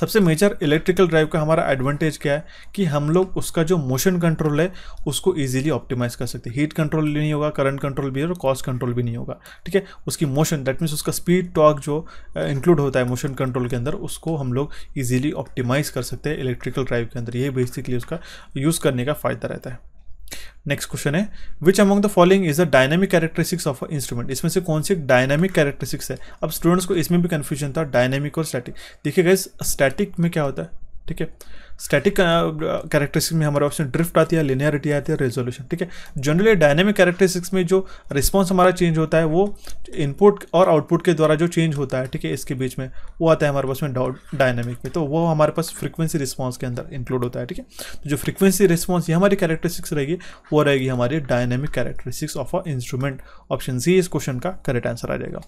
सबसे मेजर इलेक्ट्रिकल ड्राइव का हमारा एडवांटेज क्या है कि हम लोग उसका जो मोशन कंट्रोल है उसको ईजिली ऑप्टिमाइज कर सकते हैं हीट कंट्रोल भी नहीं होगा करंट कंट्रोल भी और कॉस्ट कंट्रोल भी नहीं होगा ठीक है उसकी मोशन दैट मीन्स उसका स्पीड टॉक जो इंक्लूड होता है मोशन कंट्रोल के अंदर उसको हम लोग ईजिली ऑप्टिमाइज कर सकते हैं इलेक्ट्रिकल ड्राइव के अंदर ये बेसिकली उसका यूज़ करने का फ़ायदा रहता है नेक्स्ट क्वेश्चन है which among the following is the dynamic characteristics of instrument इसमें से कौन सी डायनेमिक कैरेक्टरिस्टिक्स है अब स्टूडेंट्स को इसमें भी कन्फ्यूजन था डायनेमिक और स्टैटिक देखिए गैस स्टैटिक में क्या होता है ठीक है स्टैटिक कैरेक्टरिस्टिक्स uh, में हमारे ऑप्शन ड्रिफ्ट आती है लिनियरिटी आती है रेजोल्यूशन ठीक है जनरली डायनेमिक कैरेक्टरिस्टिक्स में जो रिस्पॉन्स हमारा चेंज होता है वो इनपुट और आउटपुट के द्वारा जो चेंज होता है ठीक है इसके बीच में वो आता है हमारे पास में डायनेमिक में तो वो हमारे पास फ्रिक्वेंसी रिस्पॉन्स के अंदर इंक्लूड होता है ठीक है तो जो फ्रिक्वेंसी रिस्पॉन्स ये हमारी कैरेक्टरिस्टिक्स रहेगी वो रहेगी हमारी dynamic characteristics of a instrument option C इस क्वेश्चन का करेक्ट आंसर आ जाएगा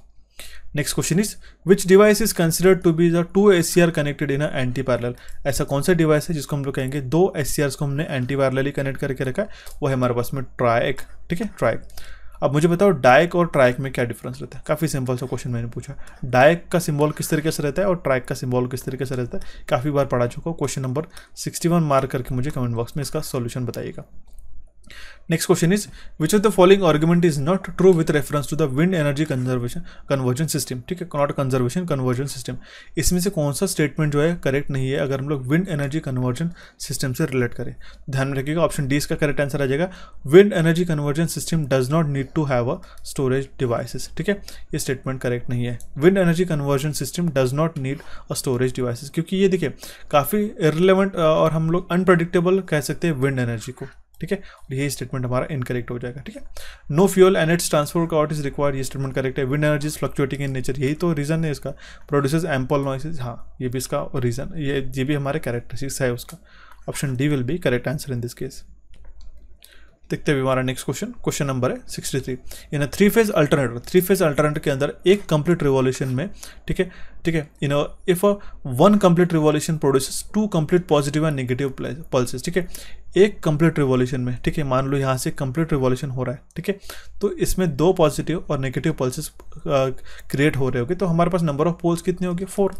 next question is which device is considered to be the two S connected in anti parallel ऐसा कौन सा डिवाइस है जिसको हम लोग कहेंगे दो एस को हमने एंटी पैरलली कनेक्ट करके रखा है वो है हमारे पास में ट्राइक ठीक है ट्राइक अब मुझे बताओ डायक और ट्राइक में क्या डिफरेंस रहता है काफ़ी सिंपल सा क्वेश्चन मैंने पूछा डायक का सिंबल किस तरीके से रहता है और ट्राइक का सिंबल किस तरीके से रहता है काफ़ी बार पढ़ा चुका हूँ क्वेश्चन नंबर 61 मार्क करके मुझे कमेंट बॉक्स में इसका सॉल्यूशन बताइएगा next question is which of the following argument is not true with reference to the wind energy conservation conversion system ठीक है नॉट कंजर्वेशन कन्वर्जन सिस्टम इसमें से कौन सा स्टेटमेंट जो है करेक्ट नहीं है अगर हम लोग विंड एनर्जी कन्वर्जन सिस्टम से रिलेट करें ध्यान में रखिएगा ऑप्शन डी इसका करेक्ट आंसर आ जाएगा wind energy conversion system does not need to have a storage devices ठीक है ये स्टेटमेंट करेक्ट नहीं है wind energy conversion system does not need a storage devices क्योंकि ये देखिए काफ़ी इरेलीवेंट और हम लोग अनप्रडिक्टेबल कह सकते हैं विंड एनर्जी को ठीक है और ये स्टेटमेंट हमारा इनकरेक्ट हो जाएगा ठीक है no fuel and its transfer का आउट इज रिक्वायर्ड ये स्टेटमेंट करेक्ट है wind energy fluctuating in nature यही तो रीज़न है इसका प्रोड्यूस एम्पल नॉइसेज हाँ ये भी इसका रीज़न ये ये भी हमारे कैरेक्टरिस्टिक्स है उसका ऑप्शन डी विल भी correct answer in this case देखते हैं हमारा नेक्स्ट क्वेश्चन क्वेश्चन नंबर है 63 in a three phase alternator three phase alternator के अंदर एक कंप्लीट रिवॉल्यूशन में ठीक है ठीक है in if a one complete revolution produce two complete positive and negative pulses ठीक है एक कंप्लीट रिवॉल्यूशन में ठीक है मान लो यहाँ से कंप्लीट रिवॉल्यूशन हो रहा है ठीक है तो इसमें दो पॉजिटिव और नेगेटिव पल्सेस क्रिएट हो रहे होंगे तो हमारे पास नंबर ऑफ पोल्स कितने होंगे फोर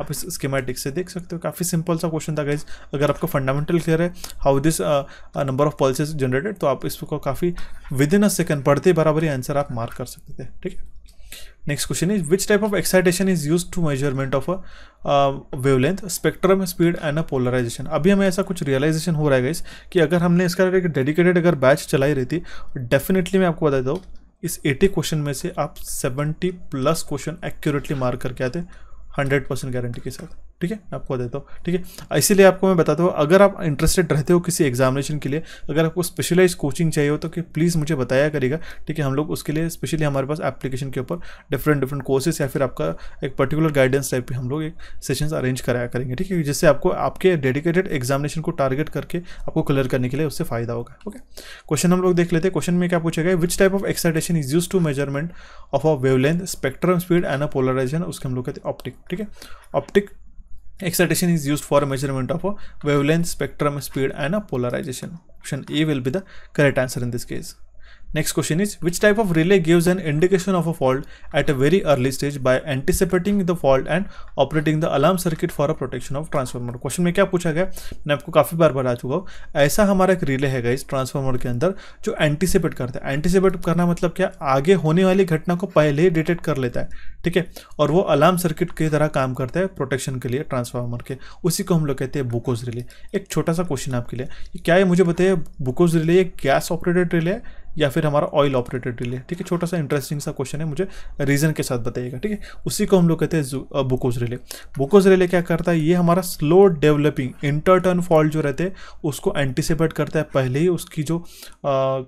आप इस स्कीमेटिक से देख सकते हो काफ़ी सिंपल सा क्वेश्चन था गाइज अगर आपका फंडामेंटल क्लियर है how this number of policies generated तो आप इसको काफ़ी विद इन अ सेकेंड पढ़ते बराबर ही आंसर आप मार्क कर सकते थे ठीक है next question is which type of excitation is use to measurement of wavelength spectrum speed and a polarisation अभी हमें ऐसा कुछ रियलाइजेशन हो रहा है गाइस कि अगर हमने इसका एक डेडिकेटेड अगर बैच चलाई रहती डेफिनेटली मैं आपको बता देता हूँ इस 80 क्वेश्चन में से आप 70 प्लस क्वेश्चन एक्यूरेटली मार्क करके आते हंड्रेड परसेंट गारंटी के साथ ठीक है आपको देता हूँ ठीक है इसीलिए आपको मैं बताता हूँ अगर आप इंटरेस्टेड रहते हो किसी एग्जामिनेशन के लिए अगर आपको स्पेशलाइज कोचिंग चाहिए हो तो कि प्लीज़ मुझे बताया करेगा ठीक है हम लोग उसके लिए स्पेशली हमारे पास एप्लीकेशन के ऊपर डिफरेंट डिफरेंट कोर्सेज या फिर आपका एक पर्टिकुलर गाइडेंस टाइप के हम लोग एक सेशन अरेंज कराया करेंगे ठीक है जिससे आपको आपके डेडिकेटेड एग्जामिनेशन को टारगेट करके आपको क्लियर करने के लिए उससे फायदा होगा ओके क्वेश्चन हम लोग देख लेते हैं क्वेश्चन में क्या पूछा गया which type of excitation is use to measurement of a wavelength spectrum speed and a polarisation उसके हम लोग कहते हैं ऑप्टिक ठीक है optic Excitation is used for a measurement of a wavelength, spectrum, speed and a polarization. Option A will be the correct answer in this case. Next question is which type of relay gives an indication of a fault at a very early stage by anticipating the fault and operating the alarm circuit for a protection of transformer. Question में क्या पूछा गया मैं आपको काफ़ी बार बता चुका हूँ ऐसा हमारा एक रिले है इस ट्रांसफार्मर के अंदर जो एंटिसिपेट करता है एंटिसिपेट करना मतलब क्या आगे होने वाली घटना को पहले ही डिटेक्ट कर लेता है ठीक है और वो अलार्म सर्किट की तरह काम करता है प्रोटेक्शन के लिए ट्रांसफार्मर के उसी को हम लोग कहते हैं बुकोज रिले एक छोटा सा क्वेश्चन आपके लिए क्या ये मुझे बताइए बुकोज रिले एक गैस ऑपरेटेड रिले है या फिर हमारा ऑयल ऑपरेटेड रिले ठीक है छोटा सा इंटरेस्टिंग सा क्वेश्चन है मुझे रीजन के साथ बताइएगा ठीक है उसी को हम लोग कहते हैं बुकोज रिले बुकोज रिले क्या करता है ये हमारा स्लो डेवलपिंग इंटरटर्न फॉल्ट जो रहते हैं उसको एंटिसिपेट करता है पहले ही उसकी जो आ,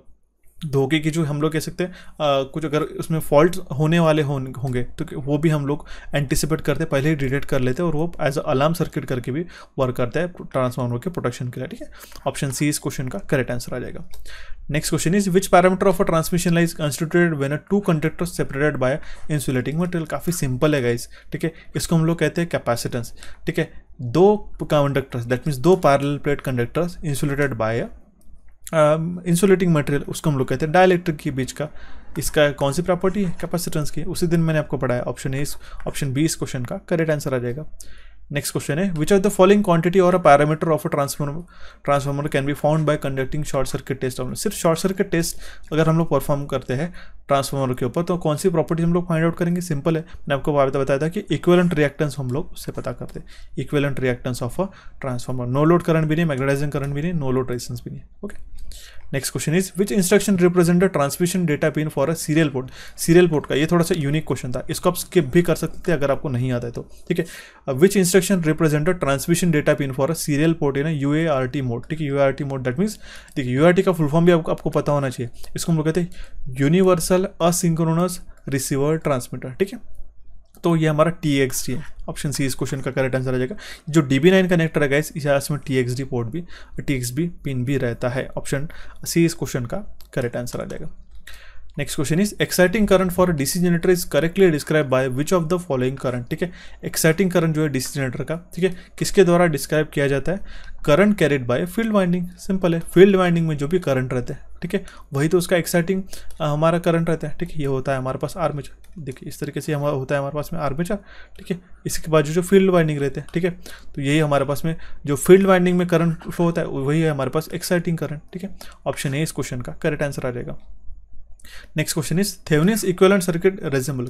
धोखे की जो हम लोग कह सकते हैं कुछ अगर उसमें फॉल्ट होने वाले होंगे तो वो भी हम लोग एंटिसिपेट करते हैं पहले ही डिटेक्ट कर लेते हैं और वो एज अलार्म सर्किट करके भी वर्क करता है ट्रांसफार्मर के प्रोटेक्शन के लिए ठीक है ऑप्शन सी इस क्वेश्चन का करेक्ट आंसर आ जाएगा next question is which parameter of a transmission lines constituted when a two conductor separated by insulating material काफ़ी सिंपल है गाइज ठीक है इसको हम लोग कहते हैं कैपेसिटेंस ठीक है दो कंडक्टर्स दैट मीन्स दो parallel plate conductors insulated by insulating um, material उसको हम लोग कहते हैं डायलेक्ट्रिक के बीच का इसका कौन सी प्रॉपर्टी है कैपेसिटेंस की उसी दिन मैंने आपको पढ़ाया ऑप्शन ए ऑप्शन बी इस क्वेश्चन का करेक्ट आंसर आ जाएगा नेक्स्ट क्वेश्चन है which are the following quantity or a parameter of a transformer transformer can be found by conducting short circuit test of सिर्फ शॉर्ट सर्किट टेस्ट अगर हम लोग perform करते हैं ट्रांसफॉर्मर के ऊपर तो कौन सी प्रॉपर्टी हम लोग फाइंड आउट करेंगे सिंपल है मैं आपको बताया था कि इक्वेलेंट रिएक्टेंस हम लोग उससे पता करते हैं equivalent reactance of a transformer no load current भी नहीं मैग्नेटाइजिंग करंट भी नहीं नो लोड रेजिस्टेंस भी नहीं okay next question is which instruction represent the transmission data pin for a serial port serial port का ये थोड़ा सा यूनिक क्वेश्चन था इसको आप स्किप भी कर सकते थे अगर आपको नहीं आता है तो ठीक है which instruction represent the transmission data pin for a serial port in U A R T mode ठीक है U R T mode that means देखिए यू आर टी का फुल फॉर्म भी आपको आपको पता होना चाहिए इसको हम लोग कहते हैं यूनिवर्सल असिंक्रोनस रिसीवर ट्रांसमीटर ठीक है तो ये हमारा टी एक्स डी है ऑप्शन सी इस क्वेश्चन का करेक्ट आंसर आ जाएगा जो डी बी नाइन कनेक्टर है गाइस इस इसमें टी एक्स डी पोर्ट भी टी एक्स बी पिन भी रहता है ऑप्शन सी इस क्वेश्चन का करेक्ट आंसर आ जाएगा next question is exciting current for DC generator is correctly describe by which of the following current ठीक है एक्साइटिंग करंट जो है डीसी जनरेटर का ठीक है किसके द्वारा डिस्क्राइब किया जाता है current carried by field winding simple है फील्ड वाइंडिंग में जो भी करंट रहते हैं ठीक है वही तो उसका एक्साइटिंग हमारा करंट रहता है ठीक है ये होता है हमारे पास आर्मेचर देखिए इस तरीके से हमारा होता है हमारे पास में आर्मेचर ठीक है इसके बाद जो जो फील्ड वाइंडिंग रहते हैं ठीक है तो यही हमारे पास में जो फील्ड वाइंडिंग में करंट फ्लो होता है वही है हमारे पास एक्साइटिंग करंट ठीक है ऑप्शन ए इस क्वेश्चन का करेक्ट आंसर आ जाएगा next question is Thevenin's equivalent circuit resemble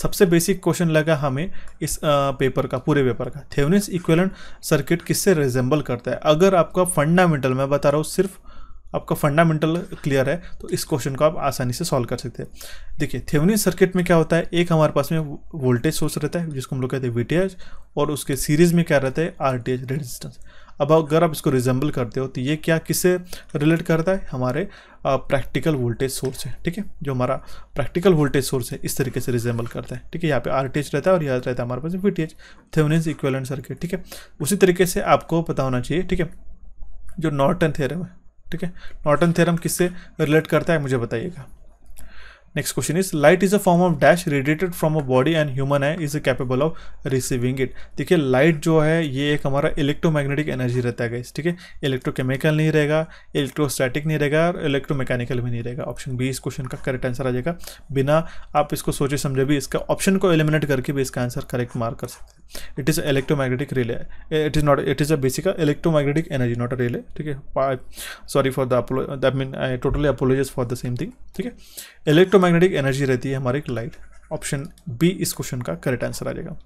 सबसे बेसिक क्वेश्चन लगा हमें इस पेपर का पूरे पेपर का थेवनिस इक्वेलेंट सर्किट किससे रेजेंबल करता है अगर आपका फंडामेंटल मैं बता रहा हूँ सिर्फ आपका फंडामेंटल क्लियर है तो इस क्वेश्चन को आप आसानी से सॉल्व कर सकते हैं देखिए थेवनी सर्किट में क्या होता है एक हमारे पास में वोल्टेज सोर्स रहता है जिसको हम लोग कहते हैं वी और उसके सीरीज में क्या रहता है आर रेजिस्टेंस अब अगर आप इसको रिजेंबल करते हो तो ये क्या किससे रिलेट करता है हमारे प्रैक्टिकल वोल्टेज सोर्स है ठीक है जो हमारा प्रैक्टिकल वोल्टेज सोर्स है इस तरीके से रिजेंबल करता है ठीक है यहाँ पे आर रहता है और यहाँ रहता है हमारे पास V T H Thevenin's equivalent circuit ठीक है उसी तरीके से आपको पता होना चाहिए ठीक है जो नॉर्टन थेरम है ठीक है नॉर्टन थेरम किससे रिलेट करता है मुझे बताइएगा Next question is light is a form of dash radiated from a body and human eye is capable of receiving it देखिए लाइट जो है ये एक हमारा इलेक्ट्रोमैग्नेटिक एनर्जी रहता है ठीक है इलेक्ट्रोकेमिकल नहीं रहेगा इलेक्ट्रोस्टैटिक नहीं रहेगा और इलेक्ट्रोमैकेनिकल भी नहीं रहेगा ऑप्शन बी इस क्वेश्चन का करेक्ट आंसर आ जाएगा बिना आप इसको सोचे समझे भी इसका ऑप्शन को एलिमिनेट करके भी इसका आंसर करेक्ट मार्क कर सकते हैं it is electromagnetic relay it is not it is a basic electromagnetic energy not a relay ठीक है sorry for the mean I totally apologise for the same thing ठीक है इलेक्ट्रो इलेक्ट्रोमैग्नेटिक एनर्जी रहती है हमारे लाइट ऑप्शन बी इस question का correct answer आ जाएगा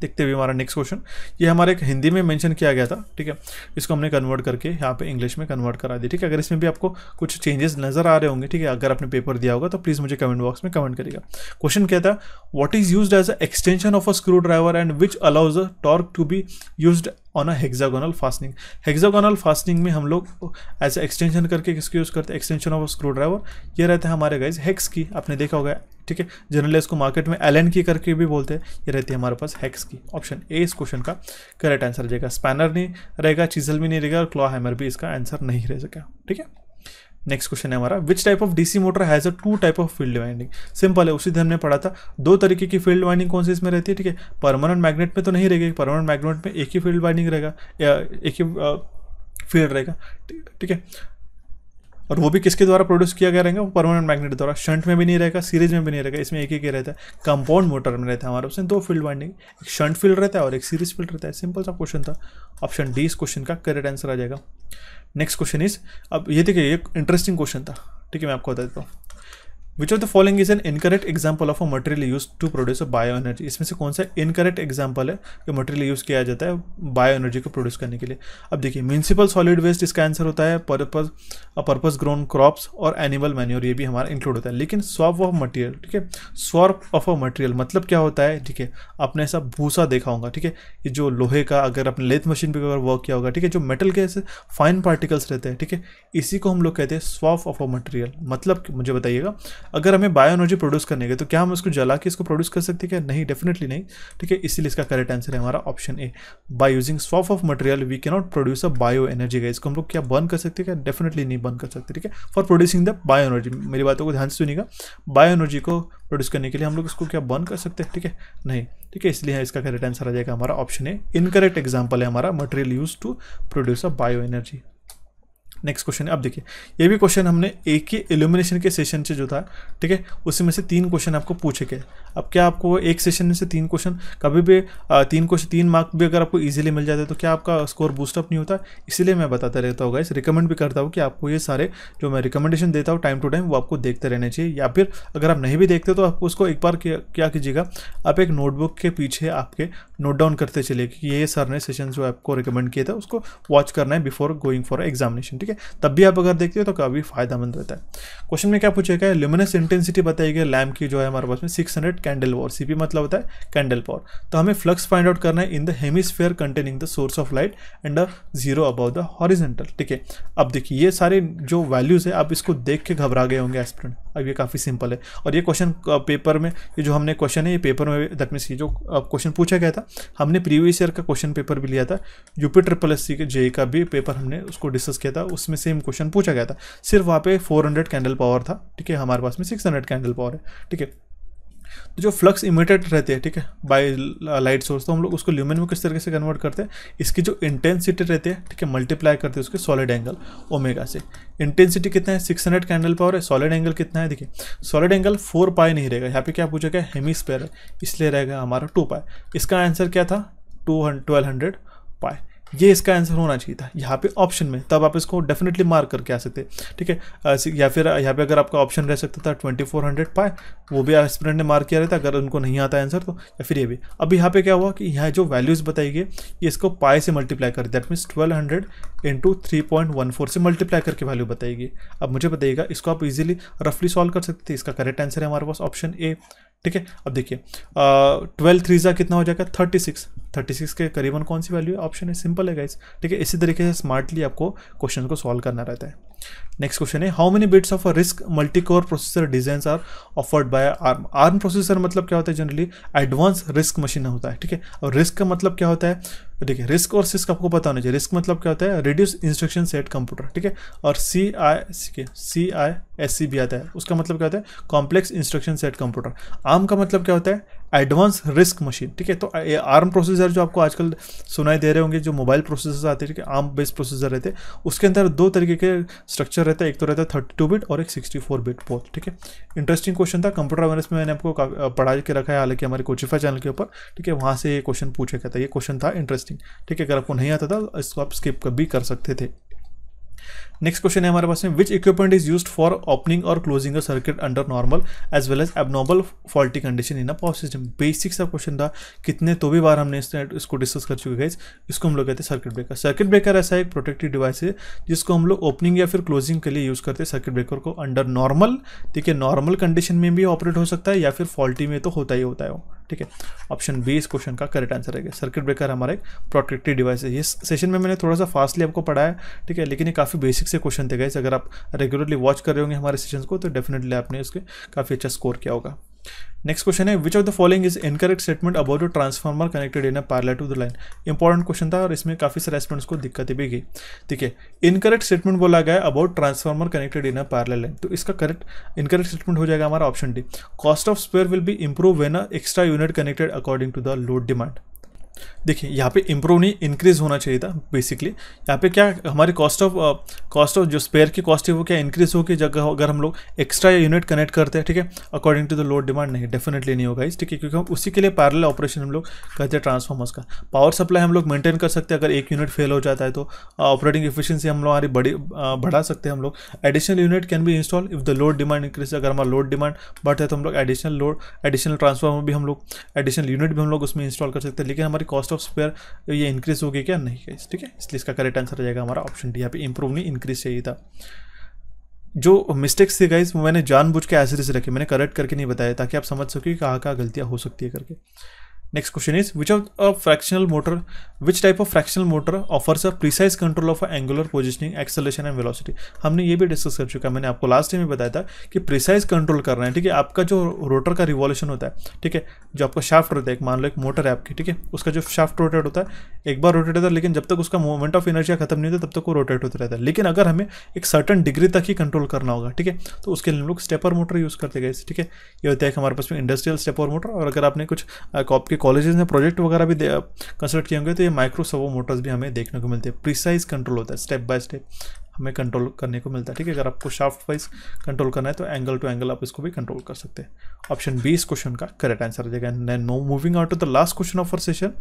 देखते हुए हमारा नेक्स्ट क्वेश्चन ये हमारे एक हिंदी में मेंशन किया गया था ठीक है इसको हमने कन्वर्ट करके यहाँ पे इंग्लिश में कन्वर्ट करा दिया ठीक है अगर इसमें भी आपको कुछ चेंजेस नजर आ रहे होंगे ठीक है अगर आपने पेपर दिया होगा तो प्लीज़ मुझे कमेंट बॉक्स में कमेंट करिएगा क्वेश्चन क्या था what is use as a extension of a screw driver and which allows a torque to be use on a hexagonal fastening hexagonal fastening में हम लोग एज एक्सटेंशन करके किसको यूज़ करते हैं एक्सटेंशन ऑफ स्क्रू ड्राइवर ये रहता है हमारे गाइज हेक्स की आपने देखा होगा ठीक है जनरली इसको मार्केट में एल की करके भी बोलते हैं ये रहती है हमारे पास हैक्स की ऑप्शन ए इस क्वेश्चन का करेक्ट आंसर रहेगा स्पैनर नहीं रहेगा चीजल भी नहीं रहेगा और क्लॉ हैमर भी इसका आंसर नहीं रह सका ठीक है नेक्स्ट क्वेश्चन है हमारा which type of DC motor has a two type of field winding simple है उसी दिन हमने पढ़ा था दो तरीके की फील्ड वाइंडिंग कौन सी इसमें रहती है ठीक है परमानेंट मैग्नेट में तो नहीं रहेगी परमानेंट मैग्नेट में एक ही फील्ड वाइंडिंग रहेगा एक ही फील्ड रहेगा ठीक है और वो भी किसके द्वारा प्रोड्यूस किया गया रहेगा वो परमानेंट मैग्नेट द्वारा शंट में भी नहीं रहेगा सीरीज में भी नहीं रहेगा इसमें एक एक ही रहता है कंपाउंड मोटर में रहता है हमारे पास दो फील्ड वाइंडिंग एक शंट फील्ड रहता है और एक सीरीज फील्ड रहता है सिंपल सा क्वेश्चन था ऑप्शन डी इस क्वेश्चन का करेक्ट आंसर आ जाएगा नेक्स्ट क्वेश्चन इज अब ये देखिए एक इंटरेस्टिंग क्वेश्चन था ठीक है मैं आपको बता देता हूँ which of the following is an incorrect example of a material use to produce a bio energy इसमें से कौन सा इनकरेक्ट एग्जाम्पल है जो मटेरियल यूज किया जाता है बायो एनर्जी को प्रोड्यूस करने के लिए अब देखिए म्यूनसिपल सॉलिड वेस्ट इसका आंसर होता है पर्पज पर्पज ग्रोन क्रॉप्स और एनिमल मैन्योर ये भी हमारा इंक्लूड होता है लेकिन स्वॉप ऑफ मटेरियल ठीक है स्वॉप ऑफ अ मटेरियल मतलब क्या होता है ठीक है आपने ऐसा भूसा देखा होगा ठीक है ये जो लोहे का अगर अपने लेथ मशीन पर वर्क किया होगा ठीक है जो मेटल के ऐसे फाइन पार्टिकल्स रहते हैं ठीक है इसी को हम लोग कहते हैं स्वॉप ऑफ अ मटेरियल मतलब मुझे बताइएगा अगर हमें बायो एनर्जी प्रोड्यूस करने के तो क्या हम उसको जला के इसको प्रोड्यूस कर सकते क्या नहीं डेफिनेटली नहीं ठीक है इसीलिए इसका करेक्ट आंसर है हमारा ऑप्शन ए बाई यूजिंग सॉफ of material we cannot produce a bio energy गए इसको हम लोग क्या बर्न कर सकते क्या डेफिनेटली नहीं बर्न कर सकते ठीक है for producing the bio energy मेरी बातों को ध्यान से सुनिएगा बायो एनर्जी को प्रोड्यूस करने के लिए हम लोग इसको क्या बर्न कर सकते हैं ठीक है नहीं ठीक है इसलिए इसका करेक्ट आंसर आ जाएगा हमारा ऑप्शन ए इनकरेक्ट एग्जाम्पल है हमारा material use to produce a bio energy next question है अब देखिए ये भी क्वेश्चन हमने एक ही इल्यूमिनेशन के सेशन से जो था ठीक है उसमें से तीन क्वेश्चन आपको पूछे गए अब क्या आपको एक सेशन में से तीन क्वेश्चन कभी भी तीन क्वेश्चन तीन मार्क भी अगर आपको ईजिली मिल जाते तो क्या आपका स्कोर बूस्टअप नहीं होता इसीलिए मैं बताता रहता हूँ गाइस रिकमेंड भी करता हूँ कि आपको ये सारे जो मैं रिकमेंडेशन देता हूँ टाइम टू टाइम वो आपको देखते रहने चाहिए या फिर अगर आप नहीं भी देखते तो आप उसको एक बार क्या कीजिएगा आप एक नोटबुक के पीछे आपके नोट डाउन करते चले कि ये सर ने सेशन जो आपको रिकमेंड किया था उसको वॉच करना है बिफोर गोइंग फॉर एग्जामिनेशन ठीक है तब भी आप अगर देखते हो तो काफ़ी फायदामंद रहता है क्वेश्चन में क्या पूछेगा लिमिनस इंटेंसिटी बताई लैम लैम्प की जो है हमारे पास में six hundred candle power CP मतलब होता है कैंडल पावर तो हमें फ्लक्स फाइंड आउट करना है in the hemisphere containing the source of light and a zero above the horizontal ठीक है अब देखिए ये सारे जो वैल्यूज़ है आप इसको देख के घबरा गए होंगे एस्पिरेंट अब ये काफ़ी सिंपल है और ये क्वेश्चन पेपर में ये जो हमने क्वेश्चन है ये पेपर में दैट मीन्स ये जो क्वेश्चन पूछा गया था हमने प्रीवियस ईयर का क्वेश्चन पेपर भी लिया था यूपी ट्रिपल एस सी के जे का भी पेपर हमने उसको डिस्कस किया था उसमें सेम क्वेश्चन पूछा गया था सिर्फ वहाँ पे 400 कैंडल पावर था ठीक है हमारे पास में 600 कैंडल पावर है ठीक है जो फ्लक्स इमिटेड रहते हैं ठीक है बाय लाइट सोर्स तो हम लोग उसको ल्यूमिन में किस तरीके से कन्वर्ट करते हैं इसकी जो इंटेंसिटी रहती है ठीक है मल्टीप्लाई करते हैं उसके सॉलिड एंगल ओमेगा से इंटेंसिटी कितना है सिक्स हंड्रेड कैंडल पावर है सॉलिड एंगल कितना है देखिए सॉलिड एंगल फोर पाए नहीं रहेगा यहाँ पे क्या पूछा गया स्पेयर है इसलिए रहेगा हमारा टू पाए इसका आंसर क्या था टू ट्वेल्व हंड्रेड पाए ये इसका आंसर होना चाहिए था यहाँ पे ऑप्शन में तब आप इसको डेफिनेटली मार्क करके आ सकते ठीक है या फिर यहाँ पे अगर आपका ऑप्शन रह सकता था ट्वेंटी फोर हंड्रेड पाए वो भी स्टूडेंट ने मार्क किया रहता अगर उनको नहीं आता आंसर तो या फिर ये भी अब यहाँ पे क्या हुआ कि यहाँ जो वैल्यूज़ बताई गई ये इसको पाए से मल्टीप्लाई कर that means twelve hundred into three point one four से मल्टीप्लाई करके वैल्यू बताएगी अब मुझे बताइएगा इसको आप इजिली रफली सॉल्व कर सकते थे इसका करेक्ट आंसर है हमारे पास ऑप्शन ए ठीक है अब देखिए ट्वेल्व थ्री कितना हो जाएगा थर्टी सिक्स थर्टी सिक्स के करीबन कौन सी वैल्यू है ऑप्शन है सिंपल सिंपल है गाइस ठीक है इसी तरीके से स्मार्टली आपको क्वेश्चन को सॉल्व करना रहता है नेक्स्ट क्वेश्चन है how many bits of a RISC multi core processor design are offered by ARM ARM processor मतलब क्या होता है जनरली एडवांस रिस्क मशीन होता है ठीक है और रिस्क का मतलब क्या होता है देखिए रिस्क और सिस्क आपको पता होना चाहिए रिस्क मतलब क्या होता है रिड्यूस इंस्ट्रक्शन सेट कंप्यूटर ठीक है और सी आई सी आई एस सी भी आता है उसका मतलब क्या होता है complex instruction set computer ARM का मतलब क्या होता है एडवांस रिस्क मशीन ठीक है तो ये आर्म प्रोसेसर जो आपको आजकल सुनाई दे रहे होंगे जो मोबाइल प्रोसेसर आते हैं ठीक है आर्म बेस्ड प्रोसेसर रहते हैं उसके अंदर दो तरीके के स्ट्रक्चर रहता है एक तो रहता है थर्टी टू बिट और एक सिक्सटी फोर बिट बहुत ठीक है इंटरेस्टिंग क्वेश्चन था कंप्यूटर अवेयरनेस में मैंने आपको पढ़ा के रखा है हालांकि हमारे कोचिफा चैनल के ऊपर ठीक है वहाँ से ये क्वेश्चन पूछा गया था ये क्वेश्चन था इंटरेस्टिंग ठीक है अगर आपको नहीं आता था तो इसको आप स्किप भी कर सकते थे नेक्स्ट क्वेश्चन है हमारे पास में which equipment is use for opening और closing a circuit under normal as well as abnormal faulty condition in a power system basic सा क्वेश्चन था कितने तो भी बार हमने इसको डिस्कस कर चुके हैं इसको हम लोग कहते हैं सर्किट ब्रेकर सर्किट ब्रेकर ऐसा एक प्रोटेक्टिव डिवाइस है जिसको हम लोग ओपनिंग या फिर क्लोजिंग के लिए यूज करते हैं सर्किट ब्रेकर को अंडर नॉर्मल ठीक है नॉर्मल कंडीशन में भी ऑपरेट हो सकता है या फिर फॉल्टी में तो होता ही होता है वो ठीक है ऑप्शन बी इस क्वेश्चन का करेक्ट आंसर रहेगा सर्किट ब्रेकर हमारा एक प्रोटेक्टिव डिवाइस है इस सेशन में मैंने थोड़ा सा फास्टली आपको पढ़ाया ठीक है लेकिन ये काफ़ी बेसिक से क्वेश्चन थे गाइस अगर आप रेगुलरली वॉच कर रहे होंगे हमारे सेशन को तो डेफिनेटली आपने उसके काफ़ी अच्छा स्कोर किया होगा नेक्स्ट क्वेश्चन है which of the following is incorrect statement about a transformer connected in a parallel to the line important question था और इसमें काफी सारे रेस्पॉन्स को दिक्कतें भी गई ठीक है इनकरेक्ट स्टेटमेंट बोला गया about transformer connected in a parallel line तो इसका करेक्ट इनकरेक्ट स्टेटमेंट हो जाएगा हमारा option D cost of spare will be improve when extra unit connected according to the load demand देखिए यहाँ पे इम्प्रूव नहीं इंक्रीज होना चाहिए था बेसिकली यहाँ पे क्या हमारी कॉस्ट ऑफ कॉस्ट ऑफ जो स्पेयर की कॉस्ट है वो क्या इंक्रीज होगी जगह अगर हम लोग एक्स्ट्रा यूनिट कनेक्ट करते हैं ठीक है according to the load demand नहीं डेफिनेटली नहीं होगा इस ठीक है क्योंकि हम उसी के लिए पैरल ऑपरेशन हम लोग करते हैं ट्रांसफॉर्मर्स का पावर सप्लाई हम लोग मेंटेन कर सकते हैं अगर एक यूनिट फेल हो जाता है तो ऑपरेटिंग uh, इफिशियंसी हम लोग हमारी बड़ी uh, बढ़ा सकते हैं हम लोग एडिशनल यूनिट कैन भी install if the load demand increase अगर हमारा लोड डिमांड बढ़ता है तो हम लोग एडिशनल लोड एडिशनल ट्रांसफॉर्मर भी हम लोग एडिशनल यूनिट भी हम लोग उसमें इंस्टॉल कर सकते हैं लेकिन हमारे हमारी कॉस्ट ऑफ स्पेयर ये इंक्रीज होगी क्या नहीं गई ठीक है इसलिए इसका करेक्ट आंसर हो जाएगा हमारा ऑप्शन डी यहाँ पे इंप्रूव नहीं इंक्रीज चाहिए था जो मिस्टेक्स थे गाइज वो मैंने जानबूझ के ऐसे रखे मैंने करेक्ट करके नहीं बताया ताकि आप समझ सको कि कहाँ कहाँ गलतियाँ हो सकती है करके next question is which of a fractional motor which type of fractional motor offers a precise control of angular positioning acceleration and velocity हमने ये भी डिस्कस कर चुका है मैंने आपको लास्ट टाइम में बताया था कि प्रिसाइज कंट्रोल करना है ठीक है आपका जो रोटर का रिवॉल्यूशन होता है ठीक है जो आपका शाफ्ट रहता है एक मान लो एक मोटर है आपकी ठीक है उसका जो शाफ्ट रोटेट होता है एक बार रोटेट होता है लेकिन जब तक उसका मूवमेंट ऑफ एनर्जी खत्म नहीं होता तब तक वो रोटेट होता रहता है लेकिन अगर हमें एक सर्टन डिग्री तक ही कंट्रोल करना होगा ठीक है तो उसके लिए हम लोग स्टेपर मोटर यूज़ करते गए ठीक है ये होता है हमारे पास में इंडस्ट्रियल स्टेपर मोटर और अगर आपने कुछ कॉप कॉलेजेस ने प्रोजेक्ट वगैरह भी कंस्ट्रक्ट किए होंगे तो ये माइक्रो सर्वो मोटर्स भी हमें देखने को मिलते हैं प्रिसाइज कंट्रोल होता है स्टेप बाय स्टेप हमें कंट्रोल करने को मिलता है ठीक है अगर आपको शाफ्ट वाइज कंट्रोल करना है तो एंगल टू एंगल आप इसको भी कंट्रोल कर सकते हैं ऑप्शन बी इस क्वेश्चन का करेक्ट आंसर आ जाएगा and now moving out to the last question of our session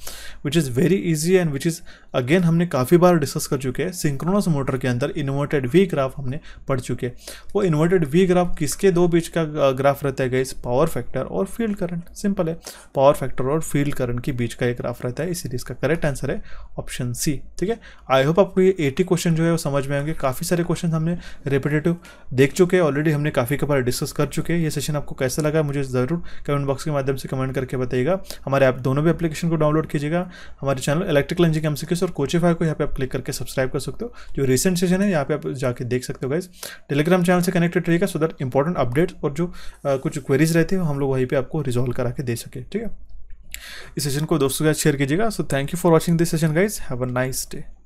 which is very easy and which is again हमने काफ़ी बार डिस्कस कर चुके हैं सिंक्रोनस मोटर के अंदर इन्वर्टेड वी ग्राफ हमने पढ़ चुके हैं वो इन्वर्टेड वी ग्राफ किसके दो बीच का ग्राफ रहता है गाइस पावर फैक्टर और फील्ड करंट सिंपल है पावर फैक्टर और फील्ड करंट के बीच का एक ग्राफ रहता है इसीलिए इसका करेक्ट आंसर है ऑप्शन सी ठीक है आई होप आपको ये एटी क्वेश्चन जो है वो समझ में आएंगे काफ़ी सारे क्वेश्चन हमने रिपीटेटिव देख चुके हैं ऑलरेडी हमने काफ़ी के बारे डिस्कस कर चुके हैं ये सेशन आपको कैसा लगा मुझे ज़रूर कमेंट बॉक्स के माध्यम से कमेंट करके बताइएगा हमारे आप दोनों भी एप्लीकेशन को डाउनलोड कीजिएगा हमारे channel electrical engineering M six और कोचेफाई को यहाँ पे आप क्लिक करके सब्सक्राइब कर सकते हो जो रिसेंट सेशन है यहाँ पे आप जाके देख सकते हो गाइज टेलीग्राम चैनल से कनेक्टेड रहेगा सो दैट इंपॉर्टेंट अपडेट्स और जो कुछ क्वेरीज रहती है हम लोग वहीं पर आपको रिजॉल्व करा के दे सके ठीक है इस सेशन को दोस्तों के साथ शेयर कीजिएगा so thank you for watching this session guys have a nice day